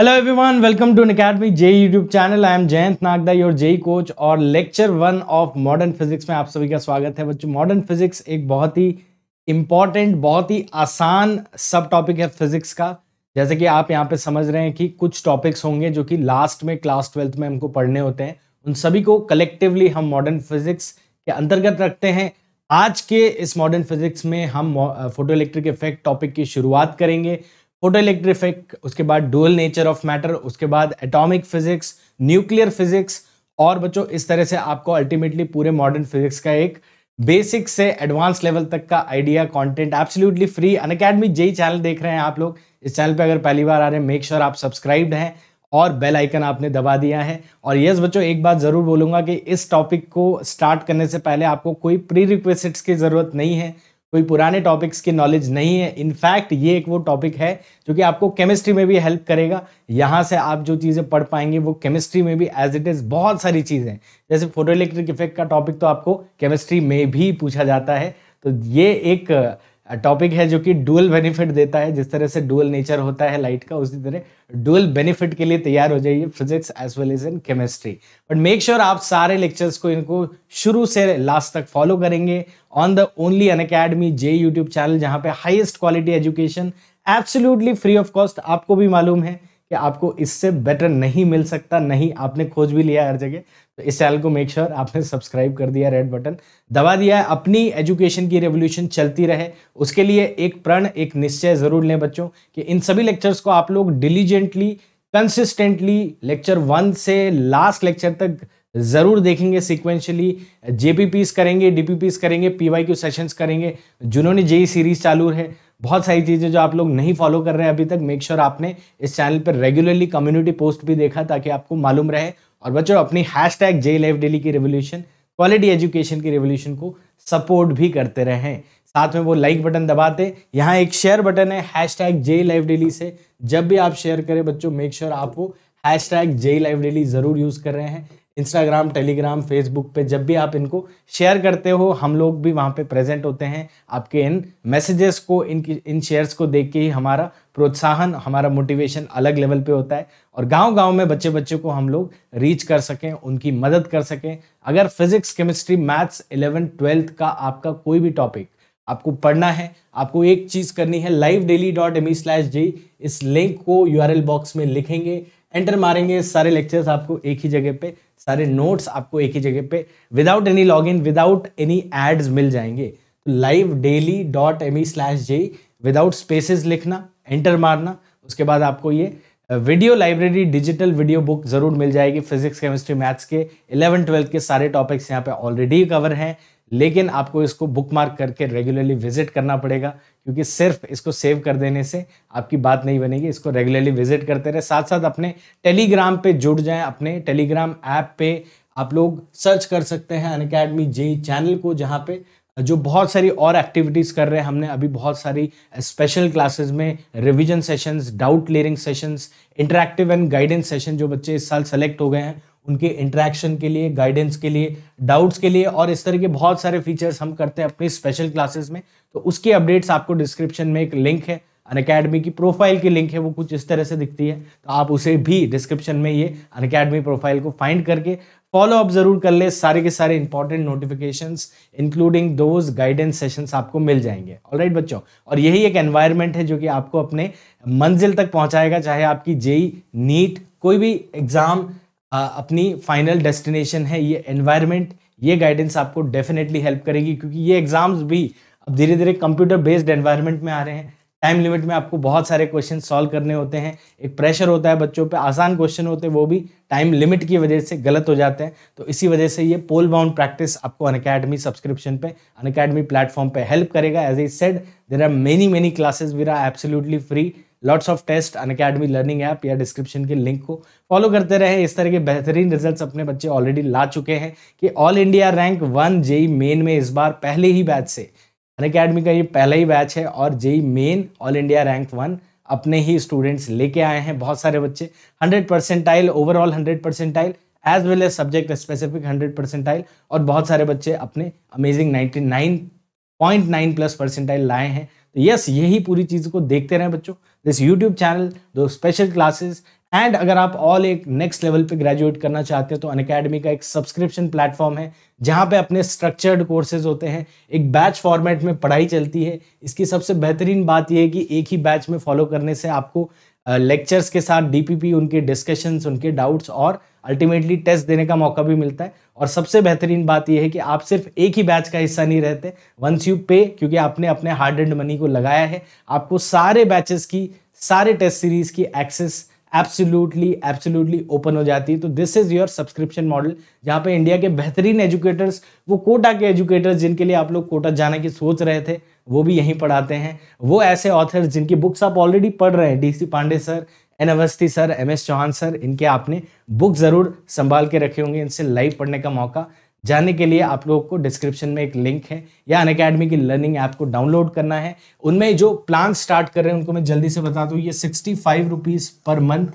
Hello everyone welcome to academy JEE YouTube channel I am Jayant Nagda your JEE coach और lecture one of modern physics में आप सभी का स्वागत है बच्चों मॉडर्न फिजिक्स एक बहुत ही इम्पॉर्टेंट बहुत ही आसान सब टॉपिक है फिजिक्स का जैसे कि आप यहाँ पे समझ रहे हैं कि कुछ टॉपिक्स होंगे जो कि लास्ट में क्लास ट्वेल्थ में हमको पढ़ने होते हैं उन सभी को कलेक्टिवली हम मॉडर्न फिजिक्स के अंतर्गत रखते हैं आज के इस मॉडर्न फिजिक्स में हम फोटो इलेक्ट्रिक इफेक्ट टॉपिक की शुरुआत करेंगे फोटो इलेक्ट्रिफिक इफेक्ट उसके बाद डुअल नेचर ऑफ मैटर उसके बाद एटॉमिक फिजिक्स न्यूक्लियर फिजिक्स और बच्चों इस तरह से आपको अल्टीमेटली पूरे मॉडर्न फिजिक्स का एक बेसिक से एडवांस लेवल तक का idea content absolutely free Unacademy JEE channel देख रहे हैं आप लोग इस चैनल पे अगर पहली बार आ रहे हैं मेक श्योर sure आप सब्सक्राइब्ड हैं और बेल आइकन आपने दबा दिया है और यस बच्चों एक बात ज़रूर बोलूंगा कि इस टॉपिक को स्टार्ट करने से पहले आपको कोई प्री रिक्वेस्ट की ज़रूरत नहीं है कोई पुराने टॉपिक्स की नॉलेज नहीं है इनफैक्ट ये एक वो टॉपिक है जो कि आपको केमिस्ट्री में भी हेल्प करेगा यहाँ से आप जो चीज़ें पढ़ पाएंगे वो केमिस्ट्री में भी एज इट इज़ बहुत सारी चीज़ें जैसे फोटो इलेक्ट्रिक इफेक्ट का टॉपिक तो आपको केमिस्ट्री में भी पूछा जाता है तो ये एक टॉपिक है जो कि डुअल बेनिफिट देता है जिस तरह से डुअल नेचर होता है लाइट का उसी तरह डुअल बेनिफिट के लिए तैयार हो जाइए physics as well as in chemistry but make sure आप सारे लेक्चर्स को इनको शुरू से लास्ट तक फॉलो करेंगे on the only Unacademy JEE YouTube channel जहां पे highest quality education absolutely free of cost आपको भी मालूम है कि आपको इससे बेटर नहीं मिल सकता नहीं आपने खोज भी लिया हर जगह तो इस चैनल को मेक श्योर sure आपने सब्सक्राइब कर दिया रेड बटन दबा दिया है अपनी एजुकेशन की रेवोल्यूशन चलती रहे उसके लिए एक प्रण एक निश्चय ज़रूर लें बच्चों कि इन सभी लेक्चर्स को आप लोग डिलीजेंटली कंसिस्टेंटली लेक्चर वन से लास्ट लेक्चर तक ज़रूर देखेंगे सिक्वेंशली जेपीपीस करेंगे डीपीपीस करेंगे पीवाईक्यू सेशंस करेंगे जिन्होंने जेई सीरीज e चालू है बहुत सारी चीज़ें जो आप लोग नहीं फॉलो कर रहे हैं अभी तक मेक श्योर sure आपने इस चैनल पर रेगुलरली कम्युनिटी पोस्ट भी देखा ताकि आपको मालूम रहे और बच्चों अपनी hashtag JEE live daily की रेवोल्यूशन क्वालिटी एजुकेशन की रेवोल्यूशन को सपोर्ट भी करते रहें साथ में वो लाइक बटन दबाते यहाँ एक शेयर बटन है hashtag JEE live daily से जब भी आप शेयर करें बच्चों मेक श्योर sure आप वो hashtag JEE live daily ज़रूर यूज़ कर रहे हैं इंस्टाग्राम टेलीग्राम फेसबुक पे जब भी आप इनको शेयर करते हो हम लोग भी वहाँ पे प्रेजेंट होते हैं आपके इन मैसेजेस को इनकी इन शेयर्स को देख के ही हमारा प्रोत्साहन हमारा मोटिवेशन अलग लेवल पे होता है और गांव गांव में बच्चे बच्चे को हम लोग रीच कर सकें उनकी मदद कर सकें अगर physics chemistry maths eleven twelfth का आपका कोई भी टॉपिक आपको पढ़ना है आपको एक चीज़ करनी है live daily dot M slash G इस लिंक को यू बॉक्स में लिखेंगे एंटर मारेंगे सारे लेक्चर्स आपको एक ही जगह पे सारे नोट्स आपको एक ही जगह पे without any log in without any ads मिल जाएंगे तो live daily dot M E slash JEE without spaces लिखना एंटर मारना उसके बाद आपको ये video library digital video book ज़रूर मिल जाएगी फिजिक्स केमिस्ट्री मैथ्स के इलेवन ट्वेल्थ के सारे टॉपिक्स यहाँ पे ऑलरेडी कवर हैं लेकिन आपको इसको बुक मार्क करके रेगुलरली विजिट करना पड़ेगा क्योंकि सिर्फ इसको सेव कर देने से आपकी बात नहीं बनेगी इसको रेगुलरली विजिट करते रहे साथ साथ अपने टेलीग्राम पे जुड़ जाएं अपने टेलीग्राम ऐप पे आप लोग सर्च कर सकते हैं अन अकेडमी जे चैनल को जहाँ पे जो बहुत सारी और एक्टिविटीज़ कर रहे हैं हमने अभी बहुत सारी स्पेशल क्लासेस में revision sessions doubt clearing sessions interactive and guidance session जो बच्चे इस साल सेलेक्ट हो गए हैं उनके इंटरेक्शन के लिए गाइडेंस के लिए डाउट्स के लिए और इस तरह के बहुत सारे फीचर्स हम करते हैं अपनी स्पेशल क्लासेस में तो उसके अपडेट्स आपको डिस्क्रिप्शन में एक लिंक है अन अकेडमी की प्रोफाइल की लिंक है वो कुछ इस तरह से दिखती है तो आप उसे भी डिस्क्रिप्शन में ये अन अकेडमी प्रोफाइल को फाइंड करके फॉलो अप जरूर कर ले सारे के सारे important notification including those guidance sessions आपको मिल जाएंगे ऑलराइट right, बच्चों और यही एक एनवायरमेंट है जो कि आपको अपने मंजिल तक पहुंचाएगा चाहे आपकी जेई नीट कोई भी एग्जाम अपनी फाइनल डेस्टिनेशन है ये एनवायरनमेंट ये गाइडेंस आपको डेफिनेटली हेल्प करेगी क्योंकि ये एग्जाम्स भी अब धीरे धीरे कंप्यूटर बेस्ड एनवायरनमेंट में आ रहे हैं टाइम लिमिट में आपको बहुत सारे क्वेश्चन सॉल्व करने होते हैं एक प्रेशर होता है बच्चों पे आसान क्वेश्चन होते हैं वो भी टाइम लिमिट की वजह से गलत हो जाते हैं तो इसी वजह से ये पोल बाउंड प्रैक्टिस आपको अन अकेडमी सब्सक्रिप्शन पे अन अकेडमी प्लेटफॉर्म पे हेल्प करेगा as I said there are many many classes where are absolutely free lots of test Unacademy learning app या डिस्क्रिप्शन के लिंक को फॉलो करते रहे इस तरह के बेहतरीन रिजल्ट्स अपने बच्चे ऑलरेडी ला चुके हैं कि all India rank one JEE main में इस बार पहले ही बैच से अन अकेडमी का ये पहला ही बैच है और JEE main all India rank one अपने ही स्टूडेंट्स लेके आए हैं बहुत सारे बच्चे hundred percentile overall hundred percentile as well as subject specific hundred percentile और बहुत सारे बच्चे अपने amazing ninety nine point nine plus percentile लाए हैं तो यस यही पूरी चीज़ को देखते रहें बच्चों दिस यूट्यूब चैनल दो स्पेशल क्लासेस एंड अगर आप ऑल एक नेक्स्ट लेवल पे ग्रेजुएट करना चाहते हैं तो अन का एक सब्सक्रिप्शन प्लेटफॉर्म है जहाँ पे अपने स्ट्रक्चर्ड कोर्सेज होते हैं एक बैच फॉर्मेट में पढ़ाई चलती है इसकी सबसे बेहतरीन बात यह है कि एक ही बैच में फॉलो करने से आपको लेक्चर्स के साथ डीपीपी उनके डिस्कशंस उनके डाउट्स और अल्टीमेटली टेस्ट देने का मौका भी मिलता है और सबसे बेहतरीन बात यह है कि आप सिर्फ एक ही बैच का हिस्सा नहीं रहते वंस यू पे क्योंकि आपने अपने हार्ड एंड मनी को लगाया है आपको सारे बैचेस की सारे टेस्ट सीरीज की एक्सेस एब्सोल्युटली एब्सोल्युटली ओपन हो जाती है तो this is your subscription model जहाँ पे इंडिया के बेहतरीन एजुकेटर्स वो कोटा के एजुकेटर्स जिनके लिए आप लोग कोटा जाने की सोच रहे थे वो भी यहीं पढ़ाते हैं वो ऐसे ऑथर्स जिनकी बुक्स आप ऑलरेडी पढ़ रहे हैं D C Pandey sir N Awasthi sir M S Chauhan sir इनके आपने बुक ज़रूर संभाल के रखे होंगे इनसे लाइव पढ़ने का मौका जाने के लिए आप लोगों को डिस्क्रिप्शन में एक लिंक है या अन अकेडमी की लर्निंग ऐप को डाउनलोड करना है उनमें जो प्लान स्टार्ट कर रहे हैं उनको मैं जल्दी से बता दूँ ये sixty five rupees per month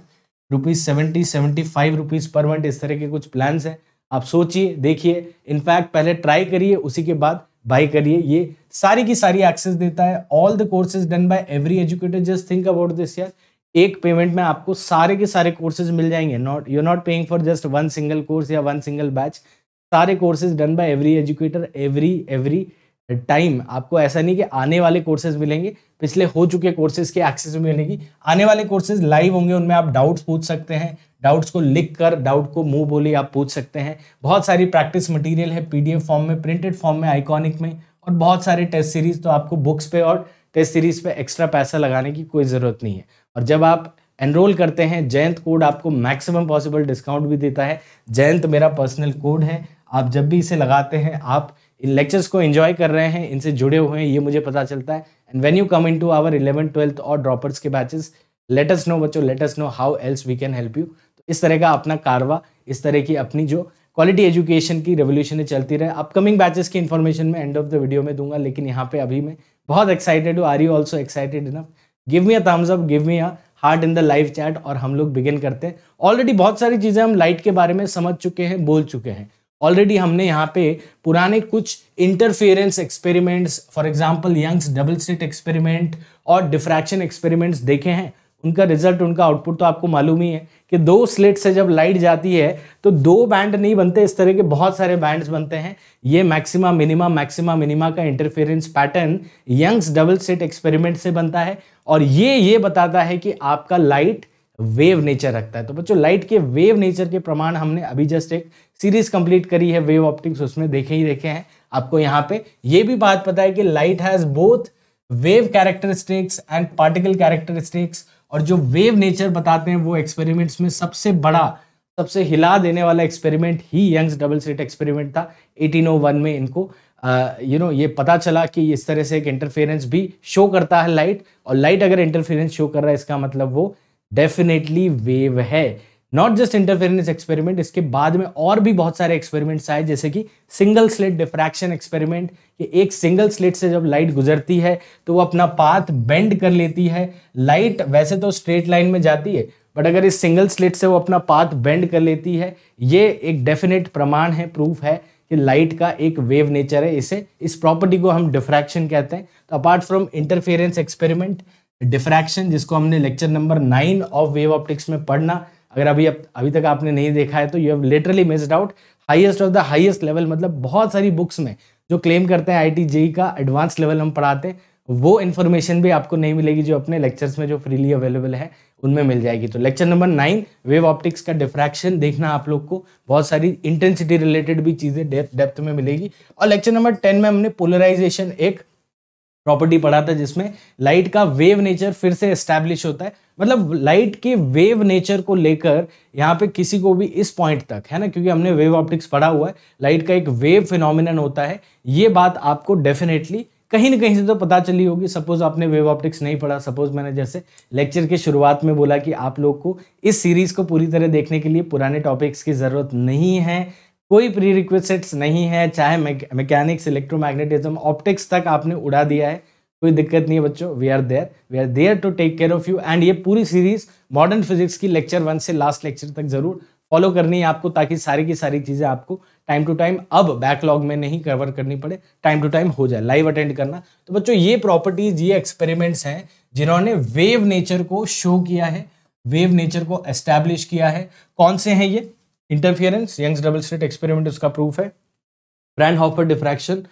rupees seventy seventy five rupees per month इस तरह के कुछ प्लान्स हैं आप सोचिए देखिए इनफैक्ट पहले ट्राई करिए उसी के बाद बाई करिए ये सारी की सारी एक्सेस देता है all the courses done by every educated just think about this यार एक पेमेंट में आपको सारे के सारे कोर्सेज मिल जाएंगे not you not paying for just one single course या वन सिंगल बैच सारे courses done by every educator every every time आपको ऐसा नहीं कि आने वाले कोर्सेज मिलेंगे पिछले हो चुके कोर्सेज के एक्सेस मिलेगी आने वाले कोर्सेज लाइव होंगे उनमें आप डाउट्स पूछ सकते हैं डाउट्स को लिख कर डाउट को मुंह बोले आप पूछ सकते हैं बहुत सारी प्रैक्टिस मटेरियल है पीडीएफ फॉर्म में प्रिंटेड फॉर्म में आइकॉनिक में और बहुत सारे टेस्ट सीरीज तो आपको बुक्स पे और टेस्ट सीरीज पे एक्स्ट्रा पैसा लगाने की कोई ज़रूरत नहीं है और जब आप एनरोल करते हैं जयंत कोड आपको मैक्सिमम पॉसिबल डिस्काउंट भी देता है जयंत मेरा पर्सनल कोड है आप जब भी इसे लगाते हैं आप इन लेक्चर्स को एंजॉय कर रहे हैं इनसे जुड़े हुए हैं ये मुझे पता चलता है and when you come in to our eleven twelfth और ड्रॉपर्स के बैचेस लेटस नो बच्चों let's know how else we can help you तो इस तरह का अपना कारवा इस तरह की अपनी जो क्वालिटी एजुकेशन की रेवोल्यूशन चलती रहे अपकमिंग बैचेस की इन्फॉर्मेशन मैं एंड ऑफ द वीडियो में दूंगा लेकिन यहाँ पे अभी मैं बहुत एक्साइटेड हूँ are you also excited enough give me a thumbs up give me a heart in the live chat और हम लोग बिगिन करते हैं ऑलरेडी बहुत सारी चीज़ें हम लाइट के बारे में समझ चुके हैं बोल चुके हैं ऑलरेडी हमने यहाँ पे पुराने कुछ interference experiments for example Young's double slit experiment और डिफ्रैक्शन एक्सपेरिमेंट्स देखे हैं उनका रिजल्ट उनका आउटपुट तो आपको मालूम ही है कि दो स्लेट से जब लाइट जाती है तो दो बैंड नहीं बनते इस तरह के बहुत सारे बैंड्स बनते हैं ये मैक्सिमा मिनिमा मैक्सिमा मिनिमा का interference pattern Young's double set experiment से बनता है और ये ये बताता है कि आपका लाइट वेव नेचर रखता है तो बच्चों लाइट के वेव नेचर के प्रमाण हमने अभी जस्ट एक सीरीज कंप्लीट करी है वेव ऑप्टिक्स उसमें देखे ही देखे हैं आपको यहाँ पे ये भी बात पता है कि light has both wave characteristics and particle characteristics और जो वेव नेचर बताते हैं वो एक्सपेरिमेंट्स में सबसे बड़ा सबसे हिला देने वाला एक्सपेरिमेंट ही यंग्स डबल स्लिट एक्सपेरिमेंट था 1801 में इनको यू नो ये पता चला कि इस तरह से एक इंटरफेरेंस भी शो करता है लाइट और लाइट अगर इंटरफेरेंस शो कर रहा है इसका मतलब वो डेफिनेटली वेव है नॉट जस्ट इंटरफेरेंस एक्सपेरिमेंट इसके बाद में और भी बहुत सारे एक्सपेरिमेंट्स आए जैसे कि सिंगल स्लिट डिफ्रैक्शन एक्सपेरिमेंट कि एक सिंगल स्लिट से जब लाइट गुजरती है तो वो अपना पाथ बेंड कर लेती है लाइट वैसे तो स्ट्रेट लाइन में जाती है बट अगर इस सिंगल स्लिट से वो अपना पाथ बेंड कर लेती है ये एक डेफिनेट प्रमाण है प्रूफ है कि लाइट का एक वेव नेचर है इसे इस प्रॉपर्टी को हम डिफ्रैक्शन कहते हैं तो apart from interference experiment diffraction जिसको हमने lecture number nine of wave optics में पढ़ना अगर अभी अब अभी तक आपने नहीं देखा है तो you have literally missed out highest of the highest level मतलब बहुत सारी बुक्स में जो क्लेम करते हैं आई जेई e का एडवांस लेवल हम पढ़ाते हैं वो इन्फॉर्मेशन भी आपको नहीं मिलेगी जो अपने लेक्चर्स में जो फ्रीली अवेलेबल है उनमें मिल जाएगी तो lecture number nine wave optics का डिफ्रैक्शन देखना आप लोग को बहुत सारी इंटेंसिटी रिलेटेड भी चीज़ें डेप्थ डेप्थ में मिलेगी और लेक्चर नंबर टेन में हमने पोलराइजेशन एक प्रॉपर्टी पढ़ा था जिसमें लाइट का वेव नेचर फिर से एस्टैब्लिश होता है मतलब लाइट के वेव नेचर को लेकर यहाँ पे किसी को भी इस पॉइंट तक है ना क्योंकि हमने वेव ऑप्टिक्स पढ़ा हुआ है लाइट का एक वेव फिनोमिनन होता है ये बात आपको डेफिनेटली कहीं ना कहीं से तो पता चली होगी सपोज आपने वेव ऑप्टिक्स नहीं पढ़ा सपोज मैंने जैसे लेक्चर के शुरुआत में बोला कि आप लोग को इस सीरीज को पूरी तरह देखने के लिए पुराने टॉपिक्स की ज़रूरत नहीं है कोई प्री रिक्वेस्ट नहीं है चाहे मैकेनिक्स इलेक्ट्रोमैग्नेटिज्म ऑप्टिक्स तक आपने उड़ा दिया है कोई दिक्कत नहीं है बच्चों we are there we are there to take care of you and ये पूरी सीरीज मॉडर्न फिजिक्स की लेक्चर वन से लास्ट लेक्चर तक जरूर फॉलो करनी है आपको ताकि सारी की सारी चीज़ें आपको टाइम टू टाइम अब बैकलॉग में नहीं कवर करनी पड़े टाइम टू टाइम हो जाए लाइव अटेंड करना तो बच्चों ये प्रॉपर्टीज ये एक्सपेरिमेंट्स हैं जिन्होंने वेव नेचर को शो किया है वेव नेचर को एस्टैब्लिश किया है कौन से हैं ये interference Young's double slit experiment उसका प्रूफ है ब्रैंड हॉपर डिफ्रैक्शन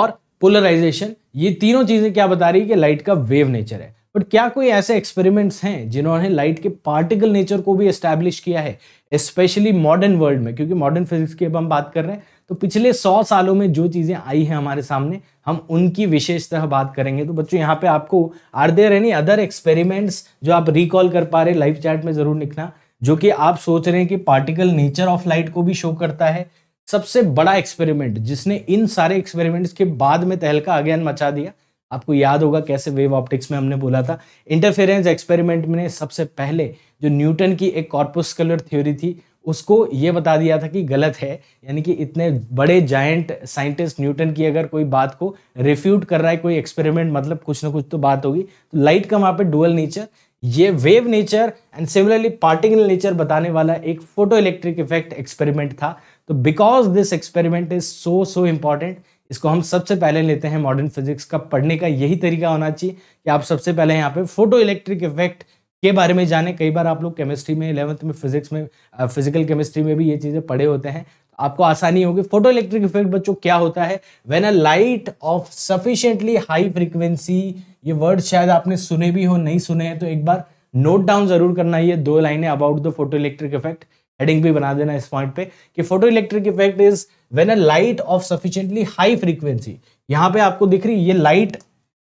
और पोलराइजेशन ये तीनों चीज़ें क्या बता रही है कि लाइट का वेव नेचर है बट क्या कोई ऐसे एक्सपेरिमेंट्स हैं जिन्होंने लाइट के पार्टिकल नेचर को भी एस्टेब्लिश किया है स्पेशली मॉडर्न वर्ल्ड में क्योंकि मॉडर्न फिजिक्स की अब हम बात कर रहे हैं तो पिछले सौ सालों में जो चीज़ें आई हैं हमारे सामने हम उनकी विशेषतः बात करेंगे तो बच्चों यहाँ पे आपको are there any other experiments जो आप रिकॉल कर पा रहे लाइव चैट में ज़रूर लिखना जो कि आप सोच रहे हैं कि पार्टिकल नेचर ऑफ लाइट को भी शो करता है सबसे बड़ा एक्सपेरिमेंट जिसने इन सारे एक्सपेरिमेंट्स के बाद में तहलका अज्ञान मचा दिया आपको याद होगा कैसे वेव ऑप्टिक्स में हमने बोला था इंटरफेरेंस एक्सपेरिमेंट में सबसे पहले जो न्यूटन की एक कॉर्पोस्कलर थ्योरी थी उसको ये बता दिया था कि गलत है यानी कि इतने बड़े जायंट साइंटिस्ट न्यूटन की अगर कोई बात को रिफ्यूट कर रहा है कोई एक्सपेरिमेंट मतलब कुछ ना कुछ तो बात होगी तो लाइट का वहाँ पे डुअल नेचर ये wave nature and similarly particle nature बताने वाला एक फोटो इलेक्ट्रिक इफेक्ट एक्सपेरिमेंट था तो because this experiment is so so important इसको हम सबसे पहले लेते हैं मॉडर्न फिजिक्स का पढ़ने का यही तरीका होना चाहिए कि आप सबसे पहले यहाँ पे फोटो इलेक्ट्रिक इफेक्ट के बारे में जाने कई बार आप लोग केमिस्ट्री में इलेवंथ में फिजिक्स में फिजिकल केमिस्ट्री में भी ये चीज़ें पढ़े होते हैं आपको आसानी होगी फोटो इलेक्ट्रिक इफेक्ट बच्चों क्या होता है when a light of sufficiently high frequency ये वर्ड शायद आपने सुने भी हो नहीं सुने हैं तो एक बार नोट डाउन जरूर करना ये दो लाइनें about the photo electric effect heading भी बना देना इस पॉइंट पे कि photo electric effect is when a light of sufficiently high frequency यहाँ पे आपको दिख रही है ये लाइट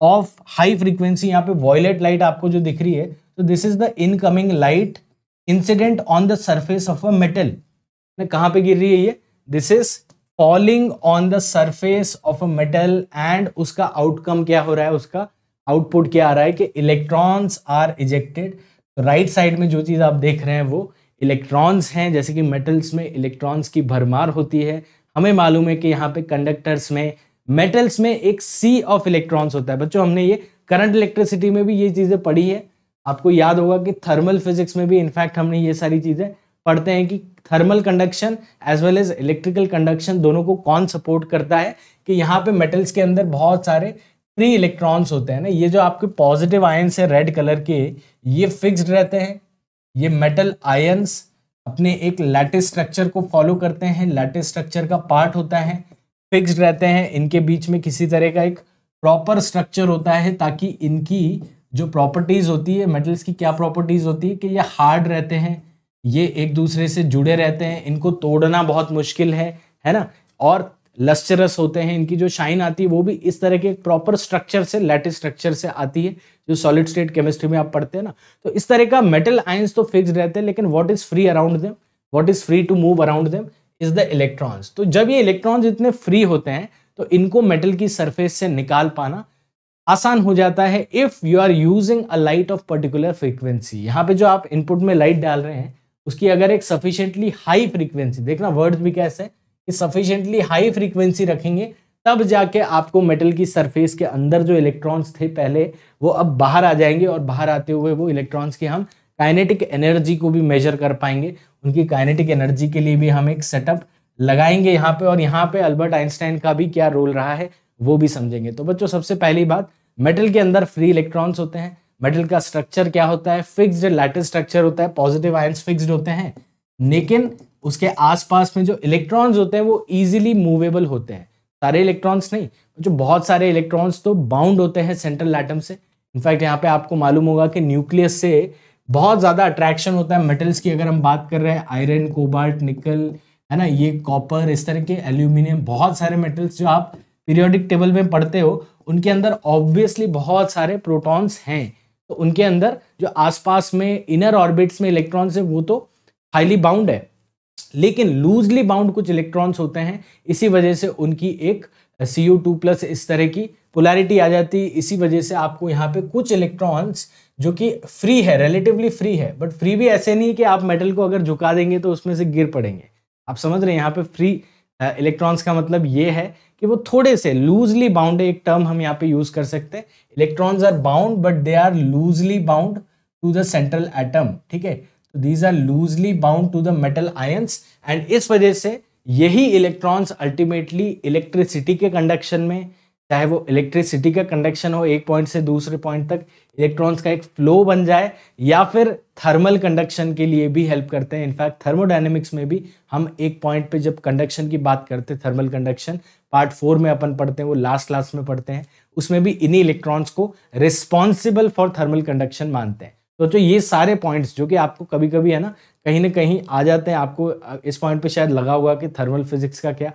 ऑफ हाई फ्रिक्वेंसी यहाँ पे वॉयलेट लाइट आपको जो दिख रही है तो this is the incoming light incident on the surface of a metal कहां पे गिर रही है ये this is falling on the surface of a metal and उसका आउटकम क्या हो रहा है उसका आउटपुट क्या आ रहा है कि electrons are ejected right side में जो चीज़ आप देख रहे हैं वो इलेक्ट्रॉन्स हैं जैसे कि मेटल्स में इलेक्ट्रॉन्स की भरमार होती है हमें मालूम है कि यहाँ पे कंडक्टर्स में मेटल्स में एक सी ऑफ इलेक्ट्रॉन्स होता है बच्चों हमने ये करंट इलेक्ट्रिसिटी में भी ये चीज़ें पढ़ी है आपको याद होगा कि थर्मल फिजिक्स में भी इनफैक्ट हमने ये सारी चीज़ें पढ़ते हैं कि thermal conduction as well as electrical conduction दोनों को कौन सपोर्ट करता है कि यहाँ पे मेटल्स के अंदर बहुत सारे फ्री इलेक्ट्रॉन्स होते हैं ना ये जो आपके पॉजिटिव आयन्स है रेड कलर के ये फिक्स्ड रहते हैं ये मेटल आयन्स अपने एक लैटिस स्ट्रक्चर को फॉलो करते हैं लैटिस स्ट्रक्चर का पार्ट होता है फिक्स्ड रहते हैं इनके बीच में किसी तरह का एक प्रॉपर स्ट्रक्चर होता है ताकि इनकी जो प्रॉपर्टीज़ होती है मेटल्स की क्या प्रॉपर्टीज़ होती है कि ये हार्ड रहते हैं ये एक दूसरे से जुड़े रहते हैं इनको तोड़ना बहुत मुश्किल है है ना और लस्चरस होते हैं इनकी जो शाइन आती है वो भी इस तरह के एक प्रॉपर स्ट्रक्चर से लैटिस स्ट्रक्चर से आती है जो सॉलिड स्टेट केमिस्ट्री में आप पढ़ते हैं ना तो इस तरह का मेटल आयंस तो फिक्स रहते हैं लेकिन what is free around them what is free to move around them is the electrons तो जब ये इलेक्ट्रॉन्स इतने फ्री होते हैं तो इनको मेटल की सरफेस से निकाल पाना आसान हो जाता है if you are using a light of particular frequency यहाँ पे जो आप इनपुट में लाइट डाल रहे हैं उसकी अगर एक सफिशियंटली हाई फ्रीक्वेंसी देखना वर्ड्स भी कैसे है कि सफिशियंटली हाई फ्रीक्वेंसी रखेंगे तब जाके आपको मेटल की सरफेस के अंदर जो इलेक्ट्रॉन्स थे पहले वो अब बाहर आ जाएंगे और बाहर आते हुए वो इलेक्ट्रॉन्स की हम काइनेटिक एनर्जी को भी मेजर कर पाएंगे उनकी काइनेटिक एनर्जी के लिए भी हम एक सेटअप लगाएंगे यहाँ पे और यहाँ पे अल्बर्ट आइंस्टाइन का भी क्या रोल रहा है वो भी समझेंगे तो बच्चों सबसे पहली बात मेटल के अंदर फ्री इलेक्ट्रॉन्स होते हैं मेटल का स्ट्रक्चर क्या होता है फिक्स्ड लैटल स्ट्रक्चर होता है पॉजिटिव आयंस फिक्स्ड होते हैं लेकिन उसके आसपास में जो इलेक्ट्रॉन्स होते हैं वो इजीली मूवेबल होते हैं सारे इलेक्ट्रॉन्स नहीं जो बहुत सारे इलेक्ट्रॉन्स तो बाउंड होते हैं सेंट्रल एटम से इनफैक्ट यहाँ पे आपको मालूम होगा कि न्यूक्लियस से बहुत ज़्यादा अट्रैक्शन होता है मेटल्स की अगर हम बात कर रहे हैं आयरन कोबाल्ट निकल है ना ये कॉपर इस तरह के एल्यूमिनियम बहुत सारे मेटल्स जो आप पीरियोडिक टेबल में पढ़ते हो उनके अंदर ऑब्वियसली बहुत सारे प्रोटॉन्स हैं तो उनके अंदर जो आसपास में इनर ऑर्बिट्स में इलेक्ट्रॉन्स है वो तो हाईली बाउंड है लेकिन लूजली बाउंड कुछ इलेक्ट्रॉन्स होते हैं इसी वजह से उनकी एक सी यू टू प्लस इस तरह की पोलैरिटी आ जाती है इसी वजह से आपको यहाँ पे कुछ इलेक्ट्रॉन्स जो कि फ्री है रिलेटिवली फ्री है बट फ्री भी ऐसे नहीं कि आप मेटल को अगर झुका देंगे तो उसमें से गिर पड़ेंगे आप समझ रहे हैं यहाँ पे फ्री इलेक्ट्रॉन्स का मतलब ये है कि वो थोड़े से लूजली बाउंड एक टर्म हम यहाँ पे यूज कर सकते हैं electrons are bound but they are loosely bound to the central atom ठीक है तो these are loosely bound to the metal ions and इस वजह से यही इलेक्ट्रॉन्स अल्टीमेटली इलेक्ट्रिसिटी के कंडक्शन में चाहे वो इलेक्ट्रिसिटी का कंडक्शन हो एक पॉइंट से दूसरे पॉइंट तक इलेक्ट्रॉन्स का एक फ्लो बन जाए या फिर थर्मल कंडक्शन के लिए भी हेल्प करते हैं इनफैक्ट थर्मोडाइनमिक्स में भी हम एक पॉइंट पे जब कंडक्शन की बात करते हैं थर्मल कंडक्शन पार्ट फोर में अपन पढ़ते हैं वो लास्ट क्लास में पढ़ते हैं उसमें भी इन्हीं इलेक्ट्रॉन्स को रिस्पॉन्सिबल फॉर थर्मल कंडक्शन मानते हैं तो जो तो ये सारे पॉइंट्स जो कि आपको कभी कभी है ना कहीं ना कहीं आ जाते हैं आपको इस पॉइंट पे शायद लगा हुआ कि थर्मल फिजिक्स का क्या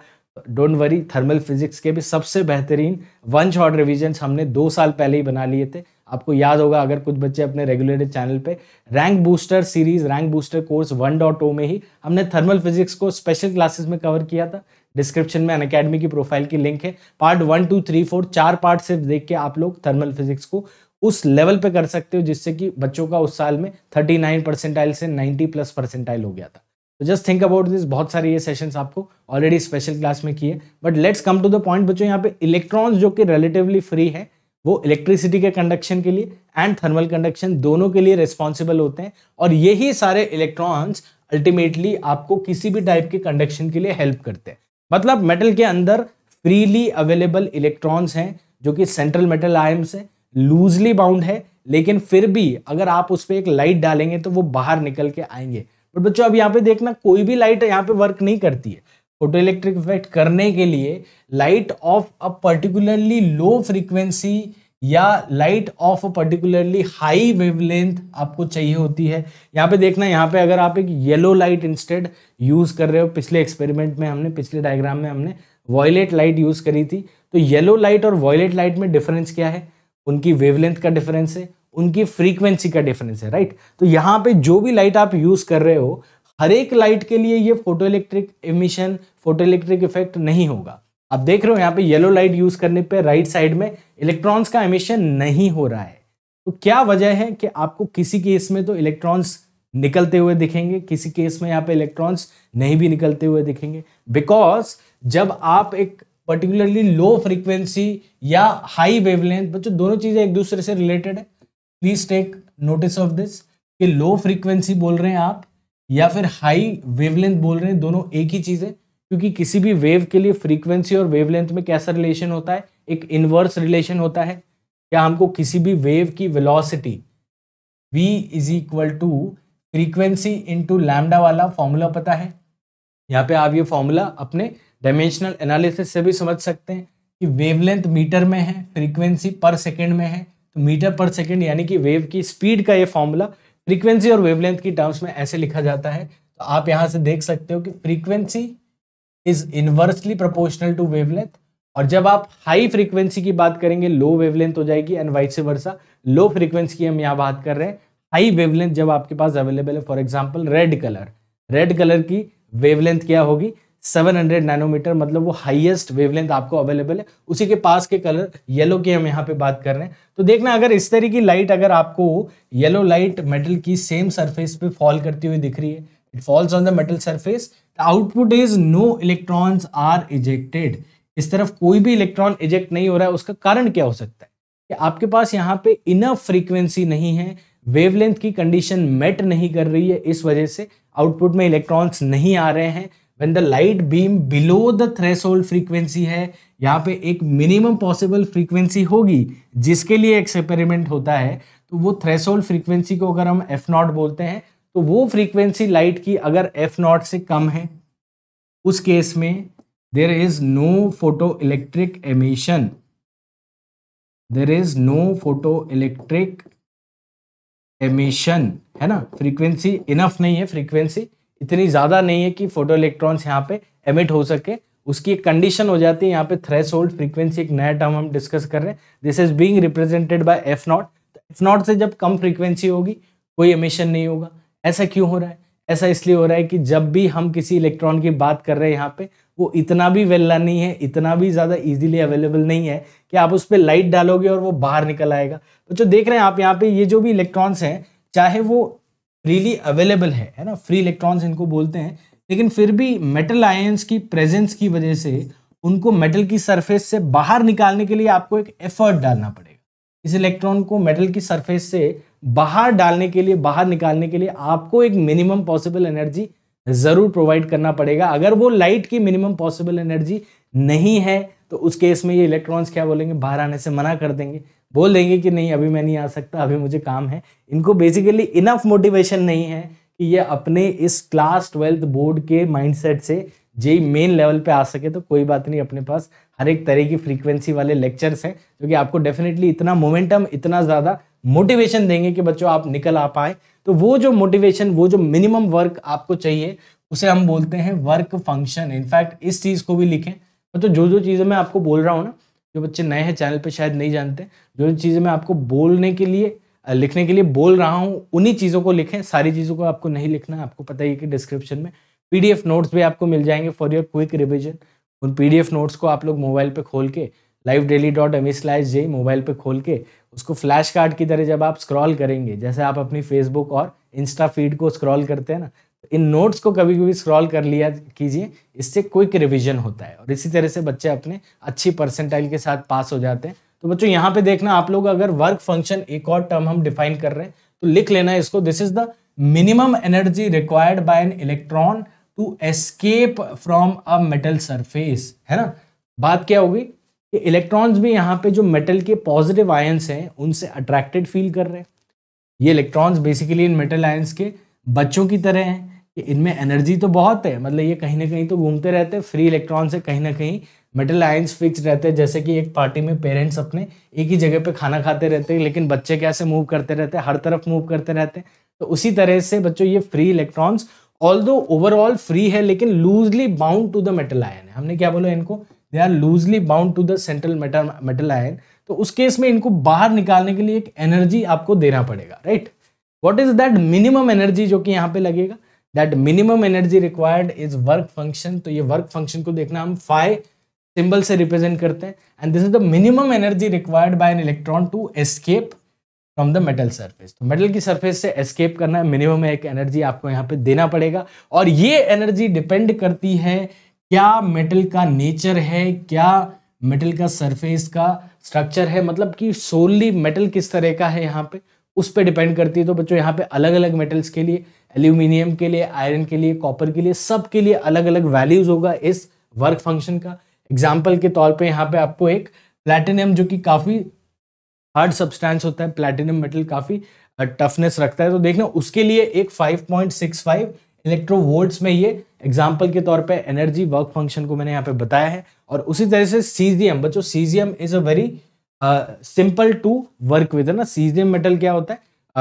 डोंट वरी थर्मल फिजिक्स के भी सबसे बेहतरीन वन शॉट रिविजन हमने दो साल पहले ही बना लिए थे आपको याद होगा अगर कुछ बच्चे अपने रेगुलेटेड चैनल पे rank booster series rank booster course one dot O में ही हमने थर्मल फिजिक्स को स्पेशल क्लासेस में कवर किया था डिस्क्रिप्शन में अनकेडमी की प्रोफाइल की लिंक है part one two three four चार पार्ट सिर्फ देख के आप लोग थर्मल फिजिक्स को उस लेवल पे कर सकते हो जिससे कि बच्चों का उस साल में थर्टी नाइन परसेंटाइल से नाइन्टी प्लस परसेंटाइल हो गया था तो जस्ट थिंक अबाउट दिस बहुत सारे ये सेशंस आपको ऑलरेडी स्पेशल क्लास में किए but let's come to the point बच्चों यहाँ पे इलेक्ट्रॉन्स जो कि रिलेटिवली फ्री है वो इलेक्ट्रिसिटी के कंडक्शन के लिए एंड थर्मल कंडक्शन दोनों के लिए रिस्पॉन्सिबल होते हैं और यही सारे इलेक्ट्रॉन्स अल्टीमेटली आपको किसी भी टाइप के कंडक्शन के लिए हेल्प करते हैं मतलब मेटल के अंदर फ्रीली अवेलेबल इलेक्ट्रॉन्स हैं जो कि सेंट्रल मेटल आयम से लूजली बाउंड है लेकिन फिर भी अगर आप उस पर एक लाइट डालेंगे तो वो बाहर निकल के आएंगे बट बच्चों अब यहाँ पे देखना कोई भी लाइट यहाँ पे वर्क नहीं करती है फोटो इलेक्ट्रिक इफेक्ट करने के लिए light of a particularly low frequency या light of a particularly high wavelength आपको चाहिए होती है यहाँ पे देखना यहाँ पे अगर आप एक येलो लाइट इंस्टेड यूज़ कर रहे हो पिछले एक्सपेरिमेंट में हमने पिछले डायग्राम में हमने वॉयलेट लाइट यूज़ करी थी तो येलो लाइट और वॉयलेट लाइट में डिफरेंस क्या है उनकी वेवलेंथ का डिफरेंस है उनकी फ्रीक्वेंसी का डिफरेंस है राइट तो यहाँ पे जो भी लाइट आप यूज कर रहे हो हर एक लाइट के लिए ये photo electric emission photo electric effect नहीं होगा आप देख रहे हो यहाँ पे येलो लाइट यूज करने पे राइट साइड में इलेक्ट्रॉन्स का इमिशन नहीं हो रहा है तो क्या वजह है कि आपको किसी केस में तो इलेक्ट्रॉन्स निकलते हुए दिखेंगे किसी केस में यहाँ पे इलेक्ट्रॉन्स नहीं भी निकलते हुए दिखेंगे बिकॉज जब आप एक पर्टिकुलरली लो फ्रिक्वेंसी या हाई वेवलेंथ बच्चों दोनों चीज़ें एक दूसरे से रिलेटेड है please take notice of this कि लो फ्रीक्वेंसी बोल रहे हैं आप या फिर हाई वेवलेंथ बोल रहे हैं दोनों एक ही चीज़ है क्योंकि किसी भी वेव के लिए फ्रीक्वेंसी और वेवलेंथ में कैसा रिलेशन होता है एक इनवर्स रिलेशन होता है या हमको किसी भी वेव की velocity v is equal to frequency into lambda वाला फॉर्मूला पता है यहाँ पे आप ये फॉर्मूला अपने डायमेंशनल एनालिसिस से भी समझ सकते हैं कि वेवलेंथ मीटर में है फ्रीक्वेंसी पर सेकेंड में है मीटर पर सेकेंड यानी कि वेव की स्पीड का ये फॉर्मूला फ्रीक्वेंसी और वेवलेंथ की टर्म्स में ऐसे लिखा जाता है तो आप यहाँ से देख सकते हो कि frequency is inversely proportional to wavelength और जब आप हाई फ्रीक्वेंसी की बात करेंगे लो वेवलेंथ हो जाएगी एंड वाइट से वर्षा लो फ्रीक्वेंसी की हम यहाँ बात कर रहे हैं हाई वेवलेंथ जब आपके पास अवेलेबल है for example red colour red colour की वेवलेंथ क्या होगी सेवन हंड्रेड नैनोमीटर मतलब वो हाईएस्ट वेवलेंथ आपको अवेलेबल है उसी के पास के कलर येलो की हम यहाँ पे बात कर रहे हैं तो देखना अगर इस तरह की लाइट अगर आपको येलो लाइट मेटल की सेम सरफेस पे फॉल करती हुई दिख रही है it falls on the metal surface the output is no electrons are ejected इस तरफ कोई भी इलेक्ट्रॉन इजेक्ट नहीं हो रहा है उसका कारण क्या हो सकता है कि आपके पास यहाँ पे इनफ फ्रीक्वेंसी नहीं है वेवलेंथ की कंडीशन मेट नहीं कर रही है इस वजह से आउटपुट में इलेक्ट्रॉन्स नहीं आ रहे हैं the light beam below the the threshold frequency है यहाँ पे एक मिनिमम पॉसिबल फ्रीक्वेंसी होगी जिसके लिए एक्सपेरिमेंट होता है तो वो threshold फ्रीक्वेंसी को अगर हम एफ नॉट बोलते हैं तो वो फ्रीक्वेंसी लाइट की अगर एफ नॉट से कम है उस केस में there is no photo electric emission there is no photo electric emission है ना फ्रीक्वेंसी इनफ नहीं है फ्रीक्वेंसी इतनी ज़्यादा नहीं है कि फोटो इलेक्ट्रॉन्स यहाँ पे एमिट हो सके उसकी एक कंडीशन हो जाती है यहाँ पे थ्रेस होल्ड फ्रीक्वेंसी एक नया टर्म हम डिस्कस कर रहे हैं this is being represented by f naught f naught से जब कम फ्रीक्वेंसी होगी कोई एमिशन नहीं होगा ऐसा क्यों हो रहा है ऐसा इसलिए हो रहा है कि जब भी हम किसी इलेक्ट्रॉन की बात कर रहे हैं यहाँ पे वो इतना भी वेल्ला नहीं है इतना भी ज़्यादा इजीली अवेलेबल नहीं है कि आप उस पर लाइट डालोगे और वो बाहर निकल आएगा तो जो देख रहे हैं आप यहाँ पे ये जो भी इलेक्ट्रॉन्स हैं चाहे वो फ्रीली अवेलेबल है है ना फ्री इलेक्ट्रॉन्स इनको बोलते हैं लेकिन फिर भी मेटल आयंस की प्रेजेंस की वजह से उनको मेटल की सरफेस से बाहर निकालने के लिए आपको एक एफर्ट डालना पड़ेगा इस इलेक्ट्रॉन को मेटल की सरफेस से बाहर डालने के लिए बाहर निकालने के लिए आपको एक मिनिमम पॉसिबल एनर्जी ज़रूर प्रोवाइड करना पड़ेगा अगर वो लाइट की मिनिमम पॉसिबल एनर्जी नहीं है तो उस केस में ये इलेक्ट्रॉन्स क्या बोलेंगे बाहर आने से मना कर देंगे बोल देंगे कि नहीं अभी मैं नहीं आ सकता अभी मुझे काम है इनको बेसिकली इनफ मोटिवेशन नहीं है कि ये अपने इस क्लास ट्वेल्थ बोर्ड के माइंडसेट से जे मेन लेवल पे आ सके तो कोई बात नहीं अपने पास हर एक तरह की फ्रीक्वेंसी वाले लेक्चर्स हैं जो कि आपको डेफिनेटली इतना मोमेंटम इतना ज़्यादा मोटिवेशन देंगे कि बच्चों आप निकल आ पाए तो वो जो मोटिवेशन वो जो मिनिमम वर्क आपको चाहिए उसे हम बोलते हैं वर्क फंक्शन इनफैक्ट इस चीज़ को भी लिखें तो जो जो चीज़ें मैं आपको बोल रहा हूँ ना जो बच्चे नए हैं चैनल पे शायद नहीं जानते जो चीज़ें मैं आपको बोलने के लिए लिखने के लिए बोल रहा हूँ उन्हीं चीज़ों को लिखें सारी चीज़ों को आपको नहीं लिखना आपको पता ही कि डिस्क्रिप्शन में पीडीएफ नोट्स भी आपको मिल जाएंगे फॉर योर क्विक रिविजन उन पीडीएफ नोट्स को आप लोग मोबाइल पे खोल के live daily dot M slash J mobile पे खोल के उसको फ्लैश कार्ड की तरह जब आप स्क्रॉल करेंगे जैसे आप अपनी फेसबुक और इंस्टा फीड को स्क्रॉल करते हैं ना इन नोट्स को कभी कभी स्क्रॉल कर लिया कीजिए इससे क्विक रिविजन होता है और इसी तरह से बच्चे अपने अच्छी परसेंटाइल के साथ पास हो जाते हैं तो बच्चों यहाँ पे देखना आप लोग अगर वर्क फंक्शन एक और टर्म हम डिफाइन कर रहे हैं तो लिख लेना है इसको this is the minimum energy required by an electron to escape from a metal surface है ना बात क्या होगी कि इलेक्ट्रॉन्स भी यहाँ पे जो मेटल के पॉजिटिव आयंस हैं उनसे अट्रैक्टेड फील कर रहे हैं ये electrons basically in metal ions के बच्चों की तरह हैं कि इनमें एनर्जी तो बहुत है मतलब ये कहीं ना कहीं तो घूमते रहते हैं फ्री इलेक्ट्रॉन से कहीं ना कहीं मेटल आयंस फिक्स रहते हैं जैसे कि एक पार्टी में पेरेंट्स अपने एक ही जगह पे खाना खाते रहते हैं लेकिन बच्चे कैसे मूव करते रहते हैं हर तरफ मूव करते रहते हैं तो उसी तरह से बच्चों ये free electrons although overall free है लेकिन loosely bound to the metal ion है हमने क्या बोला इनको they are loosely bound to the central metal metal ion तो उस केस में इनको बाहर निकालने के लिए एक एनर्जी आपको देना पड़ेगा right what is that minimum energy जो कि यहाँ पे लगेगा that minimum energy required is work function तो ये वर्क फंक्शन को देखना हम फाइव सिंबल से रिप्रेजेंट करते हैं and this is the minimum energy required by an electron to escape from the metal surface तो मेटल की सर्फेस से एस्केप करना है मिनिमम एक एनर्जी आपको यहाँ पे देना पड़ेगा और ये एनर्जी डिपेंड करती है क्या मेटल का नेचर है क्या मेटल का सरफेस का स्ट्रक्चर है मतलब कि सोलली मेटल किस तरह का है यहाँ पे उस पर डिपेंड करती है तो बच्चों यहाँ पे अलग अलग मेटल्स के लिए एल्यूमिनियम के लिए आयरन के लिए कॉपर के लिए सब के लिए अलग अलग वैल्यूज़ होगा इस वर्क फंक्शन का एग्जाम्पल के तौर पर यहाँ पे आपको एक प्लेटिनियम जो कि काफ़ी हार्ड सब्सटेंस होता है प्लेटिनियम मेटल काफ़ी टफनेस रखता है तो देखना उसके लिए एक 5.65 इलेक्ट्रो वोल्ट्स में ये एग्जाम्पल के तौर पे एनर्जी वर्क फंक्शन को मैंने यहाँ पे बताया है और उसी तरह से सीजीएम बच्चों caesium is a very simple to work with है ना सीजियम मेटल क्या होता है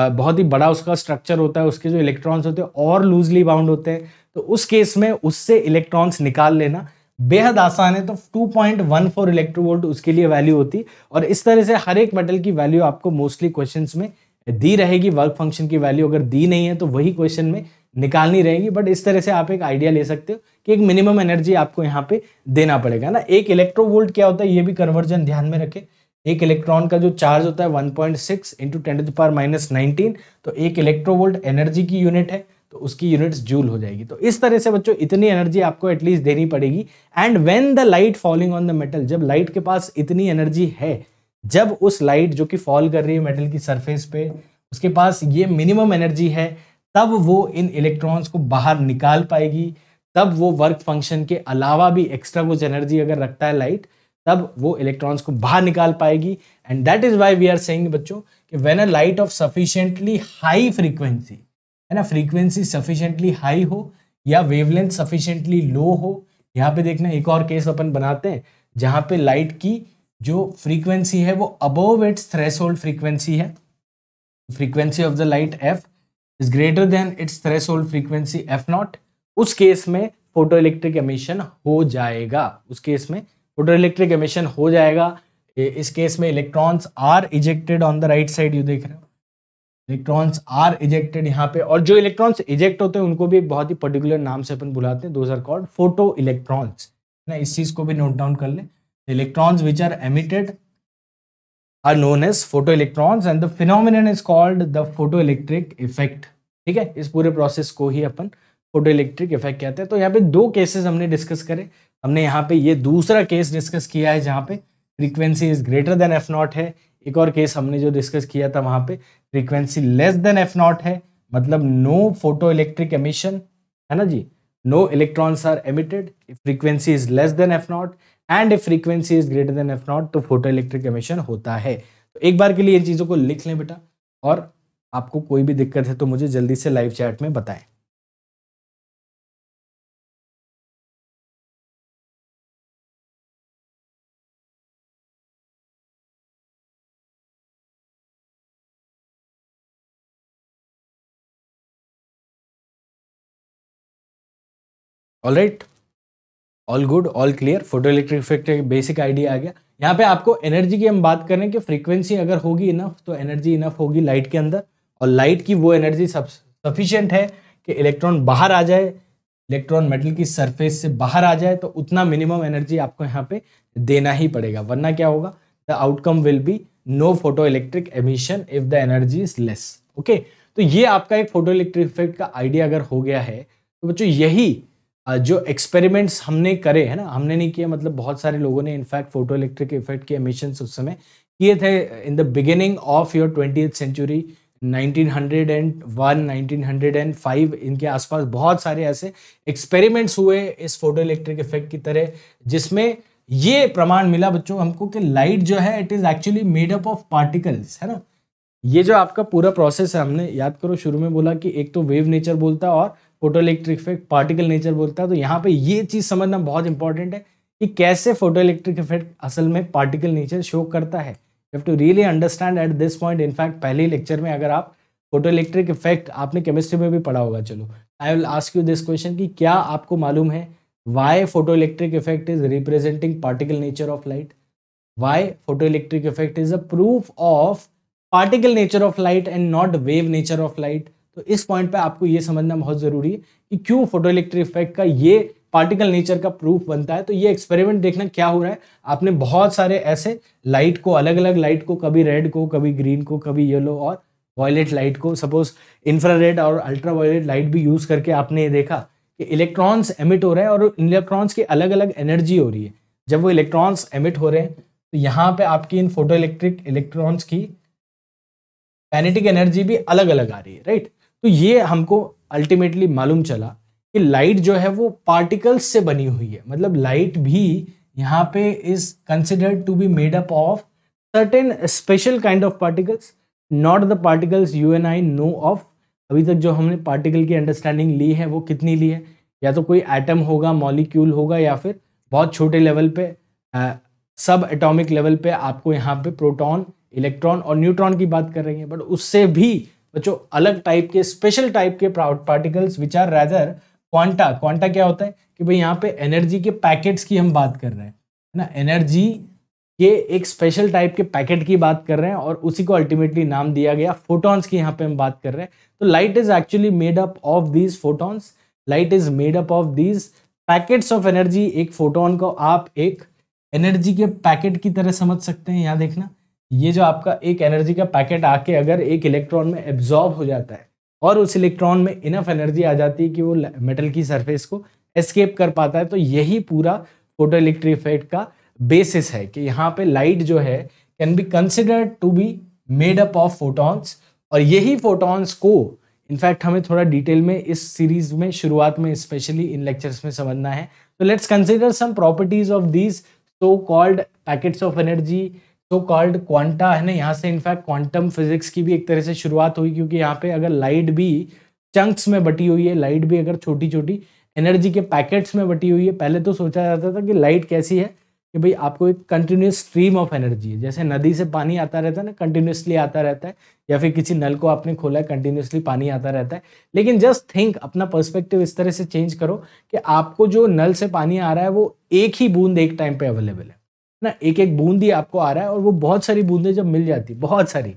uh, बहुत ही बड़ा उसका स्ट्रक्चर होता है उसके जो इलेक्ट्रॉन्स होते हैं और लूजली बाउंड होते हैं तो उस केस में उससे इलेक्ट्रॉन्स निकाल लेना बेहद आसान है तो 2.14 पॉइंट वन फोर इलेक्ट्रोवोल्ट उसके लिए वैल्यू होती और इस तरह से हर एक मेटल की वैल्यू आपको मोस्टली क्वेश्चन में दी रहेगी वर्क फंक्शन की वैल्यू अगर दी नहीं है तो वही क्वेश्चन में निकालनी रहेगी बट इस तरह से आप एक आइडिया ले सकते हो कि एक मिनिमम एनर्जी आपको यहाँ पे देना पड़ेगा ना एक इलेक्ट्रोवोल्ट क्या होता है ये भी कन्वर्जन ध्यान में रखें एक इलेक्ट्रॉन का जो चार्ज होता है 1.6 point six into ten to power minus nineteen तो एक इलेक्ट्रोवोल्ट एनर्जी की यूनिट है तो उसकी यूनिट्स जूल हो जाएगी तो इस तरह से बच्चों इतनी एनर्जी आपको एटलीस्ट देनी पड़ेगी and when the light falling on the metal जब लाइट के पास इतनी एनर्जी है जब उस लाइट जो कि फॉल कर रही है मेटल की सरफेस पे उसके पास ये मिनिमम एनर्जी है तब वो इन इलेक्ट्रॉन्स को बाहर निकाल पाएगी तब वो वर्क फंक्शन के अलावा भी एक्स्ट्रा कुछ एनर्जी अगर रखता है लाइट तब वो इलेक्ट्रॉन्स को बाहर निकाल पाएगी and that is why we are saying बच्चों कि when a light of sufficiently high frequency है ना फ्रीक्वेंसी सफिशियंटली हाई हो या वेवलेंथ सफिशियंटली लो हो यहाँ पे देखना एक और केस अपन बनाते हैं जहाँ पे लाइट की जो फ्रीक्वेंसी है वो above its threshold frequency है frequency of the light f is greater than its threshold frequency f naught उस केस में फोटो इलेक्ट्रिक एमिशन हो जाएगा उस केस में फोटो इलेक्ट्रिक एमिशन हो जाएगा इस केस में electrons are ejected on the right side you देख रहे हो इलेक्ट्रॉन्स आर इजेक्टेड यहाँ पे और जो इलेक्ट्रॉन्स इजेक्ट होते हैं उनको भी एक बहुत ही पर्टिकुलर नाम से अपन बुलाते हैं those are called photo electrons ना इस चीज़ को भी नोट डाउन कर ले electrons which are emitted are known as photo electrons and the phenomenon is called the photo electric effect ठीक है इस पूरे प्रोसेस को ही अपन फोटो इलेक्ट्रिक इफेक्ट कहते हैं तो यहाँ पे दो केसेस हमने डिस्कस करें हमने यहाँ पे ये दूसरा केस डिस्कस किया है जहाँ पे frequency is greater than F naught है एक और केस हमने जो डिस्कस किया था वहाँ पे frequency less than F naught है मतलब नो फोटो इलेक्ट्रिक एमिशन है ना जी no electrons are emitted if is less than F naught and if if is greater greater than f naught तो इलेक्ट्रिक एमिशन होता है तो एक बार के लिए इन चीज़ों को लिख लें बेटा और आपको कोई भी दिक्कत है तो मुझे जल्दी से लाइव चैट में बताएं all right all good all clear photo electric effect basic idea आ गया यहाँ पे आपको एनर्जी की हम बात करें कि फ्रीक्वेंसी अगर होगी इनफ तो एनर्जी इनफ होगी लाइट के अंदर और लाइट की वो एनर्जी सब सफिशियंट है कि इलेक्ट्रॉन बाहर आ जाए इलेक्ट्रॉन मेटल की सरफेस से बाहर आ जाए तो उतना मिनिमम एनर्जी आपको यहाँ पे देना ही पड़ेगा वरना क्या होगा the outcome will be no photo electric emission if the energy is less okay तो ये आपका एक फोटो इलेक्ट्रिक इफेक्ट का आइडिया अगर हो गया है तो बच्चों यही जो एक्सपेरिमेंट्स हमने करे है ना हमने नहीं किया मतलब बहुत सारे लोगों ने इनफैक्ट फोटो इलेक्ट्रिक इफेक्ट के एमिशन उस समय किए थे in the beginning of your twenty century 1901, 1905 इनके आसपास बहुत सारे ऐसे एक्सपेरिमेंट्स हुए इस फोटो इलेक्ट्रिक इफेक्ट की तरह जिसमें ये प्रमाण मिला बच्चों हमको कि लाइट जो है it is actually made up of particles है ना ये जो आपका पूरा प्रोसेस है हमने याद करो शुरू में बोला कि एक तो वेव नेचर बोलता और photo electric effect particle nature बोलता है तो यहाँ पे ये चीज़ समझना बहुत इंपॉर्टेंट है कि कैसे फोटो इलेक्ट्रिक इफेक्ट असल में पार्टिकल नेचर शो करता है you have to really understand at this point in fact पहले लेक्चर में अगर आप फोटो इलेक्ट्रिक इफेक्ट आपने केमिस्ट्री में भी पढ़ा होगा चलो I will ask you this question कि क्या आपको मालूम है why photo electric effect is representing particle nature of light why photo electric effect is a proof of particle nature of light and not wave nature of light तो इस point पे आपको ये समझना बहुत ज़रूरी है कि क्यों फोटो इलेक्ट्रिक इफेक्ट का ये पार्टिकल नेचर का प्रूफ बनता है तो ये एक्सपेरिमेंट देखना क्या हो रहा है आपने बहुत सारे ऐसे लाइट को अलग अलग लाइट को कभी रेड को कभी ग्रीन को कभी येलो और वॉयलेट लाइट को सपोज इंफ्रारेड और अल्ट्रा वायलेट लाइट भी यूज़ करके आपने ये देखा कि इलेक्ट्रॉन्स एमिट हो रहे हैं और इलेक्ट्रॉन्स की अलग अलग एनर्जी हो रही है जब वो इलेक्ट्रॉन्स एमिट हो रहे हैं तो यहाँ पे आपकी इन फोटो इलेक्ट्रिक इलेक्ट्रॉन्स की पैनेटिक एनर्जी भी अलग अलग आ रही है राइट तो ये हमको अल्टीमेटली मालूम चला कि लाइट जो है वो पार्टिकल्स से बनी हुई है मतलब लाइट भी यहाँ पे is considered to be made up of certain special kind of particles not the particles you and I know of अभी तक जो हमने पार्टिकल की अंडरस्टैंडिंग ली है वो कितनी ली है या तो कोई एटम होगा मॉलिक्यूल होगा या फिर बहुत छोटे लेवल पे सब एटॉमिक लेवल पे आपको यहाँ पे प्रोटॉन इलेक्ट्रॉन और न्यूट्रॉन की बात कर रही है बट उससे भी बच्चों अलग टाइप के स्पेशल टाइप के proud particles which are rather quanta quanta क्या होता है कि भाई यहाँ पे एनर्जी के पैकेट्स की हम बात कर रहे हैं है ना एनर्जी के एक स्पेशल टाइप के पैकेट की बात कर रहे हैं और उसी को अल्टीमेटली नाम दिया गया फोटोन्स की यहाँ पे हम बात कर रहे हैं तो light is actually made up of these photons light is made up of these packets of energy एक फोटोन को आप एक एनर्जी के पैकेट की तरह समझ सकते हैं यहाँ देखना ये जो आपका एक एनर्जी का पैकेट आके अगर एक इलेक्ट्रॉन में एब्जॉर्ब हो जाता है और उस इलेक्ट्रॉन में इनफ एनर्जी आ जाती है कि वो मेटल की सरफेस को एस्केप कर पाता है तो यही पूरा फोटो इलेक्ट्रिक इफेक्ट का बेसिस है कि यहाँ पे लाइट जो है can be considered to be made up of photons और यही फोटॉन्स को इनफैक्ट हमें थोड़ा डिटेल में इस सीरीज में शुरुआत में स्पेशली इन लेक्चर्स में समझना है तो let's consider some properties of these so called packets of energy so called quanta है ना यहाँ से इनफैक्ट क्वांटम फिजिक्स की भी एक तरह से शुरुआत हुई क्योंकि यहाँ पे अगर लाइट भी चंक्स में बटी हुई है लाइट भी अगर छोटी छोटी एनर्जी के पैकेट्स में बटी हुई है पहले तो सोचा जाता था कि लाइट कैसी है कि भाई आपको एक कंटिन्यूस स्ट्रीम ऑफ एनर्जी है जैसे नदी से पानी आता रहता है ना कंटिन्यूसली आता रहता है या फिर किसी नल को आपने खोला है कंटिन्यूसली पानी आता रहता है लेकिन जस्ट थिंक अपना पर्सपेक्टिव इस तरह से चेंज करो कि आपको जो नल से पानी आ रहा है वो एक ही बूंद एक टाइम पे अवेलेबल है ना एक एक बूंद ही आपको आ रहा है और वो बहुत सारी बूंदें जब मिल जाती बहुत सारी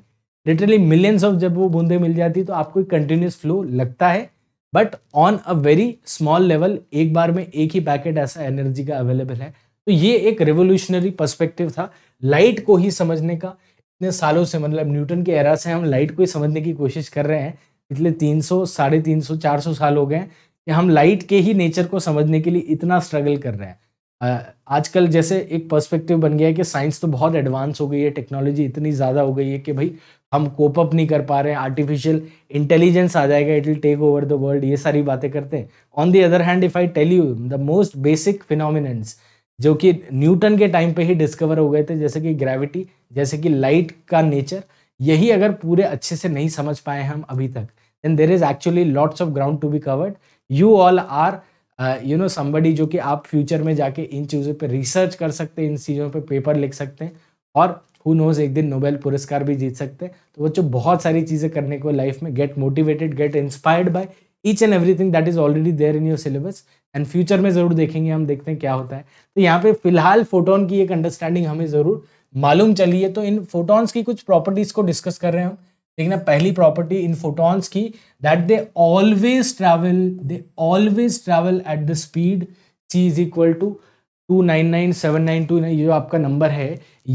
लिटरली मिलियंस ऑफ जब वो बूंदें मिल जाती तो आपको कंटिन्यूस फ्लो लगता है but on a very small level एक बार में एक ही पैकेट ऐसा एनर्जी का अवेलेबल है तो ये एक रेवोल्यूशनरी पर्स्पेक्टिव था लाइट को ही समझने का इतने सालों से मतलब न्यूटन के एरा से हम लाइट को ही समझने की कोशिश कर रहे हैं पिछले तीन सौ साढ़े तीन सौ चार सौ साल हो गए हैं कि हम लाइट के ही नेचर को समझने के लिए इतना स्ट्रगल कर रहे हैं आजकल जैसे एक पर्सपेक्टिव बन गया है कि साइंस तो बहुत एडवांस हो गई है टेक्नोलॉजी इतनी ज़्यादा हो गई है कि भाई हम कोप अप नहीं कर पा रहे हैं आर्टिफिशियल इंटेलिजेंस आ जाएगा it will take over the world ये सारी बातें करते हैं on the other hand if I tell you the most basic phenomenons जो कि न्यूटन के टाइम पे ही डिस्कवर हो गए थे जैसे कि ग्रेविटी जैसे कि लाइट का नेचर यही अगर पूरे अच्छे से नहीं समझ पाए हम अभी तक then there is actually lots of ground to be covered you all are you know somebody जो कि आप फ्यूचर में जाके इन चीज़ों पे रिसर्च कर सकते हैं इन चीज़ों पे पेपर लिख सकते हैं और हु नोज एक दिन नोबेल पुरस्कार भी जीत सकते हैं तो बच्चों बहुत सारी चीज़ें करने को लाइफ में get motivated get inspired by each and everything that is already there in your syllabus and future में ज़रूर देखेंगे हम देखते हैं क्या होता है तो यहाँ पे फिलहाल फोटोन की एक अंडरस्टैंडिंग हमें ज़रूर मालूम चली है तो इन फोटोन्स की कुछ प्रॉपर्टीज़ को डिस्कस कर रहे हैं हम लेकिन अब पहली प्रॉपर्टी इन फोटॉन्स की that they always travel they always travel at the speed c is equal to two nine nine seven nine two ये जो आपका नंबर है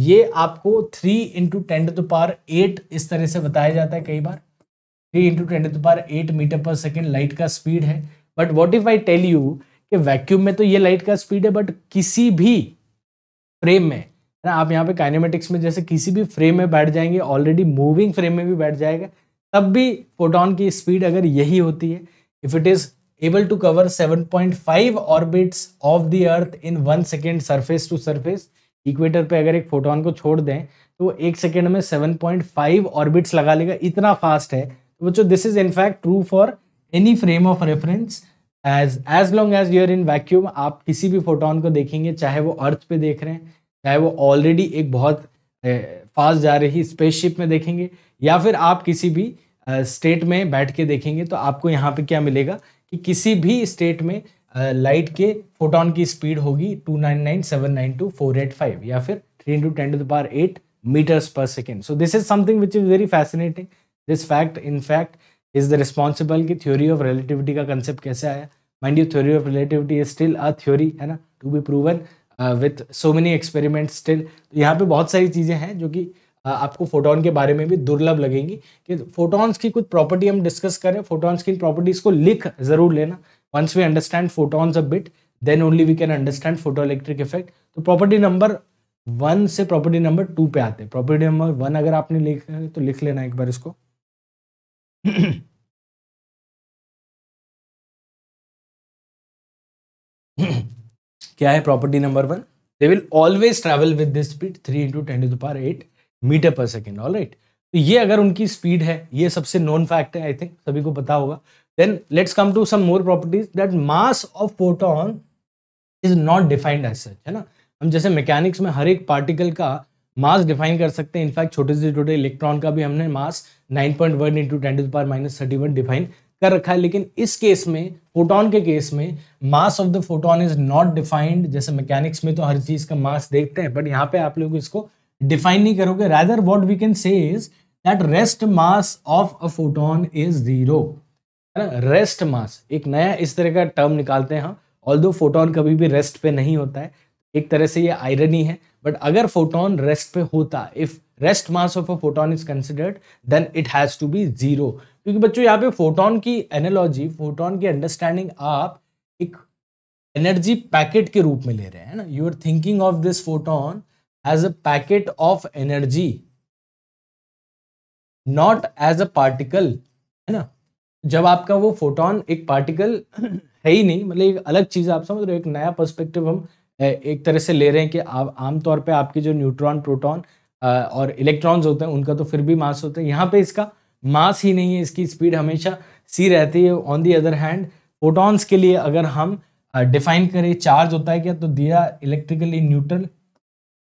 ये आपको three into ten to power eight इस तरह से बताया जाता है कई बार three into ten to power eight metre per second light का स्पीड है but what if I tell you कि वैक्यूम में तो ये लाइट का स्पीड है बट किसी भी फ्रेम में ना आप यहाँ पे काइनेमेटिक्स में जैसे किसी भी फ्रेम में बैठ जाएंगे ऑलरेडी मूविंग फ्रेम में भी बैठ जाएगा तब भी फोटोन की स्पीड अगर यही होती है if it is able to cover 7.5 orbits of the earth in one second surface to surface equator पे अगर एक फोटोन को छोड़ दें तो वो एक सेकेंड में 7.5 ऑर्बिट्स लगा लेगा इतना फास्ट है तो बच्चों this is in fact true for any frame of reference as as long as you're in vacuum आप किसी भी फोटोन को देखेंगे चाहे वो अर्थ पे देख रहे हैं चाहे वो ऑलरेडी एक बहुत फास्ट जा रही स्पेसशिप में देखेंगे या फिर आप किसी भी स्टेट में बैठ के देखेंगे तो आपको यहाँ पे क्या मिलेगा कि किसी भी स्टेट में लाइट के फोटोन की स्पीड होगी two nine nine seven nine two four eight five या फिर three into ten to the eight metres per second so this is something which is very fascinating this fact in fact is the responsible की theory of relativity का concept कैसे आया mind you theory of relativity is still a theory है ना to be proven with so many experiment still यहाँ पे बहुत सारी चीज़ें हैं जो कि uh, आपको फोटोन के बारे में भी दुर्लभ लगेंगी कि फोटोन्स की कुछ प्रॉपर्टी हम डिस्कस करें फोटोन्स की प्रॉपर्टीज को लिख जरूर लेना once we understand photons a bit then only we can understand photo electric effect तो प्रॉपर्टी नंबर वन से प्रॉपर्टी नंबर टू पे आते हैं प्रॉपर्टी नंबर वन अगर आपने लिख तो लिख लेना एक बार इसको क्या है property number one they will always travel with this speed three into ten to the eight metre per second all right तो ये अगर उनकी स्पीड है ये सबसे नॉन फैक्ट है आई थिंक सभी को पता होगा then let's come to some more properties that mass of photon is not defined as such है ना हम जैसे मैकेनिक्स में हर एक पार्टिकल का मास डिफाइन कर सकते हैं इनफैक्ट छोटे से छोटे इलेक्ट्रॉन का भी हमने mass 9.1 point one into ten to power minus thirty one define कर रखा है लेकिन इस केस में फोटोन के केस में mass of the photon is not defined जैसे मैकेनिक्स में तो हर चीज का मास देखते हैं बट यहाँ पे आप लोग इसको डिफाइन नहीं करोगे rather what we can say is that rest mass of a photon is zero rest mass एक नया इस तरह का टर्म निकालते हैं ऑल दो फोटोन कभी भी रेस्ट पे नहीं होता है एक तरह से ये आयरनी है बट अगर फोटोन रेस्ट पे होता if rest mass of a photon is considered then it has to be zero क्योंकि बच्चों यहाँ पे फोटोन की एनोलॉजी फोटोन की अंडरस्टैंडिंग आप एक एनर्जी पैकेट के रूप में ले रहे हैं ना you are thinking of this photon as a packet of energy not as a particle है ना जब आपका वो फोटोन एक पार्टिकल है ही नहीं मतलब एक अलग चीज़ आप समझ रहे हो एक नया पर्सपेक्टिव हम एक तरह से ले रहे हैं कि आप आमतौर पे आपके जो न्यूट्रॉन प्रोटॉन और इलेक्ट्रॉन्स होते हैं उनका तो फिर भी मास होता है यहाँ पे इसका मास ही नहीं है इसकी स्पीड हमेशा सी रहती है on the other hand photons के लिए अगर हम डिफाइन करें चार्ज होता है क्या तो दिया इलेक्ट्रिकली न्यूट्रल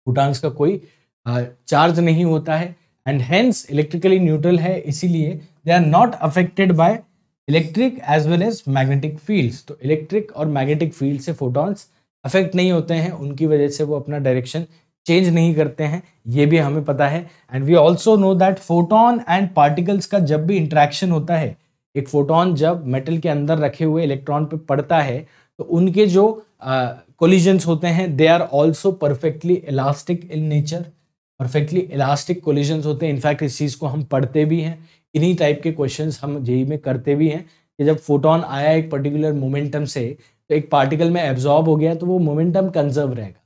फोटॉन्स का कोई चार्ज नहीं होता है एंड हेंस इलेक्ट्रिकली न्यूट्रल है इसीलिए they are not affected by electric as well as magnetic fields तो इलेक्ट्रिक और मैग्नेटिक फील्ड से फोटॉन्स अफेक्ट नहीं होते हैं उनकी वजह से वो अपना डायरेक्शन चेंज नहीं करते हैं ये भी हमें पता है and we also know that photon and particles का जब भी इंट्रैक्शन होता है एक फोटोन जब मेटल के अंदर रखे हुए इलेक्ट्रॉन पे पड़ता है तो उनके जो कोलिजन्स uh, होते हैं they are also perfectly elastic in nature perfectly elastic collisions होते हैं इनफैक्ट इस चीज़ को हम पढ़ते भी हैं इन्हीं टाइप के क्वेश्चंस हम जेई में करते भी हैं कि जब फोटोन आया एक पर्टिकुलर मोमेंटम से तो एक पार्टिकल में एब्जॉर्ब हो गया तो वो मोमेंटम कंजर्व रहेगा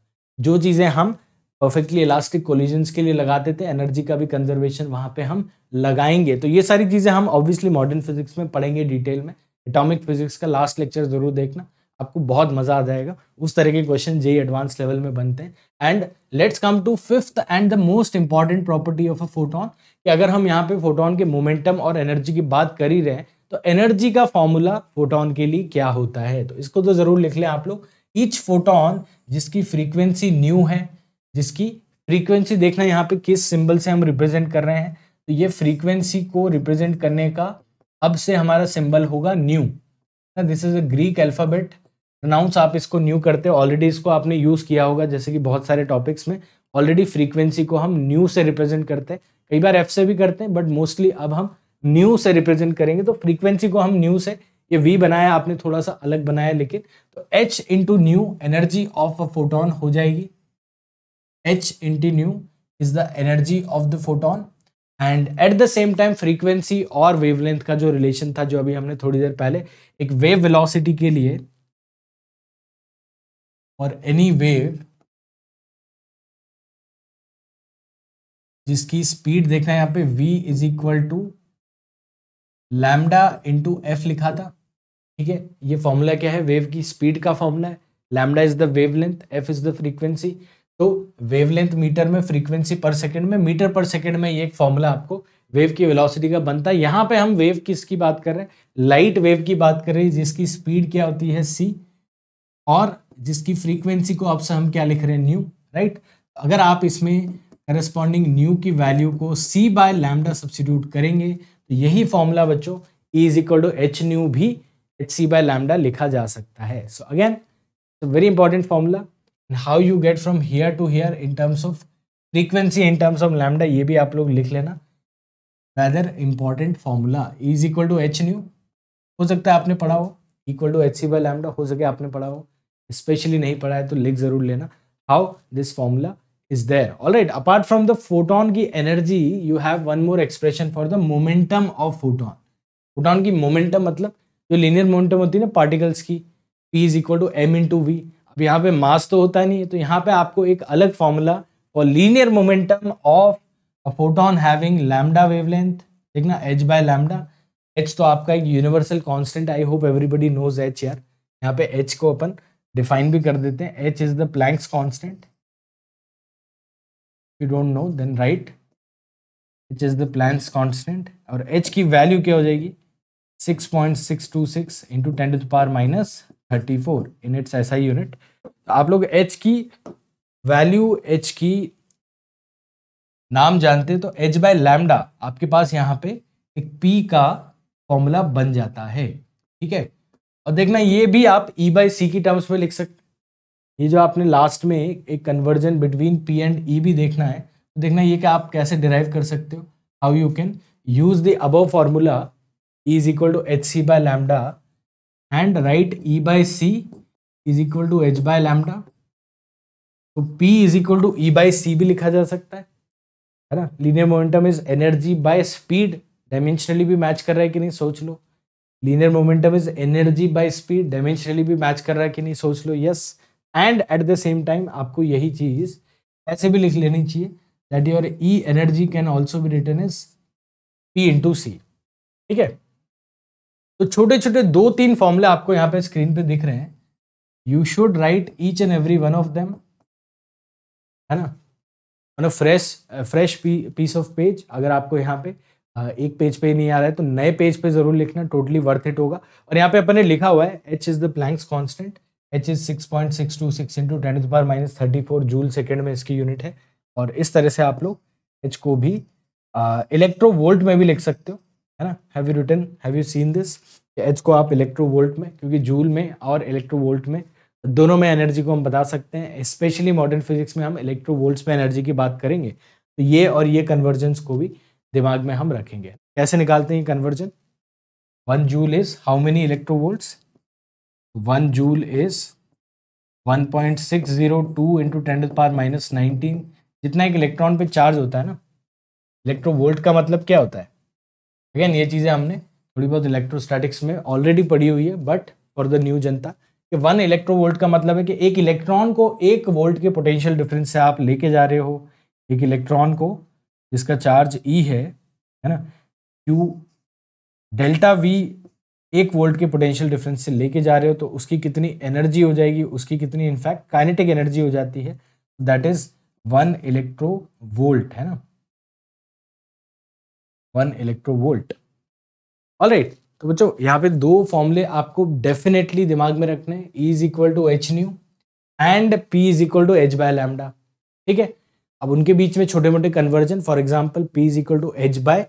जो चीज़ें हम परफेक्टली इलास्टिक कोलिजन्स के लिए लगा देते हैं एनर्जी का भी कंजर्वेशन वहाँ पे हम लगाएंगे तो ये सारी चीज़ें हम ऑब्वियसली मॉडर्न फिजिक्स में पढ़ेंगे डिटेल में एटॉमिक फिजिक्स का लास्ट लेक्चर ज़रूर देखना आपको बहुत मज़ा आ जाएगा उस तरह के क्वेश्चन जे एडवांस लेवल में बनते हैं and let's come to fifth and the most important property of a photon कि अगर हम यहाँ पे फोटोन के मोमेंटम और एनर्जी की बात कर ही रहे हैं तो एनर्जी का फॉर्मूला फोटोन के लिए क्या होता है तो इसको तो ज़रूर लिख लें आप लोग ईच फोटोन जिसकी फ्रीक्वेंसी न्यू है जिसकी फ्रीक्वेंसी देखना यहाँ पे किस सिंबल से हम रिप्रेजेंट कर रहे हैं तो ये फ्रीक्वेंसी को रिप्रेजेंट करने का अब से हमारा सिंबल होगा nu this is a Greek alphabet pronounce आप इसको न्यू करते हो ऑलरेडी इसको आपने यूज़ किया होगा जैसे कि बहुत सारे टॉपिक्स में ऑलरेडी फ्रीक्वेंसी को हम न्यू से रिप्रेजेंट करते हैं कई बार एफ से भी करते हैं बट मोस्टली अब हम न्यू से रिप्रेजेंट करेंगे तो फ्रीक्वेंसी को हम न्यू से ये वी बनाया आपने थोड़ा सा अलग बनाया लेकिन तो h into nu energy of a photon हो जाएगी h into nu is the energy of the photon and at the same time frequency और वेव लेंथ का जो रिलेशन था जो अभी हमने थोड़ी देर पहले एक वेव वेलोसिटी के लिए और एनी वेव जिसकी स्पीड देखना है यहाँ पे v is equal to lambda into f लिखा था ठीक है ये फॉर्मूला क्या है वेव की स्पीड का फॉर्मूला है lambda is the wavelength f is the frequency तो वेवलेंथ मीटर में फ्रीक्वेंसी पर सेकंड में मीटर पर सेकंड में ये एक फॉर्मूला आपको वेव की वेलोसिटी का बनता है यहाँ पे हम वेव किसकी बात कर रहे हैं लाइट वेव की बात कर रहे हैं जिसकी स्पीड क्या होती है सी और जिसकी फ्रीक्वेंसी को आपसे हम क्या लिख रहे हैं न्यू राइट अगर आप इसमें करस्पॉन्डिंग न्यू की वैल्यू को सी बाय लैमडा सब्सिट्यूट करेंगे तो यही फॉर्मूला बच्चों is equal to H nu भी एच सी बाय लैमडा लिखा जा सकता है so again very important formula and how you get from here to here in terms of frequency in terms of lambda ये भी आप लोग लिख लेना whether important formula is equal to H nu हो सकता है आपने पढ़ा हो equal to h c by lambda हो सके आपने पढ़ा हो स्पेशली नहीं पढ़ा है तो लिख जरूर लेना how this formula is there all right apart from the photon की energy you have one more expression for the momentum of photon photon की मोमेंटम मतलब जो लीनियर मोमेंटम होती है ना पार्टिकल्स की p is equal to m into v अब यहाँ पे मास तो होता नहीं है तो यहाँ पे आपको एक अलग formula for linear momentum of a photon having lambda wavelength ठीक ना एच बाय लैमडा एच तो आपका एक universal constant I hope everybody knows h यार यहाँ पे एच को अपन डिफाइन भी कर देते हैं h is the Planck's constant you don't know then right h is the Planck's constant और एच की वैल्यू क्या हो जाएगी six point six two six into ten to the power minus thirty four in its ऐसा ही unit आप लोग H की वैल्यू एच की नाम जानते तो एच बाय लैमडा आपके पास यहाँ पे एक पी का फॉर्मूला बन जाता है ठीक है और देखना ये भी आप ई बाई सी की टर्म्स में लिख सकते ये जो आपने लास्ट में एक conversion between p and E भी देखना है तो देखना ये कि आप कैसे डिराइव कर सकते हो how you can use the above formula is equal to h C by lambda and write E by C is equal to H by lambda. तो P is equal to E by C भी लिखा जा सकता है है ना linear momentum is energy by speed dimensionally भी match कर रहा है कि नहीं सोच लो linear momentum is energy by speed dimensionally भी मैच कर रहा है कि नहीं सोच लो yes and at the same time आपको यही चीज ऐसे भी लिख लेनी चाहिए that your E energy can also be written is p into c ठीक है तो छोटे छोटे दो तीन फॉर्मूले आपको यहाँ पे स्क्रीन पे दिख रहे हैं you should write each and every one of them है ना मतलब fresh fresh piece of page अगर आपको यहाँ पे एक पेज पे नहीं आ रहा है तो नए पेज पे जरूर लिखना टोटली वर्थ इट होगा और यहाँ पे अपन ने लिखा हुआ है h is the Planck's constant h is six point six two six into ten बार minus thirty four joule second में इसकी यूनिट है और इस तरह से आप लोग एच को भी इलेक्ट्रो वोल्ट में भी लिख सकते हो है ना have you written have you seen this h को आप इलेक्ट्रो वोल्ट में क्योंकि जूल में और इलेक्ट्रो वोल्ट में दोनों में एनर्जी को हम बता सकते हैं स्पेशली मॉडर्न फिजिक्स में हम इलेक्ट्रो वोल्ट्स में एनर्जी की बात करेंगे तो ये और ये कन्वर्जेंस को भी दिमाग में हम रखेंगे कैसे निकालते हैं conversion one joule is how many electro volts one joule is one point six zero two into ten power minus nineteen जितना एक इलेक्ट्रॉन पे चार्ज होता है ना इलेक्ट्रो वोल्ट का मतलब क्या होता है अगेन ये चीज़ें हमने थोड़ी बहुत इलेक्ट्रोस्टैटिक्स में ऑलरेडी पड़ी हुई है बट फॉर द न्यू जनता कि वन इलेक्ट्रो वोल्ट का मतलब है कि एक इलेक्ट्रॉन को एक वोल्ट के पोटेंशियल डिफरेंस से आप लेके जा रहे हो एक इलेक्ट्रॉन को जिसका चार्ज ई e है है ना क्यू डेल्टा वी एक वोल्ट के पोटेंशियल डिफरेंस से लेके जा रहे हो तो उसकी कितनी एनर्जी हो जाएगी उसकी कितनी इनफैक्ट काइनेटिक एनर्जी हो जाती है that is one electro volt है ना वन इलेक्ट्रो वोल्ट राइट तो बच्चों यहाँ पे दो फॉर्मूले आपको डेफिनेटली दिमाग में रखने E is equal to H nu and p is equal to H by lambda ठीक है अब उनके बीच में छोटे मोटे conversion for example p is equal to H by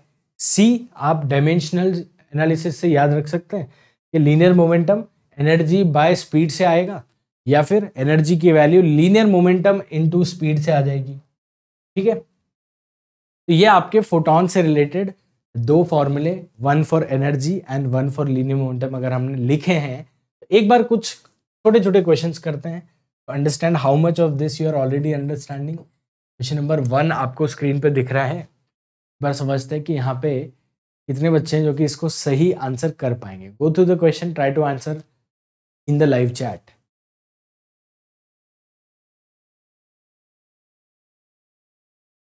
c आप डायमेंशनल एनालिसिस से याद रख सकते हैं कि linear momentum energy by speed से आएगा या फिर एनर्जी की value linear momentum into speed से आ जाएगी ठीक है तो ये आपके फोटोन से रिलेटेड दो फॉर्मूले one for energy and one for linear momentum अगर हमने लिखे हैं तो एक बार कुछ छोटे छोटे क्वेश्चन करते हैं तो understand how much of this you are already understanding question number one आपको स्क्रीन पे दिख रहा है एक बार समझते हैं कि यहाँ पे कितने बच्चे हैं जो कि इसको सही आंसर कर पाएंगे go through the question try to answer in the live chat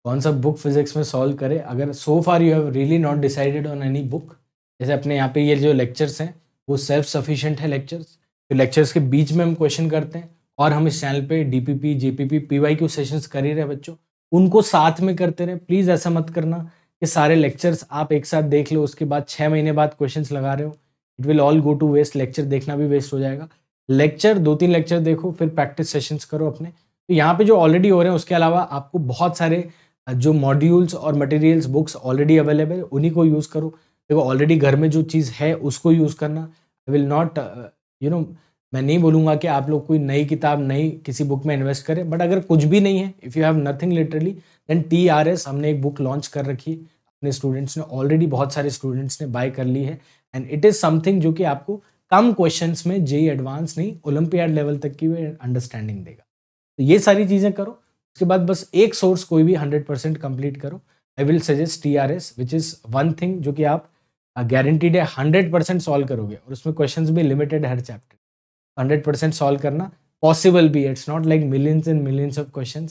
कौन सा बुक फिजिक्स में सॉल्व करे अगर so far you have really not decided on any book जैसे अपने यहाँ पे ये जो लेक्चर्स हैं वो सेल्फ सफिशिएंट है लेक्चर्स तो लेक्चर्स के बीच में हम क्वेश्चन करते हैं और हम इस चैनल पे DPP P PY J P P P Y Q sessions कर ही रहे बच्चों उनको साथ में करते रहे प्लीज़ ऐसा मत करना कि सारे लेक्चर्स आप एक साथ देख लो उसके बाद छः महीने बाद क्वेश्चन लगा रहे हो it will all go to waste lecture देखना भी वेस्ट हो जाएगा लेक्चर दो तीन लेक्चर देखो फिर प्रैक्टिस सेशंस करो अपने तो यहाँ पे जो ऑलरेडी हो रहे हैं उसके अलावा आपको बहुत सारे जो मॉड्यूल्स और मटेरियल्स बुक्स ऑलरेडी अवेलेबल है उन्हीं को यूज़ करो देखो ऑलरेडी घर में जो चीज़ है उसको यूज़ करना I will not you know मैं नहीं बोलूँगा कि आप लोग कोई नई किताब नई किसी बुक में इन्वेस्ट करें बट अगर कुछ भी नहीं है if you have nothing literally then T R S हमने एक बुक लॉन्च कर रखी है अपने स्टूडेंट्स ने ऑलरेडी बहुत सारे स्टूडेंट्स ने बाय कर ली है एंड इट इज़ समथिंग जो कि आपको कम क्वेश्चन में जेई एडवांस e नहीं ओलंपियाड लेवल तक की भी अंडरस्टैंडिंग देगा तो ये सारी चीज़ें करो उसके बाद बस एक सोर्स कोई भी हंड्रेड परसेंट कम्प्लीट करो I will suggest T R S which is one thing जो कि आप गारंटीड uh, है हंड्रेड परसेंट सॉल्व करोगे और उसमें क्वेश्चन भी लिमिटेड हर चैप्टर हंड्रेड परसेंट सॉल्व करना पॉसिबल भी है it's not like millions and millions of question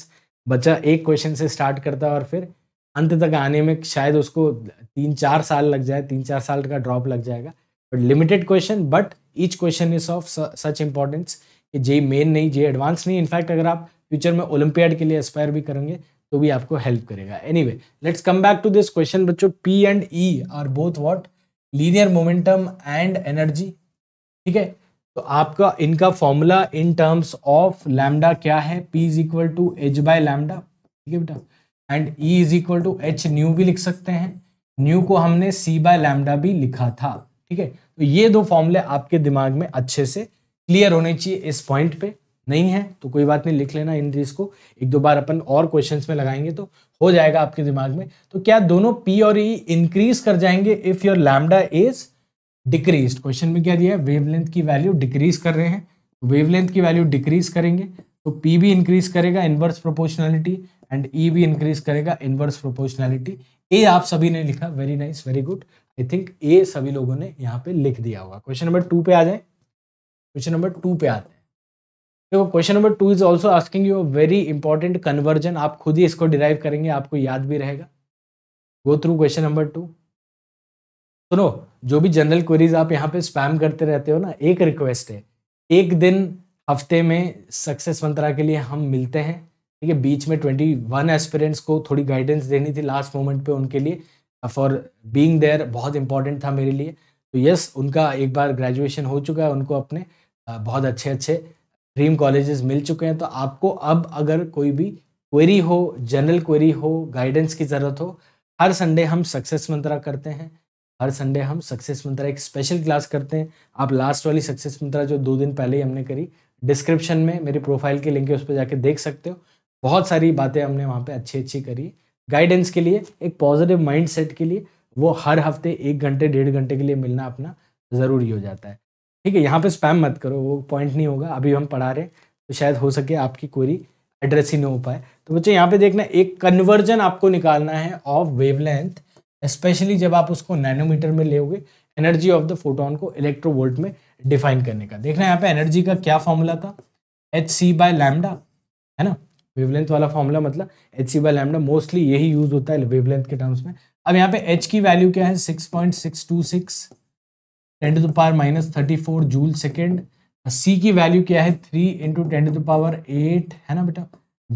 बच्चा एक क्वेश्चन से स्टार्ट करता है और फिर अंत तक आने में शायद उसको तीन चार साल लग जाए तीन चार साल का ड्रॉप लग जाएगा but limited question but each question is of such importance कि जे मेन नहीं जे एडवांस नहीं इनफैक्ट अगर आप फ्यूचर में ओलंपियाड के लिए एस्पायर भी करेंगे तो भी आपको हेल्प करेगा anyway let's come back to this question बच्चों P and E are both what linear momentum and energy ठीक है तो आपका इनका formula in terms of lambda क्या है P is equal to H by lambda ठीक है बेटा and E is equal to H nu भी लिख सकते हैं न्यू को हमने सी बाय लैमडा भी लिखा था ठीक है तो ये दो फॉर्मूले आपके दिमाग में अच्छे से क्लियर होने चाहिए इस पॉइंट पे नहीं है तो कोई बात नहीं लिख लेना दिस को एक दो बार अपन और क्वेश्चंस में लगाएंगे तो हो जाएगा आपके दिमाग में तो क्या दोनों पी और ई e इंक्रीज कर जाएंगे if your lambda is decrease question में क्या दिया है वेवलेंथ की वैल्यू डिक्रीज कर रहे हैं वेवलेंथ की वैल्यू डिक्रीज करेंगे तो पी भी इंक्रीज करेगा इनवर्स प्रोपोर्शनैलिटी एंड ई भी इंक्रीज करेगा इनवर्स प्रोपोर्शनैलिटी ए आप सभी ने लिखा very nice very good I think a सभी लोगों ने यहाँ पे लिख दिया होगा क्वेश्चन नंबर टू पे आ जाए क्वेश्चन नंबर टू पे आते हैं देखो question number two is also asking you very important conversion आप खुद ही इसको डिराइव करेंगे आपको याद भी रहेगा go through question number two सुनो जो भी जनरल क्वेरीज आप यहाँ पे स्पैम करते रहते हो ना एक रिक्वेस्ट है एक दिन हफ्ते में सक्सेस मंत्रा के लिए हम मिलते हैं ठीक है बीच में ट्वेंटी वन एस्पिरेंट्स को थोड़ी गाइडेंस देनी थी लास्ट मोमेंट पे उनके लिए फॉर बीइंग देयर बहुत इंपॉर्टेंट था मेरे लिए तो यस उनका एक बार ग्रेजुएशन हो चुका है उनको अपने बहुत अच्छे अच्छे ड्रीम कॉलेजेस मिल चुके हैं तो आपको अब अगर कोई भी क्वेरी हो जनरल क्वेरी हो गाइडेंस की ज़रूरत हो हर संडे हम सक्सेस मंत्रा करते हैं हर संडे हम सक्सेस मंत्रा एक स्पेशल क्लास करते हैं आप लास्ट वाली सक्सेस मंत्रा जो दो दिन पहले ही हमने करी डिस्क्रिप्शन में मेरी प्रोफाइल के लिंक है उस पर जाके देख सकते हो बहुत सारी बातें हमने वहाँ पे अच्छी अच्छी करी गाइडेंस के लिए एक पॉजिटिव माइंड सेट के लिए वो हर हफ्ते एक घंटे डेढ़ घंटे के लिए मिलना अपना ज़रूरी हो जाता है ठीक है यहाँ पे स्पैम मत करो वो पॉइंट नहीं होगा अभी हम पढ़ा रहे हैं तो शायद हो सके आपकी क्वेरी एड्रेस ही नहीं हो पाए तो बच्चे यहाँ पे देखना एक कन्वर्जन आपको निकालना है ऑफ वेवलेंथ स्पेशली जब आप उसको नैनोमीटर में लेोगे एनर्जी ऑफ द फोटोन को इलेक्ट्रोवोल्ट में डिफाइन करने का देखना यहाँ पे एनर्जी का क्या फॉर्मूला था एच सी बाय लैमडा है ना वेवलेंथ वाला फॉर्मूला मतलब H C by lambda mostly यही यूज होता है वेवलेंथ के टर्म्स में अब यहाँ पे एच की वैल्यू क्या है six point six two six ten to the power minus thirty four joule second C की वैल्यू क्या है three into ten to the power eight है ना बेटा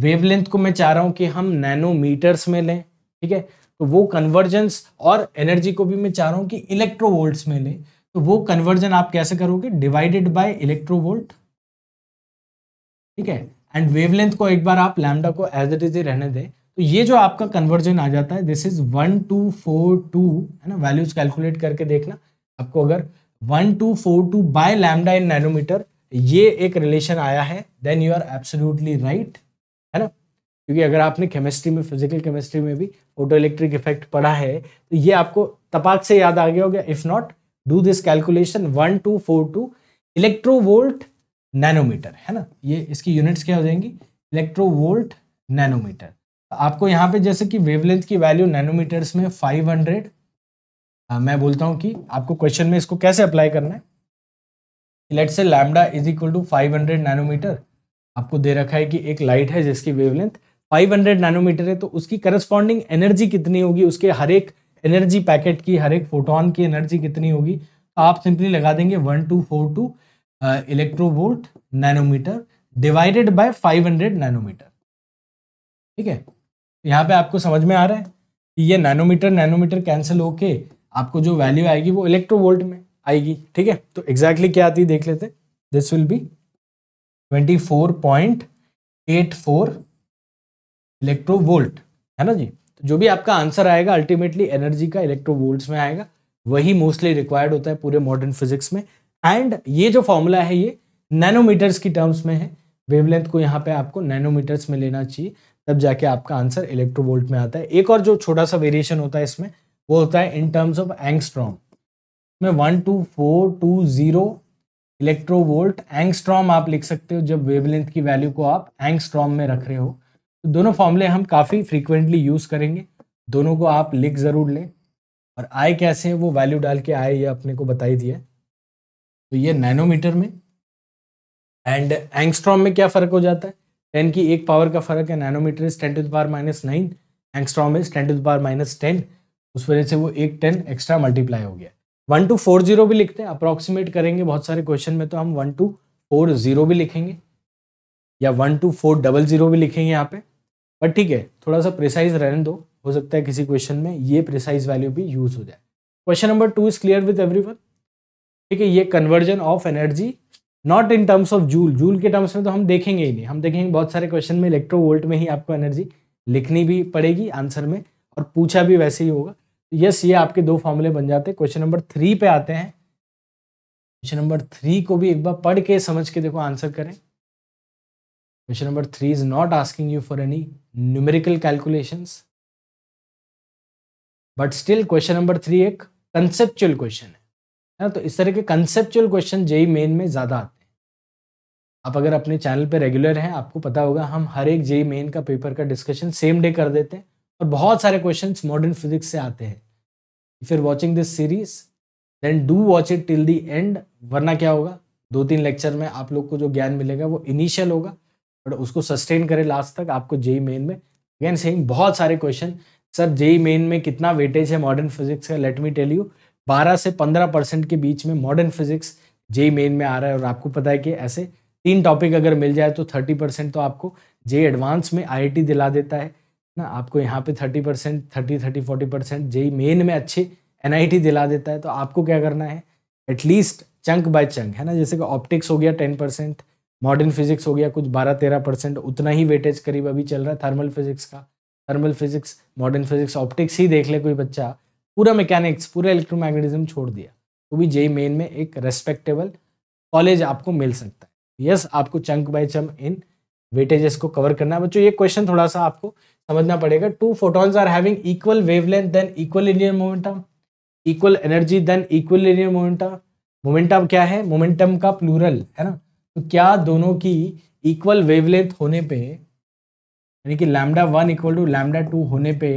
वेवलेंथ को मैं चाह रहा हूँ कि हम नैनोमीटर्स में लें ठीक है तो वो कन्वर्जेंस और एनर्जी को भी मैं चाह रहा हूँ कि इलेक्ट्रोवोल्ट्स में लें तो वो कन्वर्जन आप कैसे करोगे डिवाइडेड बाय इलेक्ट्रोवोल्ट ठीक है एंड वेवलेंथ को एक बार आप लैमडा को एज इट इज रहने दें तो ये जो आपका कन्वर्जन आ जाता है this is one two four two है ना वैल्यूज कैलकुलेट करके देखना आपको अगर one two four two by lambda in nanometre ये एक रिलेशन आया है then you are absolutely right है ना क्योंकि अगर आपने केमिस्ट्री में फिजिकल केमिस्ट्री में भी फोटो इलेक्ट्रिक इफेक्ट पढ़ा है तो ये आपको तपाक से याद आ गया होगा if not do this calculation one two four two electrovolt nanometre है ना ये इसकी यूनिट्स क्या हो जाएंगी इलेक्ट्रोवोल्ट नैनोमीटर आपको यहाँ पे जैसे कि वेवलेंथ की वैल्यू नैनोमीटर्स में 500 मैं बोलता हूँ कि आपको क्वेश्चन में इसको कैसे अप्लाई करना है let say lambda is equal to 500 nanometre आपको दे रखा है कि एक लाइट है जिसकी वेवलेंथ 500 नैनोमीटर है तो उसकी करस्पॉन्डिंग एनर्जी कितनी होगी उसके हर एक एनर्जी पैकेट की हर एक फोटोन की एनर्जी कितनी होगी तो आप सिंपली लगा देंगे one two four two electrovolt nanometre divided by 500 nanometre ठीक है यहाँ पे आपको समझ में आ रहा है कि ये नैनोमीटर नैनोमीटर कैंसिल होके आपको जो वैल्यू आएगी वो इलेक्ट्रोवोल्ट में आएगी ठीक है तो एग्जैक्टली exactly क्या आती है देख लेते this will be twenty four point eight four electrovolt है ना जी तो जो भी आपका आंसर आएगा अल्टीमेटली एनर्जी का इलेक्ट्रोवोल्ट में आएगा वही मोस्टली रिक्वायर्ड होता है पूरे मॉडर्न फिजिक्स में एंड ये जो फॉर्मूला है ये नैनोमीटर्स की टर्म्स में है वेवलेंथ को यहाँ पे आपको नैनोमीटर्स में लेना चाहिए तब जाके आपका आंसर इलेक्ट्रोवोल्ट में आता है एक और जो छोटा सा वेरिएशन होता है इसमें वो होता है इन टर्म्स ऑफ एंगस्ट्रॉम में one two four two zero electrovolt angstrom आप लिख सकते हो जब वेवलेंथ की वैल्यू को आप एंगस्ट्रॉम में रख रहे हो तो दोनों फॉर्मूले हम काफ़ी फ्रीक्वेंटली यूज़ करेंगे दोनों को आप लिख ज़रूर लें और आए कैसे हैं वो वैल्यू डाल के आए ये अपने को बताई दिया तो ये नैनोमीटर में एंड एंगस्ट्रॉम में क्या फ़र्क हो जाता है टेन की एक पावर का फ़र्क है nanometre is ten to the power minus nine angstrom is ten to the power minus ten उस वजह से वो एक टेन एक्स्ट्रा मल्टीप्लाई हो गया वन टू फोर जीरो भी लिखते हैं अप्रोक्सीमेट करेंगे बहुत सारे क्वेश्चन में तो हम वन टू फोर जीरो भी लिखेंगे या one two four double zero भी लिखेंगे यहाँ पे बट ठीक है थोड़ा सा प्रिसाइज रहने दो हो सकता है किसी क्वेश्चन में ये प्रिसाइज वैल्यू भी यूज हो जाए question number two is clear with every ठीक है ये conversion of energy not in terms of joule joule के टर्म्स में तो हम देखेंगे ही नहीं हम देखेंगे बहुत सारे क्वेश्चन में इलेक्ट्रो वोल्ट में ही आपको एनर्जी लिखनी भी पड़ेगी आंसर में और पूछा भी वैसे ही होगा यस ये आपके दो फॉर्मूले बन जाते हैं क्वेश्चन नंबर थ्री पे आते हैं क्वेश्चन नंबर थ्री को भी एक बार पढ़ के समझ के देखो आंसर करें question number three is not asking you for any numerical calculations but still question number three एक कंसेप्चुअल क्वेश्चन है ना तो इस तरह के कंसेप्चुअल क्वेश्चन जेई मेन में ज़्यादा आते हैं आप अगर अपने चैनल पर रेगुलर हैं आपको पता होगा हम हर एक जेई मेन e का पेपर का डिस्कशन सेम डे कर देते हैं और बहुत सारे क्वेश्चन मॉडर्न फिजिक्स से आते हैं if your this series then do watch it till the end वरना क्या होगा दो तीन लेक्चर में आप लोग को जो ज्ञान मिलेगा वो इनिशियल होगा बट उसको सस्टेन करें लास्ट तक आपको जेई मेन e में अगेन सेम बहुत सारे क्वेश्चन सर जेई मेन में कितना वेटेज है मॉडर्न फिजिक्स का लेट मी टेल यू 12 से 15 परसेंट के बीच में मॉडर्न फिजिक्स जेई मेन में आ रहा है और आपको पता है कि ऐसे तीन टॉपिक अगर मिल जाए तो 30 परसेंट तो आपको जेई एडवांस e में आईआईटी दिला देता है ना आपको यहाँ पे thirty percent thirty thirty forty percent JEE main में अच्छे एन दिला देता है तो आपको क्या करना है एटलीस्ट चंक बाय चंक है ना जैसे कि ऑप्टिक्स हो गया टेन परसेंट मॉडर्न फिजिक्स हो गया कुछ बारह तेरह परसेंट उतना ही वेटेज करीब अभी चल रहा है थर्मल फिजिक्स का thermal physics modern physics optics ही देख ले कोई बच्चा पूरा मैकेनिक्स पूरा इलेक्ट्रोमैग्नेटिज्म छोड़ दिया तो भी जेई मेन में एक रेस्पेक्टेबल कॉलेज आपको मिल सकता है यस yes, आपको chunk by chunk in weightages को कवर करना है बच्चों ये क्वेश्चन थोड़ा सा आपको समझना पड़ेगा two photons are having equal wavelength then equal linear momentum equal energy then equal linear momentum momentum क्या है मोमेंटम का प्लूरल है ना तो क्या दोनों की इक्वल वेवलेंथ होने पे यानी कि lambda one equal to lambda two होने पे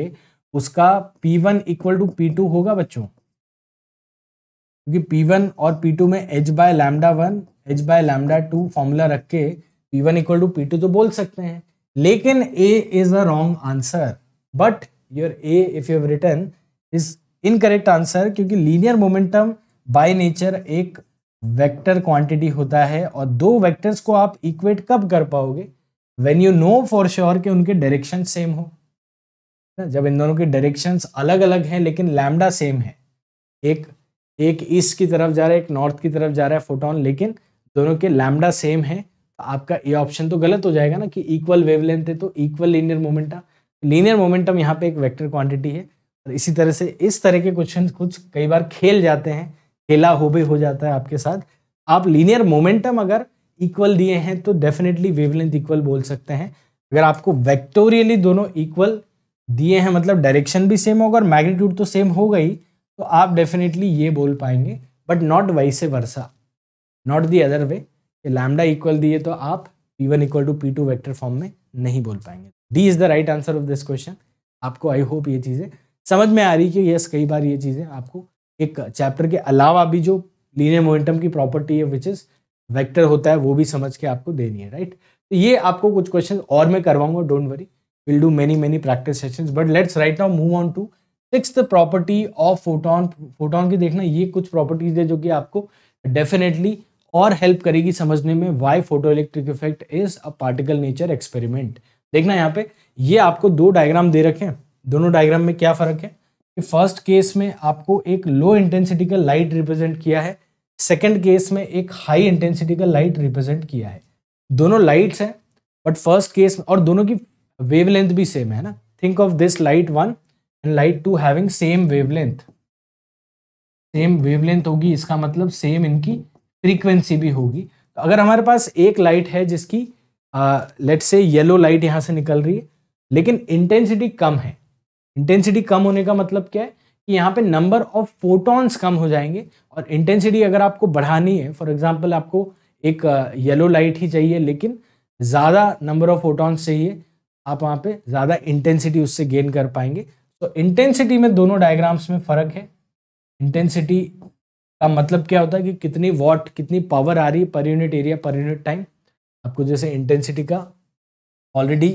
उसका P one equal to P two होगा बच्चों क्योंकि पी वन और पी टू में H by lambda one H by lambda two formula रख के P one equal to P two तो बोल सकते हैं लेकिन A is a wrong answer but your A if you return is incorrect answer क्योंकि linear momentum by nature एक vector quantity होता है और दो वेक्टर्स को आप इक्वेट कब कर पाओगे when you know for sure कि उनके डायरेक्शन सेम हो ना जब इन दोनों के डायरेक्शन अलग अलग हैं लेकिन लैमडा सेम है एक एक ईस्ट की तरफ जा रहा है एक नॉर्थ की तरफ जा रहा है फोटोन लेकिन दोनों के लैमडा सेम है आपका ये ऑप्शन तो गलत हो जाएगा ना कि इक्वल वेवलेंथ है तो equal linear momenta linear momentum यहाँ पे एक वेक्टर क्वांटिटी है और इसी तरह से इस तरह के क्वेश्चन कुछ कई बार खेल जाते हैं खेला हो भी हो जाता है आपके साथ आप लीनियर मोमेंटम अगर इक्वल दिए हैं तो डेफिनेटली वेवलेंथ इक्वल बोल सकते हैं अगर आपको वेक्टोरियली दोनों इक्वल दिए हैं मतलब डायरेक्शन भी सेम होगा और मैग्नीट्यूड तो सेम हो गई तो आप डेफिनेटली ये बोल पाएंगे बट नॉट वाई से वर्षा नॉट दी अदर वे कि लैमडा इक्वल दिए तो आप P one equal to P two vector form में नहीं बोल पाएंगे D is the right answer of this question आपको आई होप ये चीज़ें समझ में आ रही कि यस कई बार ये चीज़ें आपको एक चैप्टर के अलावा भी जो लीनियर मोमेंटम की प्रॉपर्टी है विच इज़ वैक्टर होता है वो भी समझ के आपको देनी है राइट तो ये आपको कुछ क्वेश्चन और मैं करवाऊंगा don't worry will do many many practice session but let's right now move on to six property of photon photon की देखना ये कुछ प्रॉपर्टीज है जो कि आपको डेफिनेटली और हेल्प करेगी समझने में why photo electric effect is a particle nature experiment देखना यहाँ पे ये आपको दो डायग्राम दे रखे हैं दोनों डायग्राम में क्या फ़र्क है कि फर्स्ट केस में आपको एक लो इंटेंसिटी का लाइट रिप्रेजेंट किया है सेकेंड केस में एक हाई इंटेंसिटी का लाइट रिप्रेजेंट किया है दोनों लाइट्स हैं बट फर्स्ट केस में और दोनों की वेवलेंथ भी सेम है ना think of this light one and light two having same wavelength same wavelength होगी इसका मतलब सेम इनकी फ्रीक्वेंसी भी होगी तो अगर हमारे पास एक लाइट है जिसकी लेट से येलो लाइट यहाँ से निकल रही है लेकिन इंटेंसिटी कम है इंटेंसिटी कम होने का मतलब क्या है कि यहाँ पे नंबर ऑफ फोटॉन्स कम हो जाएंगे और इंटेंसिटी अगर आपको बढ़ानी है फॉर एग्जांपल आपको एक येलो लाइट ही चाहिए लेकिन ज़्यादा नंबर ऑफ फोटॉन्स चाहिए आप वहाँ पे ज़्यादा इंटेंसिटी उससे गेन कर पाएंगे तो इंटेंसिटी में दोनों डायग्राम्स में फ़र्क है इंटेंसिटी का मतलब क्या होता है कि कितनी वॉट कितनी पावर आ रही है per unit area per unit time आपको जैसे इंटेंसिटी का ऑलरेडी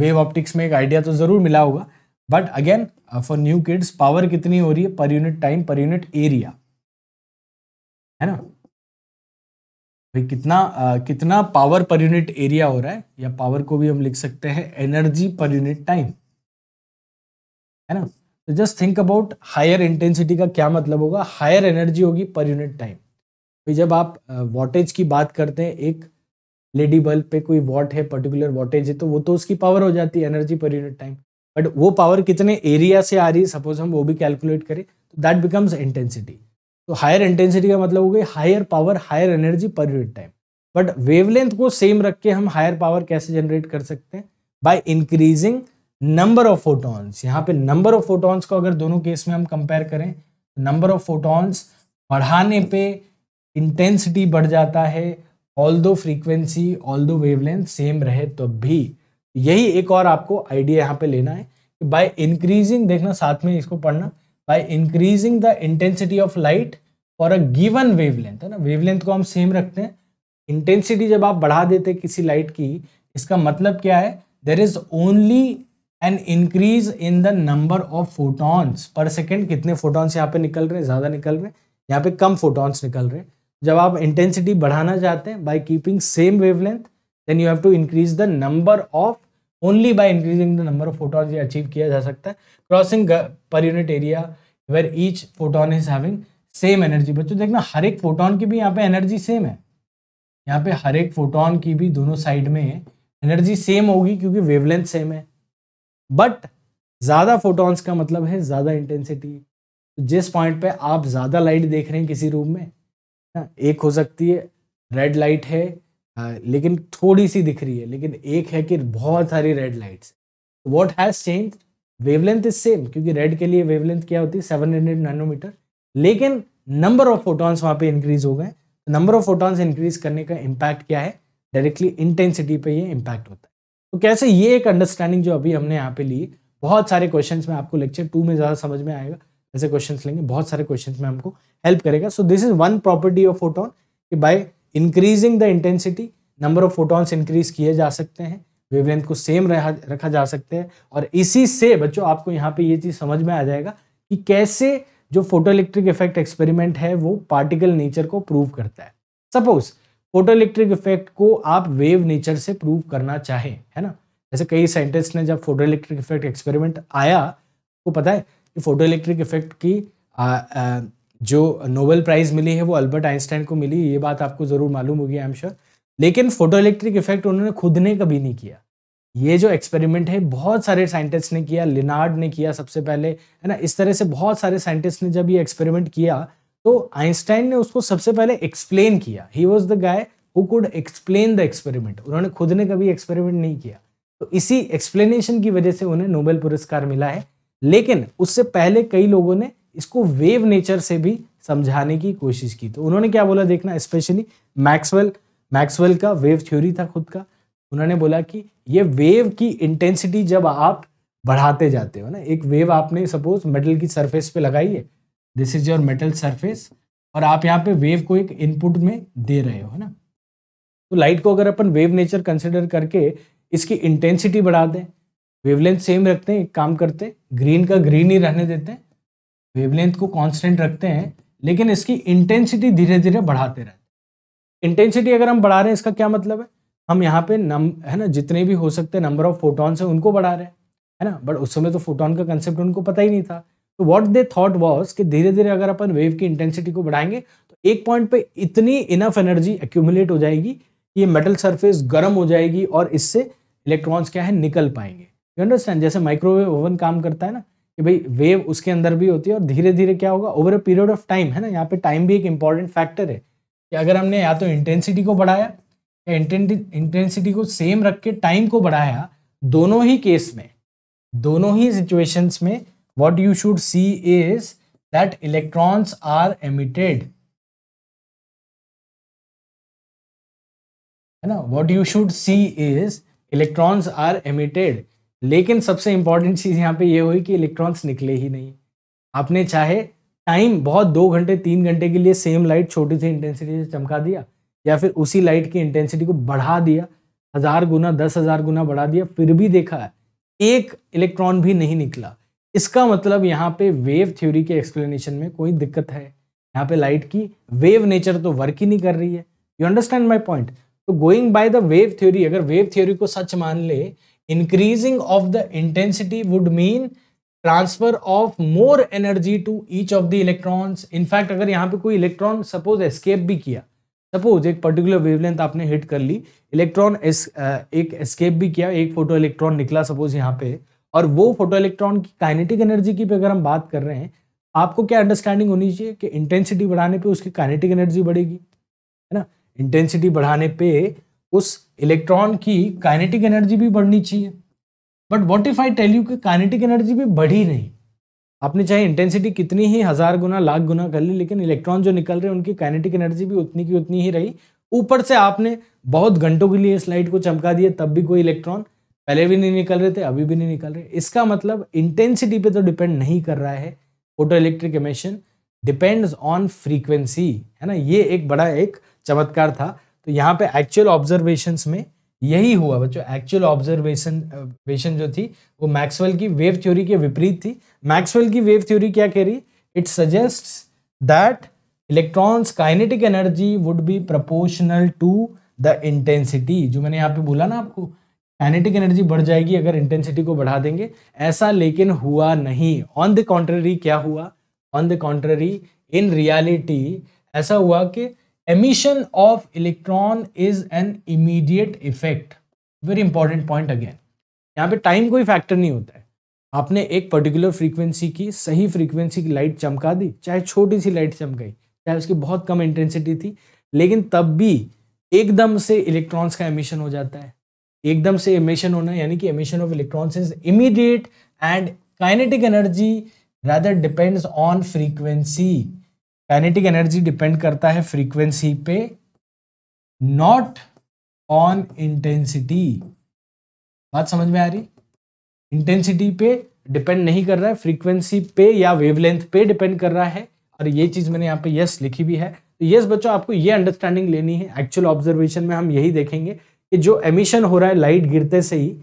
वेव ऑप्टिक्स में एक आइडिया तो ज़रूर मिला होगा but again for new kids power कितनी हो रही है per unit time per unit area है ना भाई कितना आ, कितना पावर पर यूनिट एरिया हो रहा है या पावर को भी हम लिख सकते हैं एनर्जी पर यूनिट टाइम है ना तो just think about higher intensity का क्या मतलब होगा हायर एनर्जी होगी पर यूनिट टाइम जब आप वॉटेज की बात करते हैं एक लेडी बल्ब पे कोई वॉट है पर्टिकुलर वॉटेज है तो वो तो उसकी पावर हो जाती है energy per unit time but वो पावर कितने एरिया से आ रही है सपोज हम वो भी कैलकुलेट करें तो दैट बिकम्स इंटेंसिटी तो हायर इंटेंसिटी का मतलब हो गई higher power higher energy per unit time but wavelength को सेम रख के हम हायर पावर कैसे जनरेट कर सकते हैं by increasing number of photons यहाँ पे नंबर ऑफ फोटॉन्स को अगर दोनों केस में हम कंपेयर करें नंबर ऑफ फोटॉन्स बढ़ाने पे इंटेंसिटी बढ़ जाता है although frequency although wavelength same रहे तो भी यही एक और आपको आइडिया यहाँ पे लेना है कि बाय इंक्रीजिंग देखना साथ में इसको पढ़ना by increasing the intensity of light for a given wavelength है ना वेवलेंथ को हम सेम रखते हैं इंटेंसिटी जब आप बढ़ा देते किसी लाइट की इसका मतलब क्या है there is only an increase in the number of photons per second कितने फोटॉन्स यहाँ पे निकल रहे हैं ज़्यादा निकल रहे हैं यहाँ पे कम फोटॉन्स निकल रहे हैं जब आप इंटेंसिटी बढ़ाना चाहते हैं by keeping same wavelength then you have to increase the number of only by increasing the number of photons ये अचीव किया जा सकता है crossing per unit area where each photon is having same energy बच्चों देखना हर एक photon की भी यहाँ पे एनर्जी सेम है यहाँ पे हर एक फोटोन की भी दोनों साइड में एनर्जी सेम होगी क्योंकि वेवलेंथ सेम है बट ज़्यादा फोटॉन्स का मतलब है ज़्यादा इंटेंसिटी तो जिस पॉइंट पे आप ज़्यादा लाइट देख रहे हैं किसी रूम में ना हाँ, एक हो सकती है रेड लाइट है हाँ, लेकिन थोड़ी सी दिख रही है लेकिन एक है कि बहुत सारी red lights what has change wavelength is same क्योंकि रेड के लिए वेवलेंथ क्या होती है सेवन हंड्रेड नैनोमीटर लेकिन नंबर ऑफ फोटॉन्स वहाँ पे इंक्रीज हो गए नंबर ऑफ फोटॉन्स इंक्रीज करने का इम्पैक्ट क्या है डायरेक्टली इंटेंसिटी पे ये इम्पैक्ट होता है तो कैसे ये एक अंडरस्टैंडिंग जो अभी हमने यहाँ पे ली बहुत सारे क्वेश्चन में आपको लेक्चर टू में ज़्यादा समझ में आएगा ऐसे क्वेश्चन लेंगे बहुत सारे क्वेश्चन में हमको हेल्प करेगा so this is one property of photon कि by increasing the intensity number of photons increase किए जा सकते हैं वेवलेंथ को सेम रखा जा सकता है और इसी से बच्चों आपको यहाँ पे ये चीज़ समझ में आ जाएगा कि कैसे जो फोटो इलेक्ट्रिक इफेक्ट एक्सपेरिमेंट है वो पार्टिकल नेचर को प्रूव करता है सपोज फोटो इलेक्ट्रिक इफेक्ट को आप वेव नेचर से प्रूव करना चाहें है ना जैसे कई साइंटिस्ट ने जब फोटो इलेक्ट्रिक इफेक्ट एक्सपेरिमेंट आया तो पता है कि फोटो इलेक्ट्रिक इफेक्ट की आ, आ, जो नोबेल प्राइज़ मिली है वो अल्बर्ट आइंस्टाइन को मिली ये बात आपको ज़रूर मालूम होगी आई एम श्योर लेकिन फोटो इलेक्ट्रिक इफेक्ट उन्होंने खुद ने कभी नहीं किया ये जो एक्सपेरिमेंट है बहुत सारे साइंटिस्ट ने किया लिनार्ड ने किया सबसे पहले है ना इस तरह से बहुत सारे साइंटिस्ट ने जब ये एक्सपेरिमेंट किया तो आइंस्टाइन ने उसको सबसे पहले एक्सप्लेन किया he was the guy who could explain the experiment उन्होंने खुद ने कभी एक्सपेरिमेंट नहीं किया तो इसी एक्सप्लेनेशन की वजह से उन्हें नोबेल पुरस्कार मिला है लेकिन उससे पहले कई लोगों ने इसको वेव नेचर से भी समझाने की कोशिश की तो उन्होंने क्या बोला देखना स्पेशली मैक्सवेल मैक्सवेल का वेव थ्योरी था खुद का उन्होंने बोला कि ये वेव की इंटेंसिटी जब आप बढ़ाते जाते हो ना एक वेव आपने सपोज मेटल की सरफेस पे लगाई है this is your metal surface और आप यहाँ पे वेव को एक इनपुट में दे रहे हो है ना तो लाइट को अगर अपन वेव नेचर कंसिडर करके इसकी इंटेंसिटी बढ़ा दें वेवलेंथ सेम रखते हैं एक काम करते हैं ग्रीन का ग्रीन ही रहने देते हैं वेवलेंथ को कांस्टेंट रखते हैं लेकिन इसकी इंटेंसिटी धीरे धीरे बढ़ाते रहते हैं इंटेंसिटी अगर हम बढ़ा रहे हैं इसका क्या मतलब है हम यहाँ पे नम है ना जितने भी हो सकते हैं नंबर ऑफ फोटोन्स हैं उनको बढ़ा रहे हैं है ना बट उस समय तो फोटोन का कंसेप्ट उनको पता ही नहीं था तो व्हाट दे थॉट वॉज कि धीरे धीरे अगर अपन वेव की इंटेंसिटी को बढ़ाएंगे तो एक पॉइंट पे इतनी इनफ एनर्जी एक्यूमुलेट हो जाएगी कि ये मेटल सरफेस गर्म हो जाएगी और इससे इलेक्ट्रॉन्स क्या है निकल पाएंगे यू अंडरस्टैंड जैसे माइक्रोवेव ओवन काम करता है ना कि भाई वेव उसके अंदर भी होती है और धीरे धीरे क्या होगा over a period of time है ना यहाँ पे टाइम भी एक इंपॉर्टेंट फैक्टर है कि अगर हमने या तो इंटेंसिटी को बढ़ाया या इंटेंसिटी को सेम रख के टाइम को बढ़ाया दोनों ही केस में दोनों ही सिचुएशंस में what you should see is that electrons are emitted है ना what you should see is electrons are emitted लेकिन सबसे इंपॉर्टेंट चीज़ यहाँ पे ये हुई कि इलेक्ट्रॉन्स निकले ही नहीं आपने चाहे टाइम बहुत दो घंटे तीन घंटे के लिए सेम लाइट छोटी सी इंटेंसिटी से चमका दिया या फिर उसी लाइट की इंटेंसिटी को बढ़ा दिया हज़ार गुना दस हज़ार गुना बढ़ा दिया फिर भी देखा एक इलेक्ट्रॉन भी नहीं निकला इसका मतलब यहाँ पे वेव थ्योरी के एक्सप्लेनेशन में कोई दिक्कत है यहाँ पे लाइट की वेव नेचर तो वर्क ही नहीं कर रही है यू अंडरस्टैंड माई पॉइंट तो going by the wave theory अगर वेव थ्योरी को सच मान ले increasing of the intensity would mean transfer of more energy to each of the electrons in fact अगर यहाँ पे कोई इलेक्ट्रॉन सपोज एस्केप भी किया सपोज एक पर्टिकुलर वेवलेंथ आपने हिट कर ली इलेक्ट्रॉन एस, एक एस्केप भी किया एक फोटो इलेक्ट्रॉन निकला सपोज यहाँ पे और वो फोटो इलेक्ट्रॉन की काइनेटिक एनर्जी की अगर हम बात कर रहे हैं आपको क्या अंडरस्टैंडिंग होनी चाहिए कि इंटेंसिटी बढ़ाने पे उसकी काइनेटिक एनर्जी बढ़ेगी है ना इंटेंसिटी बढ़ाने पे उस इलेक्ट्रॉन की काइनेटिक एनर्जी भी बढ़नी चाहिए but what if I tell you कि काइनेटिक एनर्जी भी बढ़ी नहीं आपने चाहे इंटेंसिटी कितनी ही हज़ार गुना लाख गुना कर ली लेकिन इलेक्ट्रॉन जो निकल रहे हैं उनकी काइनेटिक एनर्जी भी उतनी की उतनी ही रही ऊपर से आपने बहुत घंटों के लिए इस लाइट को चमका दिया तब भी कोई इलेक्ट्रॉन पहले भी नहीं निकल रहे थे अभी भी नहीं निकल रहे इसका मतलब इंटेंसिटी पे तो डिपेंड नहीं कर रहा है photo electric emission depends on frequency है ना ये एक बड़ा एक चमत्कार था तो यहाँ पे एक्चुअल ऑब्जर्वेशन में यही हुआ बच्चों एक्चुअल ऑब्जर्वेशन वेशन जो थी वो मैक्सवेल की वेव थ्योरी के विपरीत थी मैक्सवेल की वेव थ्योरी क्या कह रही it suggest that electrons kinetic energy would be proportional to the intensity जो मैंने यहाँ पे बोला ना आपको काइनेटिक एनर्जी बढ़ जाएगी अगर इंटेंसिटी को बढ़ा देंगे ऐसा लेकिन हुआ नहीं ऑन द कॉन्ट्ररी क्या हुआ on the contrary in reality ऐसा हुआ कि emission of electron is an immediate effect very important point again यहाँ पे टाइम कोई फैक्टर नहीं होता है आपने एक पर्टिकुलर फ्रीक्वेंसी की सही फ्रीक्वेंसी की लाइट चमका दी चाहे छोटी सी लाइट चमकाई चाहे उसकी बहुत कम इंटेंसिटी थी लेकिन तब भी एकदम से इलेक्ट्रॉन्स का एमिशन हो जाता है एकदम से एमिशन होना यानी कि emission of electrons is immediate and kinetic energy rather depends on frequency kinetic energy depend करता है फ्रीक्वेंसी पे नॉट ऑन इंटेंसिटी बात समझ में आ रही इंटेंसिटी पे डिपेंड नहीं कर रहा है फ्रीक्वेंसी पे या वेवलेंथ पे डिपेंड कर रहा है और ये चीज़ मैंने यहाँ पे यस लिखी भी है तो यस बच्चों आपको ये अंडरस्टैंडिंग लेनी है एक्चुअल ऑब्जर्वेशन में हम यही देखेंगे कि जो एमिशन हो रहा है लाइट गिरते से ही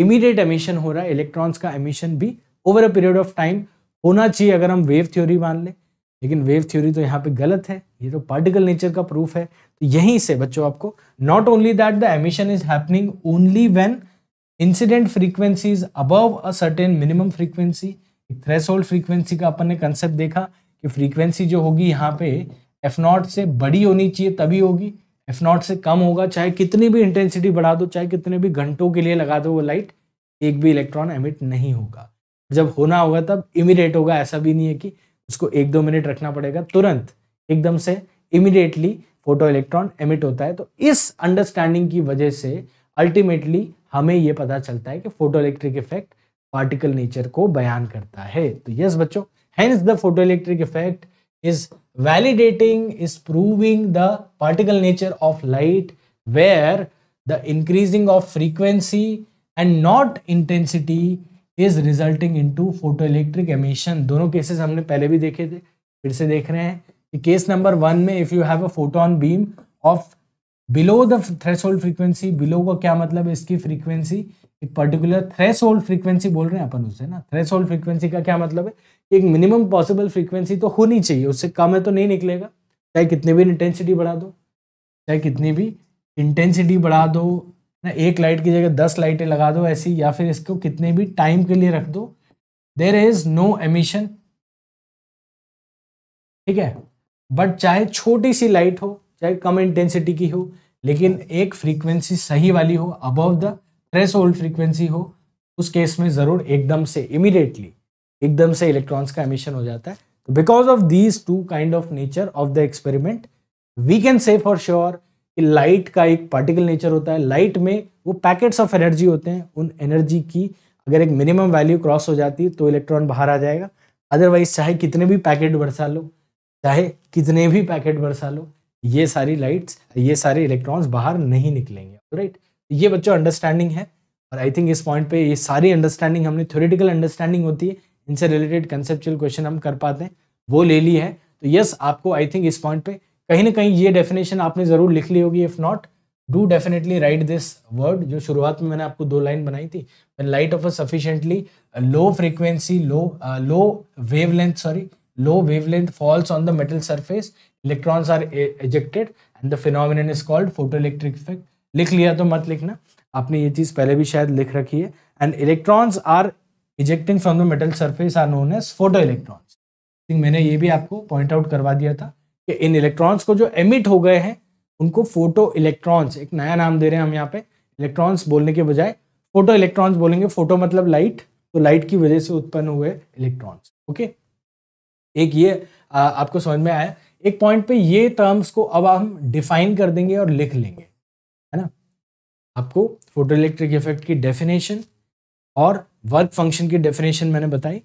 इमीडिएट एमिशन हो रहा है इलेक्ट्रॉन्स का एमिशन भी over a period of time होना चाहिए अगर हम वेव थ्योरी मान लें लेकिन वेव थ्योरी तो यहाँ पे गलत है ये तो पार्टिकल नेचर का प्रूफ है तो यहीं से बच्चों आपको not only that the emission is happening only when incident frequency is above a certain minimum frequency hold frequency का अपन ने कंसेप्ट देखा कि फ्रीक्वेंसी जो होगी यहाँ पे एफ नॉट से बड़ी होनी चाहिए तभी होगी एफ नॉट से कम होगा चाहे कितनी भी इंटेंसिटी बढ़ा दो चाहे कितने भी घंटों के लिए लगा दो वो लाइट एक भी इलेक्ट्रॉन एमिट नहीं होगा जब होना होगा तब इमिडिएट होगा ऐसा भी नहीं है कि उसको एक दो मिनट रखना पड़ेगा तुरंत एकदम से इमिडिएटली फोटो इलेक्ट्रॉन एमिट होता है तो इस अंडरस्टैंडिंग की वजह से अल्टीमेटली हमें ये पता चलता है कि photo electric effect particle nature को बयान करता है तो यस बच्चों hence the photo electric effect is validating, is proving the particle nature of light where the increasing of frequency and not intensity is resulting into photoelectric emission. दोनों cases हमने पहले भी देखे थे फिर से देख रहे हैं कि केस नंबर वन में if you have a photon beam of below the threshold frequency below का क्या मतलब है इसकी फ्रीक्वेंसी एक पर्टिकुलर थ्रेस होल्ड फ्रीक्वेंसी बोल रहे हैं अपन उसे ना थ्रेस होल्ड फ्रीक्वेंसी का क्या मतलब है एक मिनिमम पॉसिबल फ्रीक्वेंसी तो होनी चाहिए उससे कम है तो नहीं निकलेगा चाहे कितनी भी इंटेंसिटी बढ़ा दो चाहे कितनी भी इंटेंसिटी बढ़ा दो ना एक लाइट की जगह दस लाइटें लगा दो ऐसी या फिर इसको कितने भी टाइम के लिए रख दो देर इज नो एमिशन ठीक है बट चाहे छोटी सी लाइट हो चाहे कम इंटेंसिटी की हो लेकिन एक फ्रीक्वेंसी सही वाली हो above the threshold frequency हो उस केस में ज़रूर एकदम से इमिडिएटली एकदम से इलेक्ट्रॉन्स का एमिशन हो जाता है तो because of these two kind of nature of the experiment we can say for sure कि लाइट का एक पार्टिकल नेचर होता है लाइट में वो पैकेट्स ऑफ एनर्जी होते हैं उन एनर्जी की अगर एक मिनिमम वैल्यू क्रॉस हो जाती है तो इलेक्ट्रॉन बाहर आ जाएगा अदरवाइज चाहे कितने भी पैकेट बरसा लो चाहे कितने भी पैकेट बरसा लो ये सारी लाइट्स ये सारे इलेक्ट्रॉन्स बाहर नहीं निकलेंगे राइट right? ये बच्चों अंडरस्टैंडिंग है और आई थिंक इस पॉइंट पे ये सारी अंडरस्टैंडिंग हमने थ्योरेटिकल अंडरस्टैंडिंग होती है इनसे रिलेटेड कंसेप्चुअल क्वेश्चन हम कर पाते हैं वो ले ली है तो यस आपको आई थिंक इस पॉइंट पे कहीं ना कहीं ये डेफिनेशन आपने ज़रूर लिख ली होगी if not do definitely write this word जो शुरुआत में मैंने आपको दो लाइन बनाई थी light of a sufficiently low frequency low low wavelength sorry low wavelength falls on the metal surface electrons are ejected and the phenomenon is called photo electric effect लिख लिया तो मत लिखना आपने ये चीज़ पहले भी शायद लिख रखी है and electrons are ejecting from the metal surface are known as photo photoelectrons मैंने ये भी आपको पॉइंट आउट करवा दिया था कि इन इलेक्ट्रॉन्स को जो एमिट हो गए हैं उनको फोटो इलेक्ट्रॉन्स एक नया नाम दे रहे हैं हम यहाँ पे इलेक्ट्रॉन्स बोलने के बजाय फोटो इलेक्ट्रॉन्स बोलेंगे फोटो मतलब लाइट तो लाइट की वजह से उत्पन्न हुए इलेक्ट्रॉन्स ओके एक ये आ, आपको समझ में आया एक पॉइंट पे ये टर्म्स को अब हम डिफाइन कर देंगे और लिख लेंगे आपको फोटो इलेक्ट्रिक इफेक्ट की डेफिनेशन और वर्क फंक्शन की डेफिनेशन मैंने बताई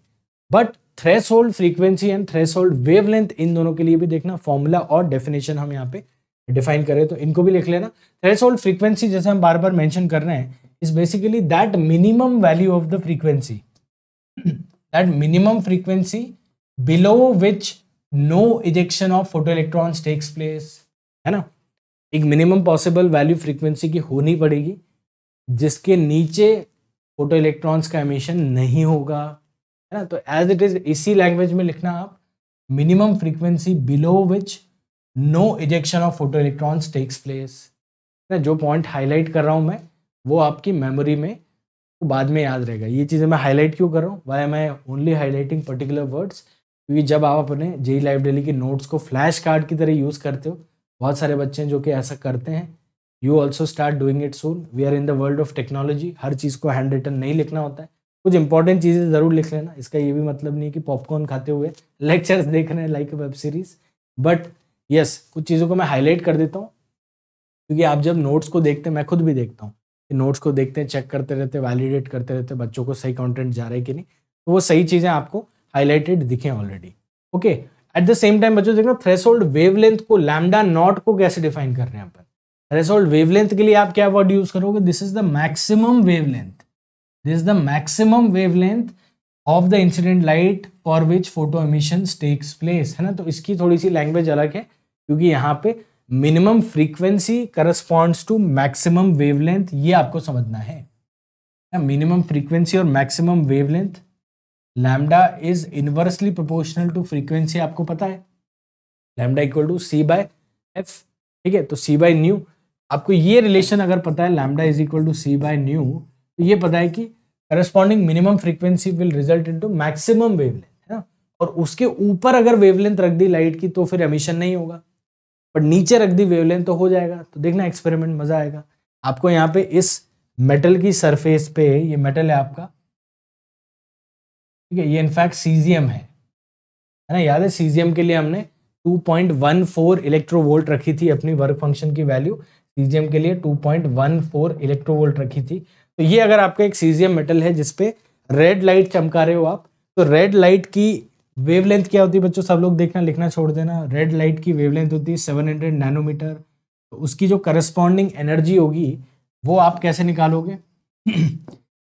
but threshold frequency and threshold wavelength इन दोनों के लिए भी देखना फॉर्मूला और डेफिनेशन हम यहाँ पे डिफाइन करें तो इनको भी लिख लेना थ्रेस होल्ड फ्रीक्वेंसी जैसे हम बार बार मैंशन कर रहे हैं is basically that minimum value of the frequency that minimum frequency below which no ejection of photoelectrons takes place है ना एक मिनिमम पॉसिबल वैल्यू फ्रीक्वेंसी की होनी पड़ेगी जिसके नीचे फोटो इलेक्ट्रॉन्स का एमिशन नहीं होगा है ना तो एज इट इज इसी लैंग्वेज में लिखना आप minimum frequency below which no ejection of photoelectrons takes place ना जो पॉइंट हाईलाइट कर रहा हूँ मैं वो आपकी मेमोरी में तो बाद में याद रहेगा ये चीज़ें मैं हाईलाइट क्यों कर रहा हूँ why am I only highlighting particular words क्योंकि जब आप अपने जेई लाइब्रेरी के नोट्स को फ्लैश कार्ड की तरह यूज़ करते हो बहुत सारे बच्चे हैं जो कि ऐसा करते हैं you also start doing it soon we are in the world of technology हर चीज़ को हैंड रिटन नहीं लिखना होता है कुछ इंपॉर्टेंट चीज़ें ज़रूर लिख लेना इसका ये भी मतलब नहीं कि पॉपकॉर्न खाते हुए लेक्चर्स देख रहे हैं like web series but yes कुछ चीज़ों को मैं हाईलाइट कर देता हूँ क्योंकि आप जब नोट्स को देखते हैं मैं खुद भी देखता हूँ कि नोट्स को देखते हैं चेक करते रहते हैं वैलिडेट करते रहते हैं बच्चों को सही कॉन्टेंट जा रहे है कि नहीं तो वो सही चीज़ें आपको हाईलाइटेड दिखें already okay okay, at the same time बच्चों देखना थ्रेसोल्ड वेवलेंथ को लैमडा नॉट को कैसे डिफाइन कर रहे हैं अपन थ्रेसोल्ड वेवलेंथ के लिए आप क्या वर्ड यूज करोगे this is the maximum wavelength this is the maximum wavelength of the incident light for which photo emission takes place है ना तो इसकी थोड़ी सी लैंग्वेज अलग है क्योंकि यहाँ पे minimum frequency corresponds to maximum wavelength ये आपको समझना है मिनिमम फ्रीक्वेंसी और maximum wavelength lambda is inversely proportional to frequency आपको पता है lambda equal to c by f ठीक है तो सी बाय न्यू आपको ये रिलेशन अगर पता है lambda is equal to c by nu तो ये पता है कि corresponding minimum frequency will result in to maximum wavelength है ना और उसके ऊपर अगर वेवलेंथ रख दी लाइट की तो फिर एमिशन नहीं होगा पर नीचे रख दी वेवलेंथ तो हो जाएगा तो देखना एक्सपेरिमेंट मजा आएगा आपको यहाँ पे इस मेटल की सरफेस पे ये मेटल है आपका ठीक है ये इनफैक्ट सीजियम है है ना याद है सीजियम के लिए हमने 2.14 पॉइंट इलेक्ट्रोवोल्ट रखी थी अपनी वर्क फंक्शन की वैल्यू सीजियम के लिए 2.14 पॉइंट इलेक्ट्रोवोल्ट रखी थी तो ये अगर आपका एक सीजियम मेटल है जिसपे रेड लाइट चमका रहे हो आप तो रेड लाइट की वेवलेंथ क्या होती है बच्चों सब लोग देखना लिखना छोड़ देना रेड लाइट की वेवलेंथ होती है सेवन नैनोमीटर तो उसकी जो करस्पॉन्डिंग एनर्जी होगी वो आप कैसे निकालोगे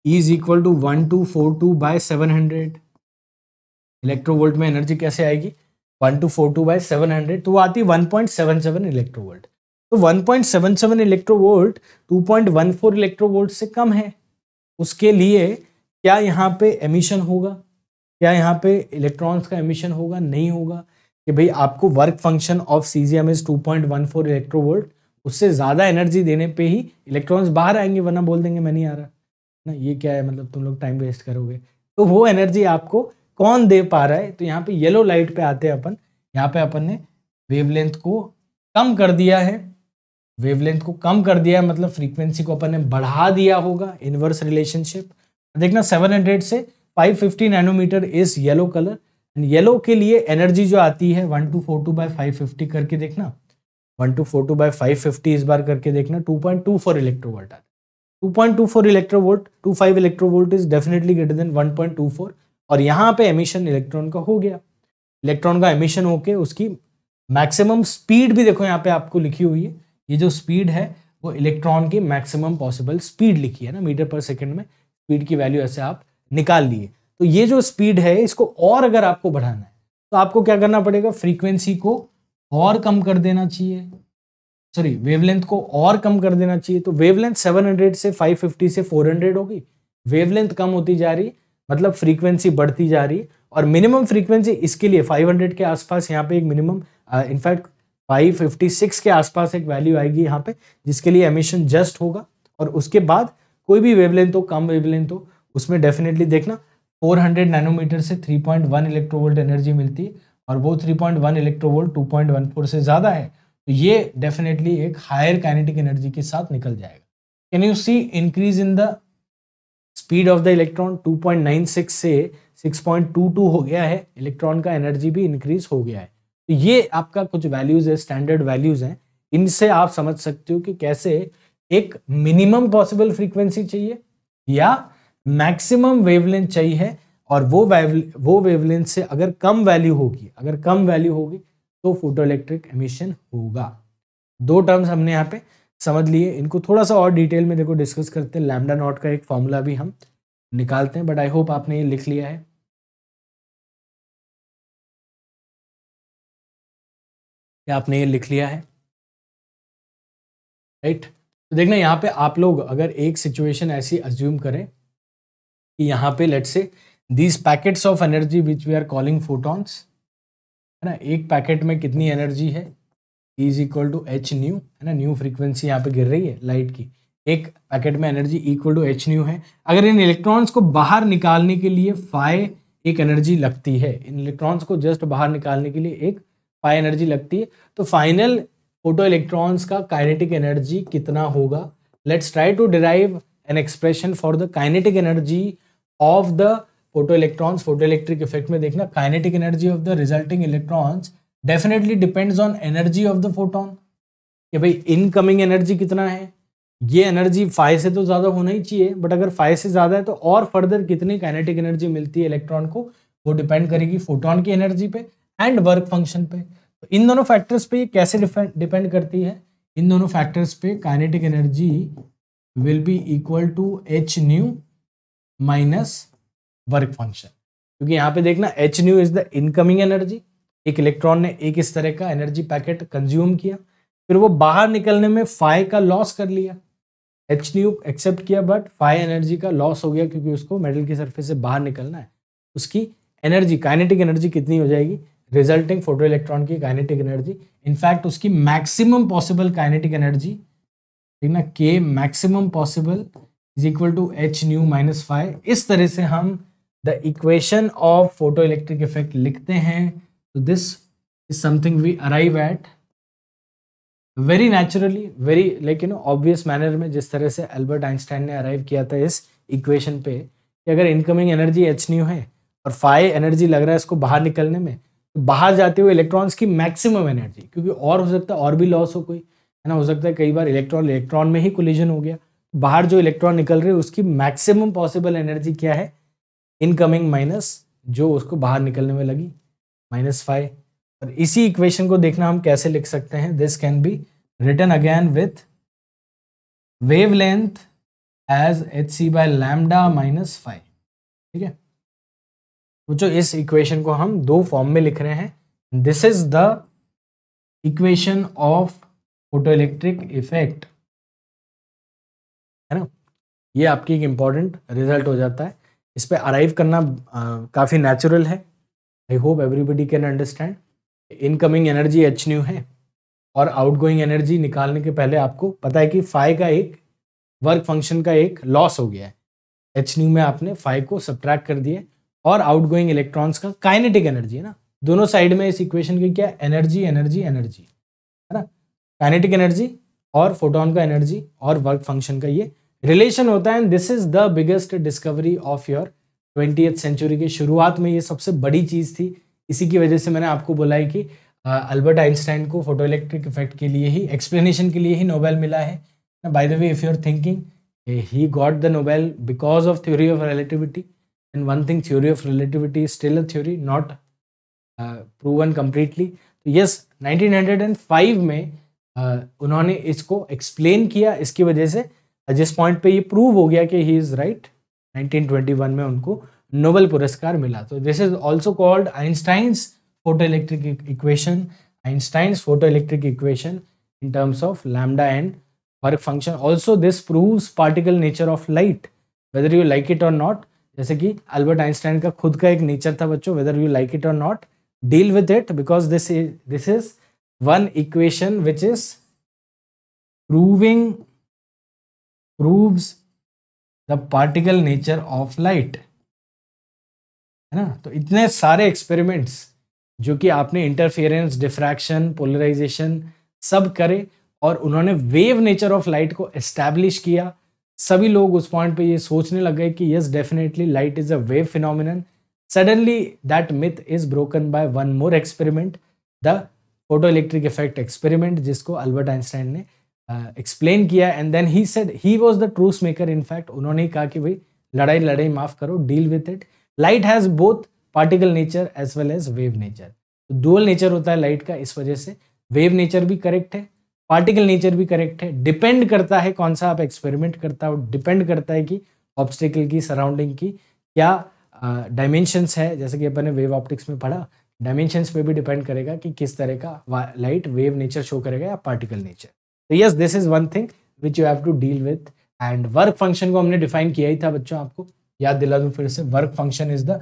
is equal to one two four two by seven hundred electrovolt में एनर्जी कैसे आएगी one two four two by seven hundred तो वो आती है one point seven seven electrovolt तो one point seven seven electrovolt two point one four electrovolt से कम है उसके लिए क्या यहाँ पे एमिशन होगा क्या यहाँ पे इलेक्ट्रॉन्स का एमिशन होगा नहीं होगा कि भाई आपको work function of C G M is two point one four electrovolt उससे ज़्यादा एनर्जी देने पे ही इलेक्ट्रॉन्स बाहर आएंगे वरना बोल देंगे मैं नहीं आ रहा ना ये क्या है मतलब तुम लोग टाइम वेस्ट करोगे तो वो एनर्जी आपको कौन दे पा रहा है तो यहाँ पे येलो लाइट पे आते हैं अपन यहाँ पे अपन ने वेवलेंथ को कम कर दिया है वेवलेंथ को कम कर दिया है मतलब फ्रीक्वेंसी को अपन ने बढ़ा दिया होगा इनवर्स रिलेशनशिप देखना 700 से 550 nanometre is yellow colour and yellow के लिए एनर्जी जो आती है one two four two by five fifty करके देखना one two four two by five fifty इस बार करके देखना two point two four electrovolt आते 2.24 electrovolt 25 electrovolt is definitely greater than 1.24 और यहाँ पे एमिशन इलेक्ट्रॉन का हो गया इलेक्ट्रॉन का एमिशन होके उसकी मैक्सिमम स्पीड भी देखो यहाँ पे आपको लिखी हुई है ये जो स्पीड है वो इलेक्ट्रॉन की मैक्सिमम पॉसिबल स्पीड लिखी है ना मीटर पर सेकेंड में स्पीड की वैल्यू ऐसे आप निकाल लिए तो ये जो स्पीड है इसको और अगर आपको बढ़ाना है तो आपको क्या करना पड़ेगा फ्रीक्वेंसी को और कम कर देना चाहिए सॉरी वेवलेंथ को और कम कर देना चाहिए तो वेवलेंथ 700 से 550 से 400 होगी गई वेवलेंथ कम होती जा रही मतलब फ्रीक्वेंसी बढ़ती जा रही और मिनिमम फ्रीक्वेंसी इसके लिए 500 के आसपास यहाँ पे एक मिनिमम इनफैक्ट 556 के आसपास एक वैल्यू आएगी यहाँ पे जिसके लिए एमिशन जस्ट होगा और उसके बाद कोई भी वेवलेंथ हो कम वेवलेंथ हो उसमें डेफिनेटली देखना 400 नैनोमीटर से 3.1 इलेक्ट्रोवोल्ट एनर्जी मिलती है और वो 3.1 इलेक्ट्रोवोल्ट 2.14 से ज़्यादा है तो ये डेफिनेटली एक हायर काइनेटिक एनर्जी के साथ निकल जाएगा can you see increase in the speed of the electron 2.96 से 6.22 हो गया है इलेक्ट्रॉन का एनर्जी भी इंक्रीज हो गया है तो ये आपका कुछ वैल्यूज है स्टैंडर्ड वैल्यूज हैं इनसे आप समझ सकते हो कि कैसे एक मिनिमम पॉसिबल फ्रीक्वेंसी चाहिए या मैक्सिमम वेवलेंथ चाहिए और वो वेव वो वेवलेंथ से अगर कम वैल्यू होगी अगर कम वैल्यू होगी तो फोटो इलेक्ट्रिक एमिशन होगा दो टर्म्स हमने यहाँ पे समझ लिए इनको थोड़ा सा और डिटेल में देखो डिस्कस करते हैं लैमडा नॉट का एक फॉर्मूला भी हम निकालते हैं बट आई होप आपने ये लिख लिया है क्या आपने ये लिख लिया है राइट right? तो देखना यहाँ पे आप लोग अगर एक सिचुएशन ऐसी अज्यूम करें कि यहाँ पे let say these packets of energy which we are calling photons है ना एक पैकेट में कितनी एनर्जी है is equal to H nu है ना न्यू फ्रीक्वेंसी यहाँ पे गिर रही है लाइट की एक पैकेट में energy equal to H nu है अगर इन इलेक्ट्रॉन्स को बाहर निकालने के लिए फाइ एक एनर्जी लगती है इन इलेक्ट्रॉन्स को जस्ट बाहर निकालने के लिए एक फाइ एनर्जी लगती है तो फाइनल फोटो इलेक्ट्रॉन्स का काइनेटिक एनर्जी कितना होगा let's try to derive an expression for the kinetic energy of the photoelectrons photo electric effect में देखना kinetic energy of the resulting electrons definitely depends on energy of the photon कि भाई incoming energy कितना है ये energy five से तो ज़्यादा होना ही चाहिए बट अगर फाइव से ज़्यादा है तो और फर्दर कितनी काइनेटिक एनर्जी मिलती है इलेक्ट्रॉन को वो डिपेंड करेगी फोटोन की एनर्जी पे एंड वर्क फंक्शन पे तो इन दोनों फैक्टर्स पे ये कैसे डिपेंड करती है इन दोनों फैक्टर्स पे kinetic energy will be equal to H nu minus work function क्योंकि यहाँ पे देखना h nu is the incoming energy एक इलेक्ट्रॉन ने एक इस तरह का एनर्जी पैकेट कंज्यूम किया फिर वो बाहर निकलने में फाइव का लॉस कर लिया एच न्यू एक्सेप्ट किया बट फाइव एनर्जी का लॉस हो गया क्योंकि उसको मेडल की सरफेस से बाहर निकलना है उसकी एनर्जी काइनेटिक एनर्जी कितनी हो जाएगी रिजल्टिंग फोटो इलेक्ट्रॉन की काइनेटिक एनर्जी इनफैक्ट उसकी मैक्सिमम पॉसिबल काइनेटिक एनर्जी ठीक ना के maximum possible is equal to H nu minus phi इस तरह से हम the equation of photo electric effect लिखते हैं तो this is something we arrive at very naturally very like you know obvious manner में जिस तरह से अल्बर्ट आइंस्टाइन ने अराइव किया था इस इक्वेशन पे कि अगर इनकमिंग एनर्जी एच न्यू है और फाइव एनर्जी लग रहा है इसको बाहर निकलने में तो बाहर जाते हुए इलेक्ट्रॉन्स की मैक्सिमम एनर्जी क्योंकि और हो सकता है और भी लॉस हो कोई है ना हो सकता है कई बार इलेक्ट्रॉन इलेक्ट्रॉन में ही कोलिजन हो गया बाहर जो इलेक्ट्रॉन निकल रहे हैं उसकी मैक्सिमम पॉसिबल एनर्जी क्या है इनकमिंग माइनस जो उसको बाहर निकलने में लगी माइनस फाइव और इसी इक्वेशन को देखना हम कैसे लिख सकते हैं this can be written again with wavelength as h C by lambda minus phi ठीक है तो जो इस इक्वेशन को हम दो फॉर्म में लिख रहे हैं this is the equation of photo electric effect है ना ये आपकी एक इंपॉर्टेंट रिजल्ट हो जाता है इस पर अराइव करना काफ़ी नेचुरल है I hope everybody can understand incoming energy h nu है और आउटगोइंग एनर्जी निकालने के पहले आपको पता है कि फाइव का एक वर्क फंक्शन का एक लॉस हो गया है एच न्यू में आपने फाइव को सब्ट्रैक्ट कर दिया और आउटगोइंग इलेक्ट्रॉन्स का काइनेटिक एनर्जी है ना दोनों साइड में इस इक्वेशन की क्या एनर्जी एनर्जी एनर्जी है ना काइनेटिक एनर्जी और फोटोन का एनर्जी और वर्क फंक्शन का ये रिलेशन होता है and this is the biggest discovery of your twenty century की शुरुआत में ये सबसे बड़ी चीज़ थी इसी की वजह से मैंने आपको बोला है कि अल्बर्ट आइंस्टाइन को फोटो इलेक्ट्रिक इफेक्ट के लिए ही एक्सप्लेनेशन के लिए ही नोबेल मिला है by the way if you are thinking he got the Nobel because of theory of relativity and one thing theory of relativity is still a theory not proven completely तो yes nineteen में uh, उन्होंने इसको explain किया इसकी वजह से जिस point पे ये प्रूव हो गया कि ही इज़ राइट 1921 में उनको नोबल पुरस्कार मिला तो this is also called Einstein's photoelectric equation Einstein's photoelectric equation in terms of lambda and work function also this prove particle nature of light whether you like it और not जैसे कि Albert Einstein का खुद का एक nature था बच्चों whether you like it और not deal with it because this this is one equation which is proving proves the particle nature of light है ना तो इतने सारे एक्सपेरिमेंट्स जो कि आपने इंटरफेरेंस डिफ्रैक्शन पोलराइजेशन सब करे और उन्होंने वेव नेचर ऑफ लाइट को एस्टेब्लिश किया सभी लोग उस पॉइंट पे ये सोचने लग गए कि yes definitely light is a wave phenomenon suddenly that myth is broken by one more experiment the photo electric effect experiment जिसको अल्बर्ट आइंस्टाइन ने एक्सप्लेन uh, किया and then he said he was the truce maker in fact उन्होंने कहा कि भाई लड़ाई लड़ाई माफ करो deal with it light has both particle nature as well as wave nature तो डुअल नेचर होता है लाइट का इस वजह से वेव नेचर भी करेक्ट है पार्टिकल नेचर भी करेक्ट है डिपेंड करता है कौन सा आप एक्सपेरिमेंट करता हो डिपेंड करता है कि ऑब्स्टिकल की सराउंडिंग की क्या डायमेंशंस uh, है जैसे कि अपन ने वेव ऑप्टिक्स में पढ़ा डायमेंशंस पे भी डिपेंड करेगा कि किस तरह का लाइट वेव नेचर शो करेगा या पार्टिकल नेचर तो yes this is one thing which you have to deal with and work function को हमने डिफाइन किया ही था बच्चों आपको याद दिला दूँ फिर से work function is the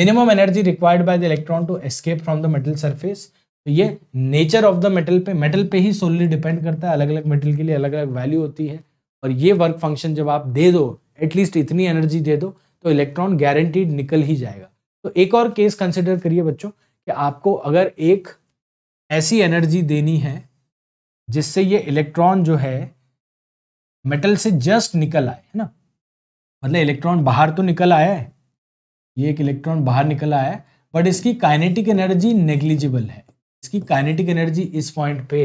minimum energy required by the electron to escape from the metal surface तो ये नेचर ऑफ द मेटल पे मेटल पे ही सोलली डिपेंड करता है अलग अलग मेटल के लिए अलग अलग वैल्यू होती है और ये वर्क फंक्शन जब आप दे दो एटलीस्ट इतनी एनर्जी दे दो तो इलेक्ट्रॉन गारंटीड निकल ही जाएगा तो एक और केस कंसिडर करिए बच्चों कि आपको अगर एक ऐसी एनर्जी देनी है जिससे ये इलेक्ट्रॉन जो है मेटल से जस्ट निकल आए है ना मतलब इलेक्ट्रॉन बाहर तो निकल आया है ये एक इलेक्ट्रॉन बाहर निकल आया है बट इसकी काइनेटिक एनर्जी नेग्लिजिबल है इसकी काइनेटिक एनर्जी इस पॉइंट पे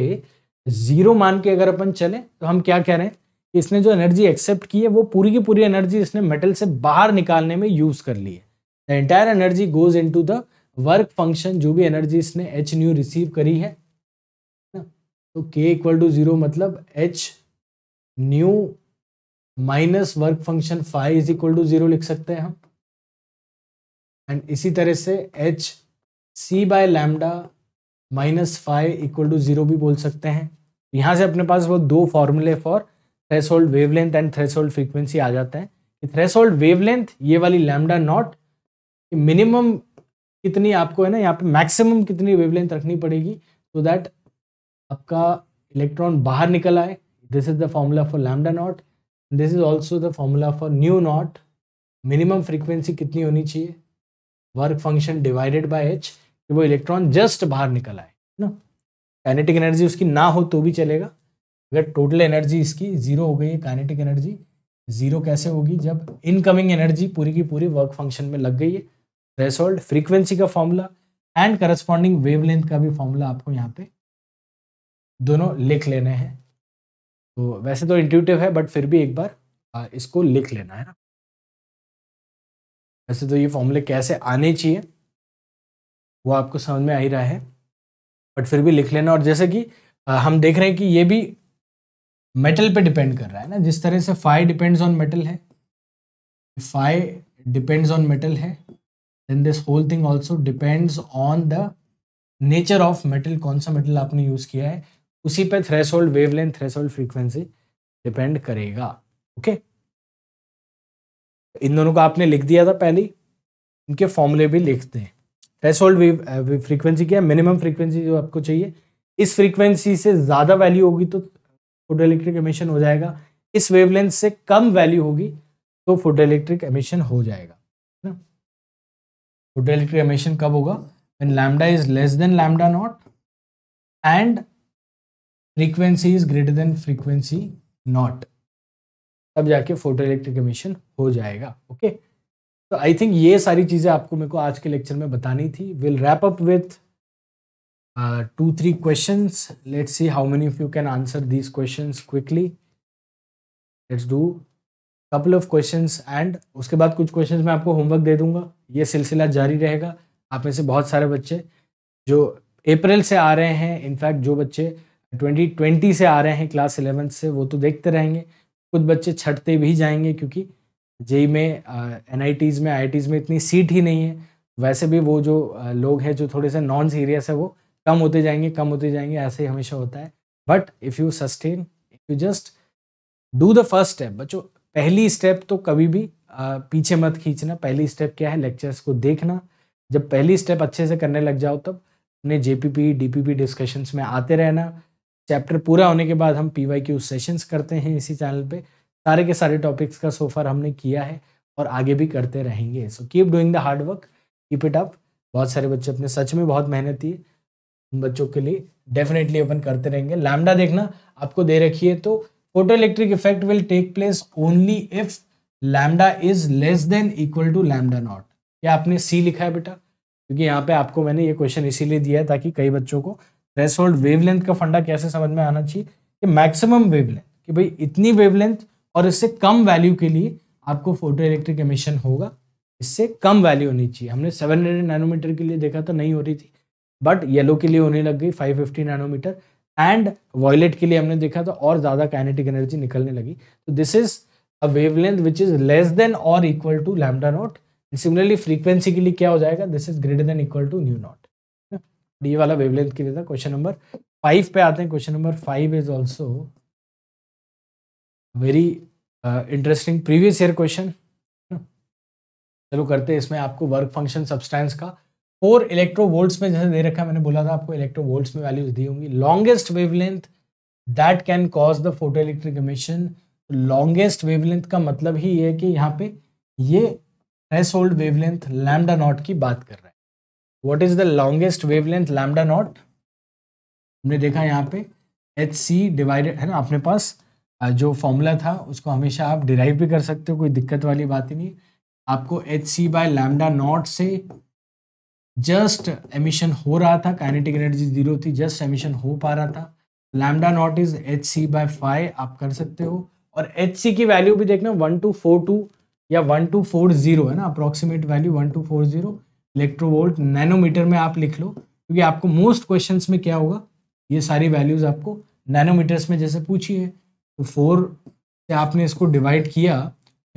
जीरो मान के अगर अपन चले तो हम क्या कह रहे हैं कि इसने जो एनर्जी एक्सेप्ट की है वो पूरी की पूरी एनर्जी इसने मेटल से बाहर निकालने में यूज कर ली है the entire energy goes into the work function जो भी एनर्जी इसने एच न्यू रिसीव करी है तो k इक्वल टू जीरो मतलब h nu minus work function phi is equal to zero लिख सकते हैं हम एंड इसी तरह से h c by lambda minus phi equal to zero भी बोल सकते हैं यहां से अपने पास वो दो फॉर्मूले for threshold wavelength and threshold frequency आ जाते हैं कि थ्रेस होल्ड वेवलेंथ ये वाली लैमडा नॉट मिनिमम कितनी आपको है ना यहाँ पे मैक्सिमम कितनी वेवलेंथ रखनी पड़ेगी सो दैट आपका इलेक्ट्रॉन बाहर निकल आए this is the formula for lambda naught this is also the formula for nu naught minimum frequency कितनी होनी चाहिए work function divided by h कि वो इलेक्ट्रॉन जस्ट बाहर निकल आए ना काइनेटिक एनर्जी उसकी ना हो तो भी चलेगा अगर टोटल एनर्जी इसकी जीरो हो गई है काइनेटिक एनर्जी जीरो कैसे होगी जब इनकमिंग एनर्जी पूरी की पूरी वर्क फंक्शन में लग गई है थ्रेसोल्ड फ्रीक्वेंसी का फॉर्मूला एंड करस्पॉन्डिंग वेवलेंथ का भी फॉर्मूला आपको यहाँ पे दोनों लिख लेने हैं तो वैसे तो इंट्यूटिव है बट फिर भी एक बार इसको लिख लेना है ना वैसे तो ये फॉर्मूले कैसे आने चाहिए वो आपको समझ में आ ही रहा है बट फिर भी लिख लेना और जैसे कि हम देख रहे हैं कि ये भी मेटल पे डिपेंड कर रहा है ना जिस तरह से फाइव डिपेंड्स ऑन मेटल है फाइव डिपेंड्स ऑन मेटल है then this whole thing also depends on the nature of metal कौन सा मेटल आपने यूज़ किया है उसी पे threshold wavelength frequency depend करेगा ओके इन दोनों को आपने लिख दिया था पहले इनके फॉर्मूले भी लिखते हैं थ्रेस होल्ड फ्रीक्वेंसी क्या मिनिमम फ्रीक्वेंसी जो आपको चाहिए इस फ्रीक्वेंसी से ज़्यादा वैल्यू होगी तो फोटो इलेक्ट्रिक एमिशन हो जाएगा इस वेवलेंथ से कम वैल्यू होगी तो फोटो इलेक्ट्रिक एमिशन हो जाएगा फोटो इलेक्ट्रिक एमिशन कब होगा when lambda is less than lambda naught and frequency is greater than frequency naught तब जाके फोटो इलेक्ट्रिक एमिशन हो जाएगा ओके तो आई थिंक ये सारी चीज़ें आपको मेरे को आज के लेक्चर में बतानी थी will wrap up with two three question let's see how many of you can answer these question quickly let's do couple of question and उसके बाद कुछ क्वेश्चन मैं आपको होमवर्क दे दूंगा ये सिलसिला जारी रहेगा आप में से बहुत सारे बच्चे जो अप्रैल से आ रहे हैं इनफैक्ट जो बच्चे 2020 से आ रहे हैं क्लास इलेवेंथ से वो तो देखते रहेंगे कुछ बच्चे छटते भी जाएंगे क्योंकि जेई में एन में आई में इतनी सीट ही नहीं है वैसे भी वो जो लोग हैं जो थोड़े से नॉन सीरियस है वो कम होते जाएंगे कम होते जाएंगे ऐसे ही हमेशा होता है but if you sustain you just do the first step बच्चों पहली स्टेप तो कभी भी पीछे मत खींचना पहली स्टेप क्या है लेक्चर्स को देखना जब पहली स्टेप अच्छे से करने लग जाओ तब अपने J P P D P P discussions में आते रहना चैप्टर पूरा होने के बाद हम पी वाई क्यू सेशंस करते हैं इसी चैनल पे सारे के सारे टॉपिक्स का सोफार हमने किया है और आगे भी करते रहेंगे so keep doing the hard work keep it up बहुत सारे बच्चे अपने सच में बहुत मेहनत है उन बच्चों के लिए डेफिनेटली अपन करते रहेंगे लैमडा देखना आपको दे रखिए तो photo electric effect will take place only if lambda is less than equal to lambda naught क्या आपने सी लिखा है बेटा क्योंकि यहाँ पे आपको मैंने ये क्वेश्चन इसीलिए दिया है ताकि कई बच्चों को थ्रेस होल्ड वेवलेंथ का फंडा कैसे समझ में आना चाहिए कि मैक्सिमम वेवलेंथ कि भाई इतनी वेवलेंथ और इससे कम वैल्यू के लिए आपको फोटो इलेक्ट्रिक एमिशन होगा इससे कम वैल्यू होनी चाहिए हमने 700 नैनोमीटर के लिए देखा तो नहीं हो रही थी बट येलो के लिए होने लग गई 550 नैनोमीटर एंड वॉयलेट के लिए हमने देखा तो और ज़्यादा काइनेटिक एनर्जी निकलने लगी तो this is a wavelength which is less than और equal to lambda naught similarly frequency के लिए क्या हो जाएगा this is greater than equal to nu naught डी वाला वेवलेंथ के लिए था क्वेश्चन नंबर फाइव पे आते हैं question number five is also very interesting previous year question चलो करते हैं इसमें आपको वर्क फंक्शन सब्सटेंस का फोर इलेक्ट्रो वोल्ट्स में जैसे दे रखा है मैंने बोला था आपको इलेक्ट्रो वोल्ट्स में वैल्यूज दी होंगी longest wavelength that can cause the photo electric emission longest wavelength का मतलब ही है कि यहाँ पे ये threshold wavelength lambda naught की बात कर रहे हैं what is the longest wavelength lambda naught हमने देखा यहाँ पे एच सी डिवाइडेड है ना अपने पास जो फॉर्मूला था उसको हमेशा आप डिराइव भी कर सकते हो कोई दिक्कत वाली बात ही नहीं आपको h C by lambda naught से जस्ट एमिशन हो रहा था काइनेटिक एनर्जी जीरो थी जस्ट एमिशन हो पा रहा था lambda naught is h C by phi आप कर सकते हो और एच सी की वैल्यू भी देखना वन टू फोर टू या वन टू फोर जीरो है ना approximate value one two four zero electronvolt nanometer में आप लिख लो क्योंकि आपको मोस्ट क्वेश्चन में क्या होगा ये सारी वैल्यूज़ आपको नैनोमीटर्स में जैसे पूछी है तो फोर से आपने इसको डिवाइड किया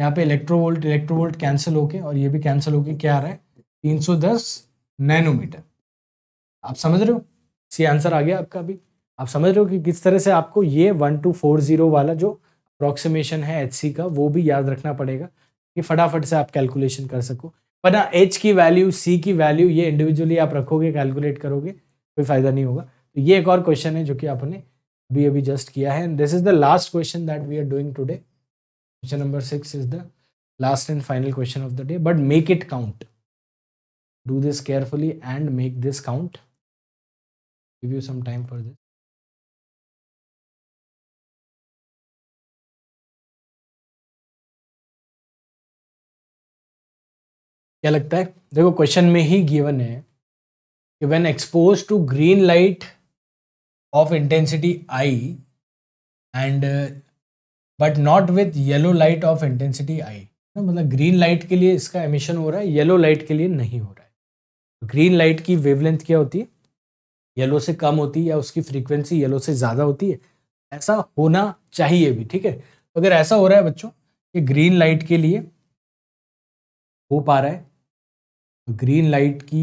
यहाँ पे इलेक्ट्रोवोल्ट इलेक्ट्रोवोल्ट कैंसिल होके और ये भी कैंसिल होके क्या आ रहा है 310 नैनोमीटर आप समझ रहे हो सी आंसर आ गया आपका अभी आप समझ रहे हो कि किस तरह से आपको ये वन टू फोर जीरो वाला जो अप्रोक्सीमेशन है एच का वो भी याद रखना पड़ेगा कि फटाफट से आप कैलकुलेशन कर सको पर ना एच की वैल्यू सी की वैल्यू ये इंडिविजुअली आप रखोगे कैलकुलेट करोगे कोई फ़ायदा नहीं होगा तो ये एक और क्वेश्चन है जो कि आपने अभी अभी जस्ट किया है and this is the last question that we are doing today question number six is the last and final question of the day but make it count do this carefully and make this count give you some time for this क्या लगता है देखो question में ही given है कि when expose to green light of intensity I and but not with yellow light of intensity I मतलब green light के लिए इसका एमिशन हो रहा है येलो लाइट के लिए नहीं हो रहा है ग्रीन लाइट की वेवलेंथ क्या होती है येलो से कम होती है या उसकी फ्रीक्वेंसी येलो से ज़्यादा होती है ऐसा होना चाहिए भी ठीक है अगर ऐसा हो रहा है बच्चों कि ग्रीन लाइट के लिए हो पा रहा है तो ग्रीन लाइट की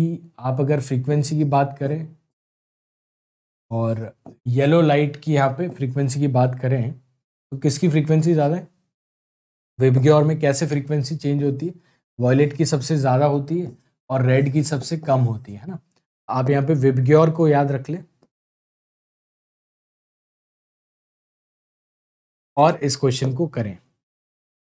आप अगर फ्रीक्वेंसी की बात करें और येलो लाइट की यहाँ पे फ्रीक्वेंसी की बात करें तो किसकी फ्रीक्वेंसी ज़्यादा है विबग्योर में कैसे फ्रीक्वेंसी चेंज होती है वॉयलेट की सबसे ज़्यादा होती है और रेड की सबसे कम होती है ना आप यहाँ पे वेबग्योर को याद रख लें और इस क्वेश्चन को करें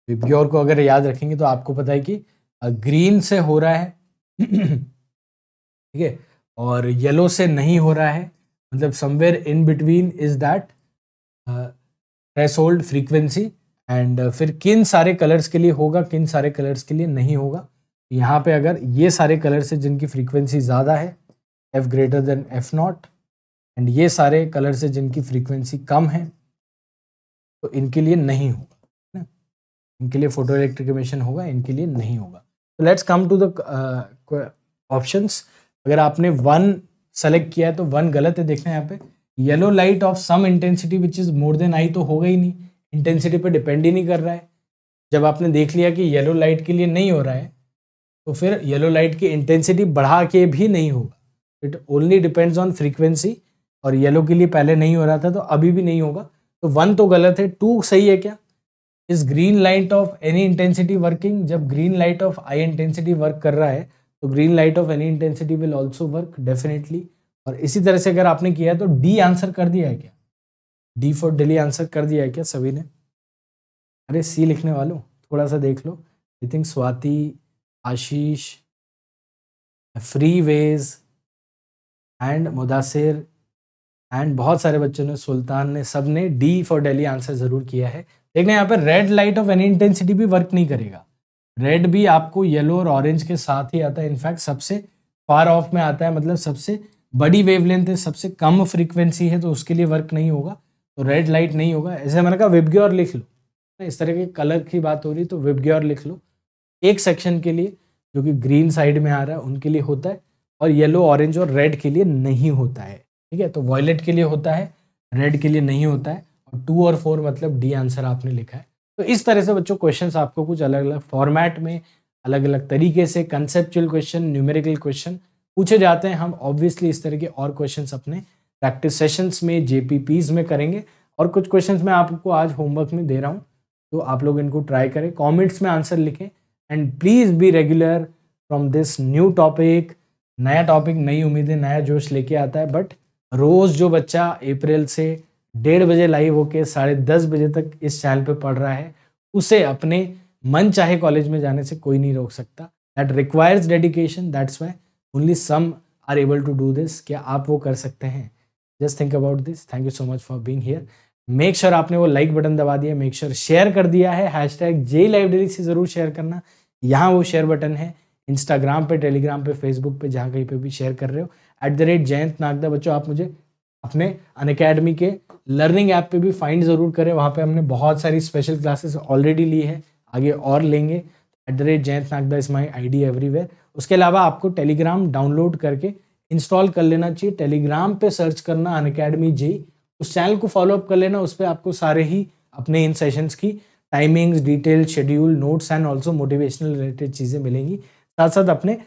विबग्योर को अगर याद रखेंगे तो आपको पता है कि ग्रीन से हो रहा है ठीक है और येलो से नहीं हो रहा है मतलब somewhere in between is that threshold frequency and फिर किन सारे कलर्स के लिए होगा किन सारे कलर्स के लिए नहीं होगा यहाँ पे अगर ये सारे कलर्स है जिनकी फ्रीक्वेंसी ज़्यादा है F greater than F naught and ये सारे कलर्स है जिनकी फ्रीक्वेंसी कम है तो इनके लिए नहीं होगा ना इनके लिए फोटो इलेक्ट्रिक होगा इनके लिए नहीं होगा तो let's come to the options अगर आपने वन सेलेक्ट किया है तो वन गलत है देखना यहाँ पे yellow light of some intensity which is more than I तो होगा ही नहीं इंटेंसिटी पे डिपेंड ही नहीं कर रहा है जब आपने देख लिया कि येलो लाइट के लिए नहीं हो रहा है तो फिर येलो लाइट की इंटेंसिटी बढ़ा के भी नहीं होगा it only depends on frequency और येलो के लिए पहले नहीं हो रहा था तो अभी भी नहीं होगा तो वन तो गलत है टू सही है क्या इस green light of any intensity working जब green light of I intensity work कर रहा है तो green light of any intensity will also work definitely और इसी तरह से अगर आपने किया तो डी आंसर कर दिया है क्या डी फॉर डेली आंसर कर दिया है क्या सभी ने अरे सी लिखने वालों थोड़ा सा देख लो आई थिंक स्वाति आशीष फ्री वेज एंड मुदासिर एंड बहुत सारे बच्चों ने सुल्तान ने सब ने डी फॉर डेली आंसर ज़रूर किया है देखना यहाँ पर red light of any intensity भी वर्क नहीं करेगा रेड भी आपको येलो और ऑरेंज के साथ ही आता है इनफैक्ट सबसे फार ऑफ में आता है मतलब सबसे बड़ी वेवलेंथ है सबसे कम फ्रीक्वेंसी है तो उसके लिए वर्क नहीं होगा तो रेड लाइट नहीं होगा ऐसे मैंने कहा विबग्योर लिख लो तो इस तरह के कलर की बात हो रही तो विबग्योर लिख लो एक सेक्शन के लिए जो कि ग्रीन साइड में आ रहा है उनके लिए होता है और येलो ऑरेंज और रेड के लिए नहीं होता है ठीक है तो वॉयलेट के लिए होता है रेड के लिए नहीं होता है टू और फोर मतलब डी आंसर आपने लिखा है तो इस तरह से बच्चों क्वेश्चन आपको कुछ अलग अलग फॉर्मेट में अलग अलग तरीके से कंसेप्चुअल क्वेश्चन न्यूमेरिकल क्वेश्चन पूछे जाते हैं हम ऑब्वियसली इस तरह के और क्वेश्चन अपने प्रैक्टिस सेशंस में जेपीपीज में करेंगे और कुछ क्वेश्चंस मैं आपको आज होमवर्क में दे रहा हूँ तो आप लोग इनको ट्राई करें कमेंट्स में आंसर लिखें and please be regular from this new topic नया टॉपिक नई उम्मीदें नया जोश लेके आता है बट रोज़ जो बच्चा अप्रैल से डेढ़ बजे लाइव होके साढ़े दस बजे तक इस चैनल पे पढ़ रहा है उसे अपने मन चाहे कॉलेज में जाने से कोई नहीं रोक सकता that requires dedication that's why only some are able to do this क्या आप वो कर सकते हैं just think about this thank you so much for being here make sure आपने वो लाइक बटन दबा दिया मेक श्योर शेयर कर दिया है हैश टैग जे लाइब्रेरी से ज़रूर शेयर करना यहाँ वो शेयर बटन है इंस्टाग्राम पे टेलीग्राम पे फेसबुक पे जहाँ कहीं पे भी शेयर कर रहे हो at the rate Jayant Nagda बच्चों आप मुझे अपने अन के लर्निंग ऐप पे भी फाइंड ज़रूर करें वहाँ पे हमने बहुत सारी स्पेशल क्लासेस ऑलरेडी ली है आगे और लेंगे at the rate Nag Nagda is my I D everywhere उसके अलावा आपको टेलीग्राम डाउनलोड करके इंस्टॉल कर लेना चाहिए टेलीग्राम पे सर्च करना अन अकेडमी उस चैनल को फॉलोअप कर लेना उस पर आपको सारे ही अपने इन सेशंस की timings detail schedule notes and also motivational related चीज़ें मिलेंगी साथ साथ अपने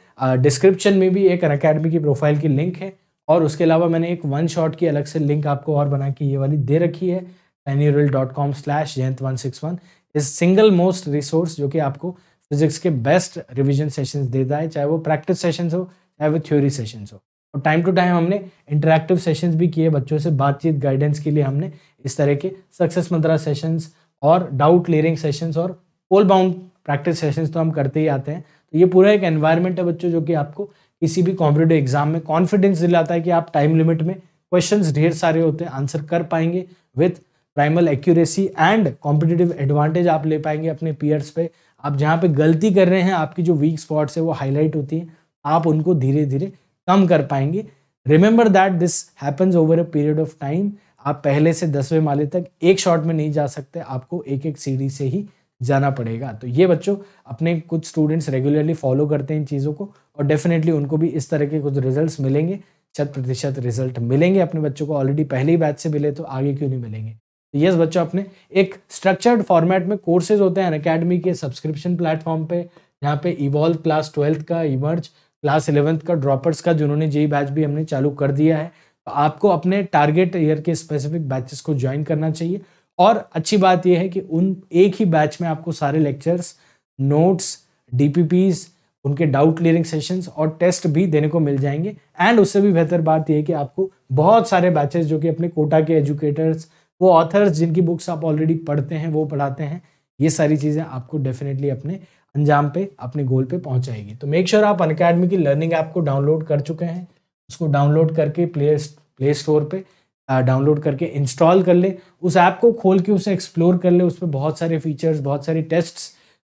डिस्क्रिप्शन में भी एक अन की प्रोफाइल की लिंक है और उसके अलावा मैंने एक वन शॉट की अलग से लिंक आपको और बना के ये वाली दे रखी है एन्यूरल dot com slash Jayant one six one is single most resource जो कि आपको फिजिक्स के बेस्ट रिविजन सेशन देता है चाहे वो प्रैक्टिस सेशन हो चाहे वो थ्योरी सेशन हो और टाइम टू टाइम हमने इंटरेक्टिव सेशन भी किए बच्चों से बातचीत गाइडेंस के लिए हमने इस तरह के सक्सेस मंत्रा सेशंस और डाउट क्लियरिंग सेशंस और पोल बाउंड प्रैक्टिस सेशंस तो हम करते ही आते हैं तो ये पूरा एक एनवायरनमेंट है बच्चों जो कि आपको किसी भी कॉम्पिटेटिव एग्जाम में कॉन्फिडेंस दिलाता है कि आप टाइम लिमिट में क्वेश्चन ढेर सारे होते हैं आंसर कर पाएंगे with primal accuracy and competitive advantage आप ले पाएंगे अपने पीयर्स पे आप जहाँ पे गलती कर रहे हैं आपकी जो वीक स्पॉट्स है वो हाईलाइट होती हैं आप उनको धीरे धीरे कम कर पाएंगे remember that this happens over a period of time आप पहले से दसवें माले तक एक शॉट में नहीं जा सकते आपको एक एक सीढ़ी से ही जाना पड़ेगा तो ये बच्चों अपने कुछ स्टूडेंट्स रेगुलरली फॉलो करते हैं इन चीज़ों को और डेफिनेटली उनको भी इस तरह के कुछ रिजल्ट मिलेंगे शत प्रतिशत रिजल्ट मिलेंगे अपने बच्चों को ऑलरेडी पहले ही बैच से मिले तो आगे क्यों नहीं मिलेंगे तो यस बच्चों अपने एक स्ट्रक्चर्ड फॉर्मेट में कोर्सेज होते हैं अकेडमी के सब्सक्रिप्शन प्लेटफॉर्म पे यहाँ पे इवॉल्व क्लास ट्वेल्थ का इमर्ज क्लास इलेवंथ का ड्रॉपर्स का जिन्होंने जेई बैच भी हमने चालू कर दिया है तो आपको अपने टारगेट ईयर के स्पेसिफिक बैचेस को ज्वाइन करना चाहिए और अच्छी बात यह है कि उन एक ही बैच में आपको सारे लेक्चर्स नोट्स डीपीपीज उनके डाउट क्लियरिंग सेशंस और टेस्ट भी देने को मिल जाएंगे एंड उससे भी बेहतर बात यह है कि आपको बहुत सारे बैचेस जो कि अपने कोटा के एजुकेटर्स वो ऑथर्स जिनकी बुक्स आप ऑलरेडी पढ़ते हैं वो पढ़ाते हैं ये सारी चीज़ें आपको डेफिनेटली अपने अंजाम पे अपने गोल पे पहुंचाएगी तो मेक श्योर sure आप अनकेडमी की लर्निंग ऐप को डाउनलोड कर चुके हैं उसको डाउनलोड करके प्ले प्ले स्टोर पर डाउनलोड करके इंस्टॉल कर ले उस ऐप को खोल के उसे एक्सप्लोर कर ले उस पर बहुत सारे फीचर्स बहुत सारे टेस्ट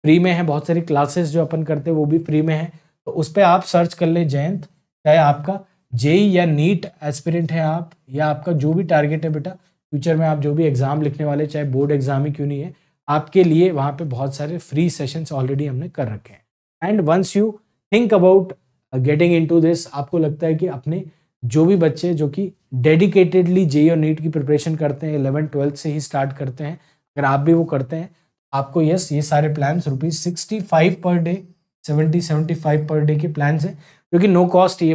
फ्री में हैं बहुत सारी क्लासेस जो अपन करते हैं वो भी फ्री में हैं तो उस पर आप सर्च कर लें जयंत चाहे आपका जेई या नीट एस्पिरेंट है आप या आपका जो भी टारगेट है बेटा फ्यूचर में आप जो भी एग्ज़ाम लिखने वाले चाहे बोर्ड एग्ज़ाम ही क्यों नहीं है आपके लिए वहाँ पे बहुत सारे फ्री सेशंस ऑलरेडी हमने कर रखे हैं and once you think about getting in this आपको लगता है कि अपने जो भी बच्चे जो कि डेडिकेटेडली जे और नीट की प्रिपरेशन करते हैं इलेवन ट्वेल्थ से ही स्टार्ट करते हैं अगर आप भी वो करते हैं आपको यस ये सारे plans rupees sixty five per day seventy seventy five per day के प्लान्स हैं क्योंकि नो कॉस्ट ई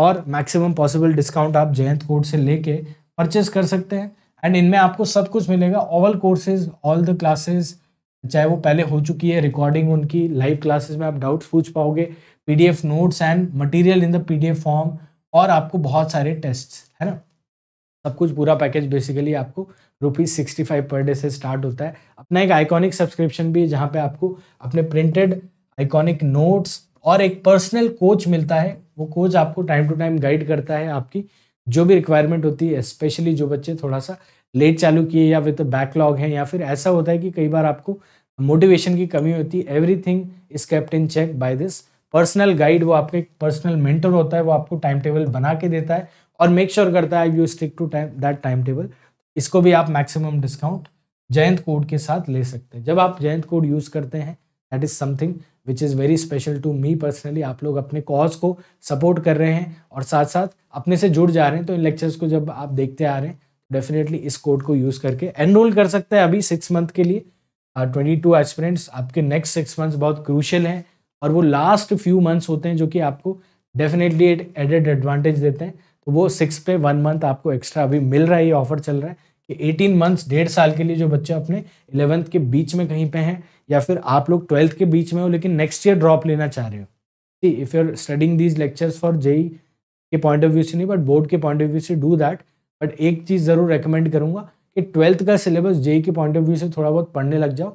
और मैक्सिमम पॉसिबल डिस्काउंट आप जयंत कोर्ट से लेके परचेज कर सकते हैं एंड इनमें आपको सब कुछ मिलेगा all courses all the classes चाहे वो पहले हो चुकी है रिकॉर्डिंग उनकी लाइव क्लासेज में आप डाउट्स पूछ पाओगे P notes and material in the P form और आपको बहुत सारे टेस्ट है ना सब कुछ पूरा पैकेज बेसिकली आपको rupees sixty five per day से स्टार्ट होता है अपना एक आइकॉनिक सब्सक्रिप्शन भी जहाँ पे आपको अपने प्रिंटेड आइकॉनिक नोट्स और एक पर्सनल कोच मिलता है वो कोच आपको टाइम टू टाइम गाइड करता है आपकी जो भी रिक्वायरमेंट होती है स्पेशली जो बच्चे थोड़ा सा लेट चालू किए या तो बैकलॉग हैं या फिर ऐसा होता है कि कई बार आपको मोटिवेशन की कमी होती है everything is captain in check by this personal guide वो आपके पर्सनल मेंटर होता है वो आपको टाइम टेबल बना के देता है और मेक श्योर sure करता है you stick to time that time table इसको भी आप मैक्सिमम डिस्काउंट जयंत कोड के साथ ले सकते हैं जब आप जयंत कोड यूज़ करते हैं that is something which is very special to me personally आप लोग अपने कॉज को सपोर्ट कर रहे हैं और साथ साथ अपने से जुड़ जा रहे हैं तो इन लेक्चर्स को जब आप देखते आ रहे हैं डेफिनेटली इस कोड को यूज़ करके एनरोल कर सकते हैं अभी सिक्स मंथ के लिए ट्वेंटी टू एस्पिरेंट्स आपके नेक्स्ट सिक्स मंथ्स बहुत क्रूशल हैं और वो लास्ट फ्यू मंथ्स होते हैं जो कि आपको डेफिनेटली एक एडेड एडवांटेज देते हैं तो वो सिक्स पे वन मंथ आपको एक्स्ट्रा अभी मिल रहा है ये ऑफर चल रहा है कि एटीन मंथ्स डेढ़ साल के लिए जो बच्चे अपने इलेवंथ के बीच में कहीं पे हैं या फिर आप लोग ट्वेल्थ के बीच में हो लेकिन नेक्स्ट ईयर ड्रॉप लेना चाह रहे हो see if you are studying these lectures for JEE के पॉइंट ऑफ व्यू से नहीं बट बोर्ड के पॉइंट ऑफ व्यू से डू दैट बट एक चीज़ ज़रूर रेकमेंड करूँगा कि ट्वेल्थ का सिलेबस जेई e के पॉइंट ऑफ व्यू से थोड़ा बहुत पढ़ने लग जाओ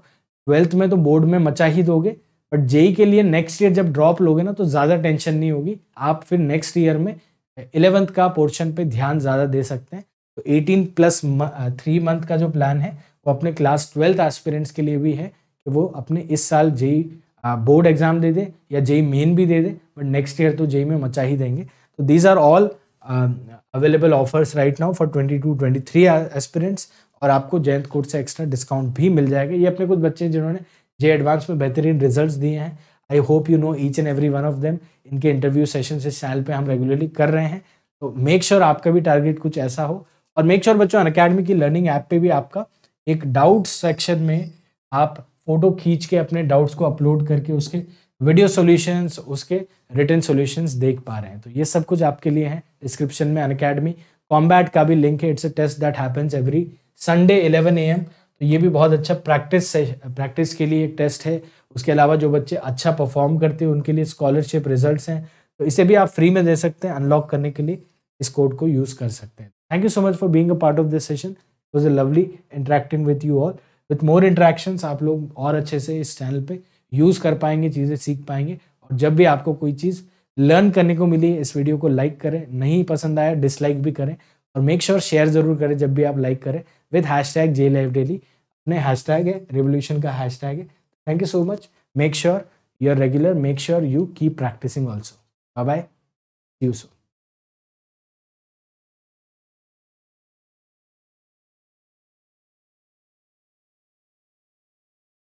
ट्वेल्थ में तो बोर्ड में मचा ही दोगे बट जेई e के लिए नेक्स्ट ईयर जब ड्रॉप लोगे ना तो ज़्यादा टेंशन नहीं होगी आप फिर नेक्स्ट ईयर में इलेवंथ का पोर्शन पे ध्यान ज़्यादा दे सकते हैं तो एटीन प्लस थ्री मंथ का जो प्लान है वो अपने क्लास ट्वेल्थ एस्पिरेंट्स के लिए भी है कि वो अपने इस साल जेई बोर्ड एग्जाम दे दे या जेई मेन e भी दे दे बट नेक्स्ट ईयर तो जेई e में मचा ही देंगे तो these are all available offers right now for twenty two twenty three aspirants और आपको जयंत कोर्ट से एक्स्ट्रा डिस्काउंट भी मिल जाएगा ये अपने कुछ बच्चे जिन्होंने जे एडवांस में बेहतरीन रिजल्ट दिए हैं I hope you know each and every one of them इनके इंटरव्यू सेशन इस चैनल पे हम रेगुलरली कर रहे हैं तो मेक श्योर sure आपका भी टारगेट कुछ ऐसा हो और मेक श्योर sure बच्चों अनकेडमी की लर्निंग ऐप पे भी आपका एक डाउट सेक्शन में आप फोटो खींच के अपने डाउट्स को अपलोड करके उसके वीडियो सॉल्यूशंस उसके रिटर्न सॉल्यूशंस देख पा रहे हैं तो ये सब कुछ आपके लिए है डिस्क्रिप्शन में अनकेडमी कॉम्बैट का भी लिंक है it's a test that happens every Sunday 11 A M तो ये भी बहुत अच्छा प्रैक्टिस से प्रैक्टिस के लिए एक टेस्ट है उसके अलावा जो बच्चे अच्छा परफॉर्म करते हैं उनके लिए स्कॉलरशिप रिजल्ट हैं तो इसे भी आप फ्री में दे सकते हैं अनलॉक करने के लिए इस कोड को यूज़ कर सकते हैं thank you so much for being a part of this session was a lovely interacting with you all with more interaction आप लोग और अच्छे से इस चैनल पर यूज़ कर पाएंगे चीज़ें सीख पाएंगे और जब भी आपको कोई चीज़ लर्न करने को मिली इस वीडियो को लाइक करें नहीं पसंद आया डिसलाइक भी करें और मेक श्योर शेयर ज़रूर करें जब भी आप लाइक करें with hashtag J live daily अपने हैश टैग है रिवोल्यूशन का हैश टैग है thank you so much make sure you are regular make sure you keep practising also bye bye you so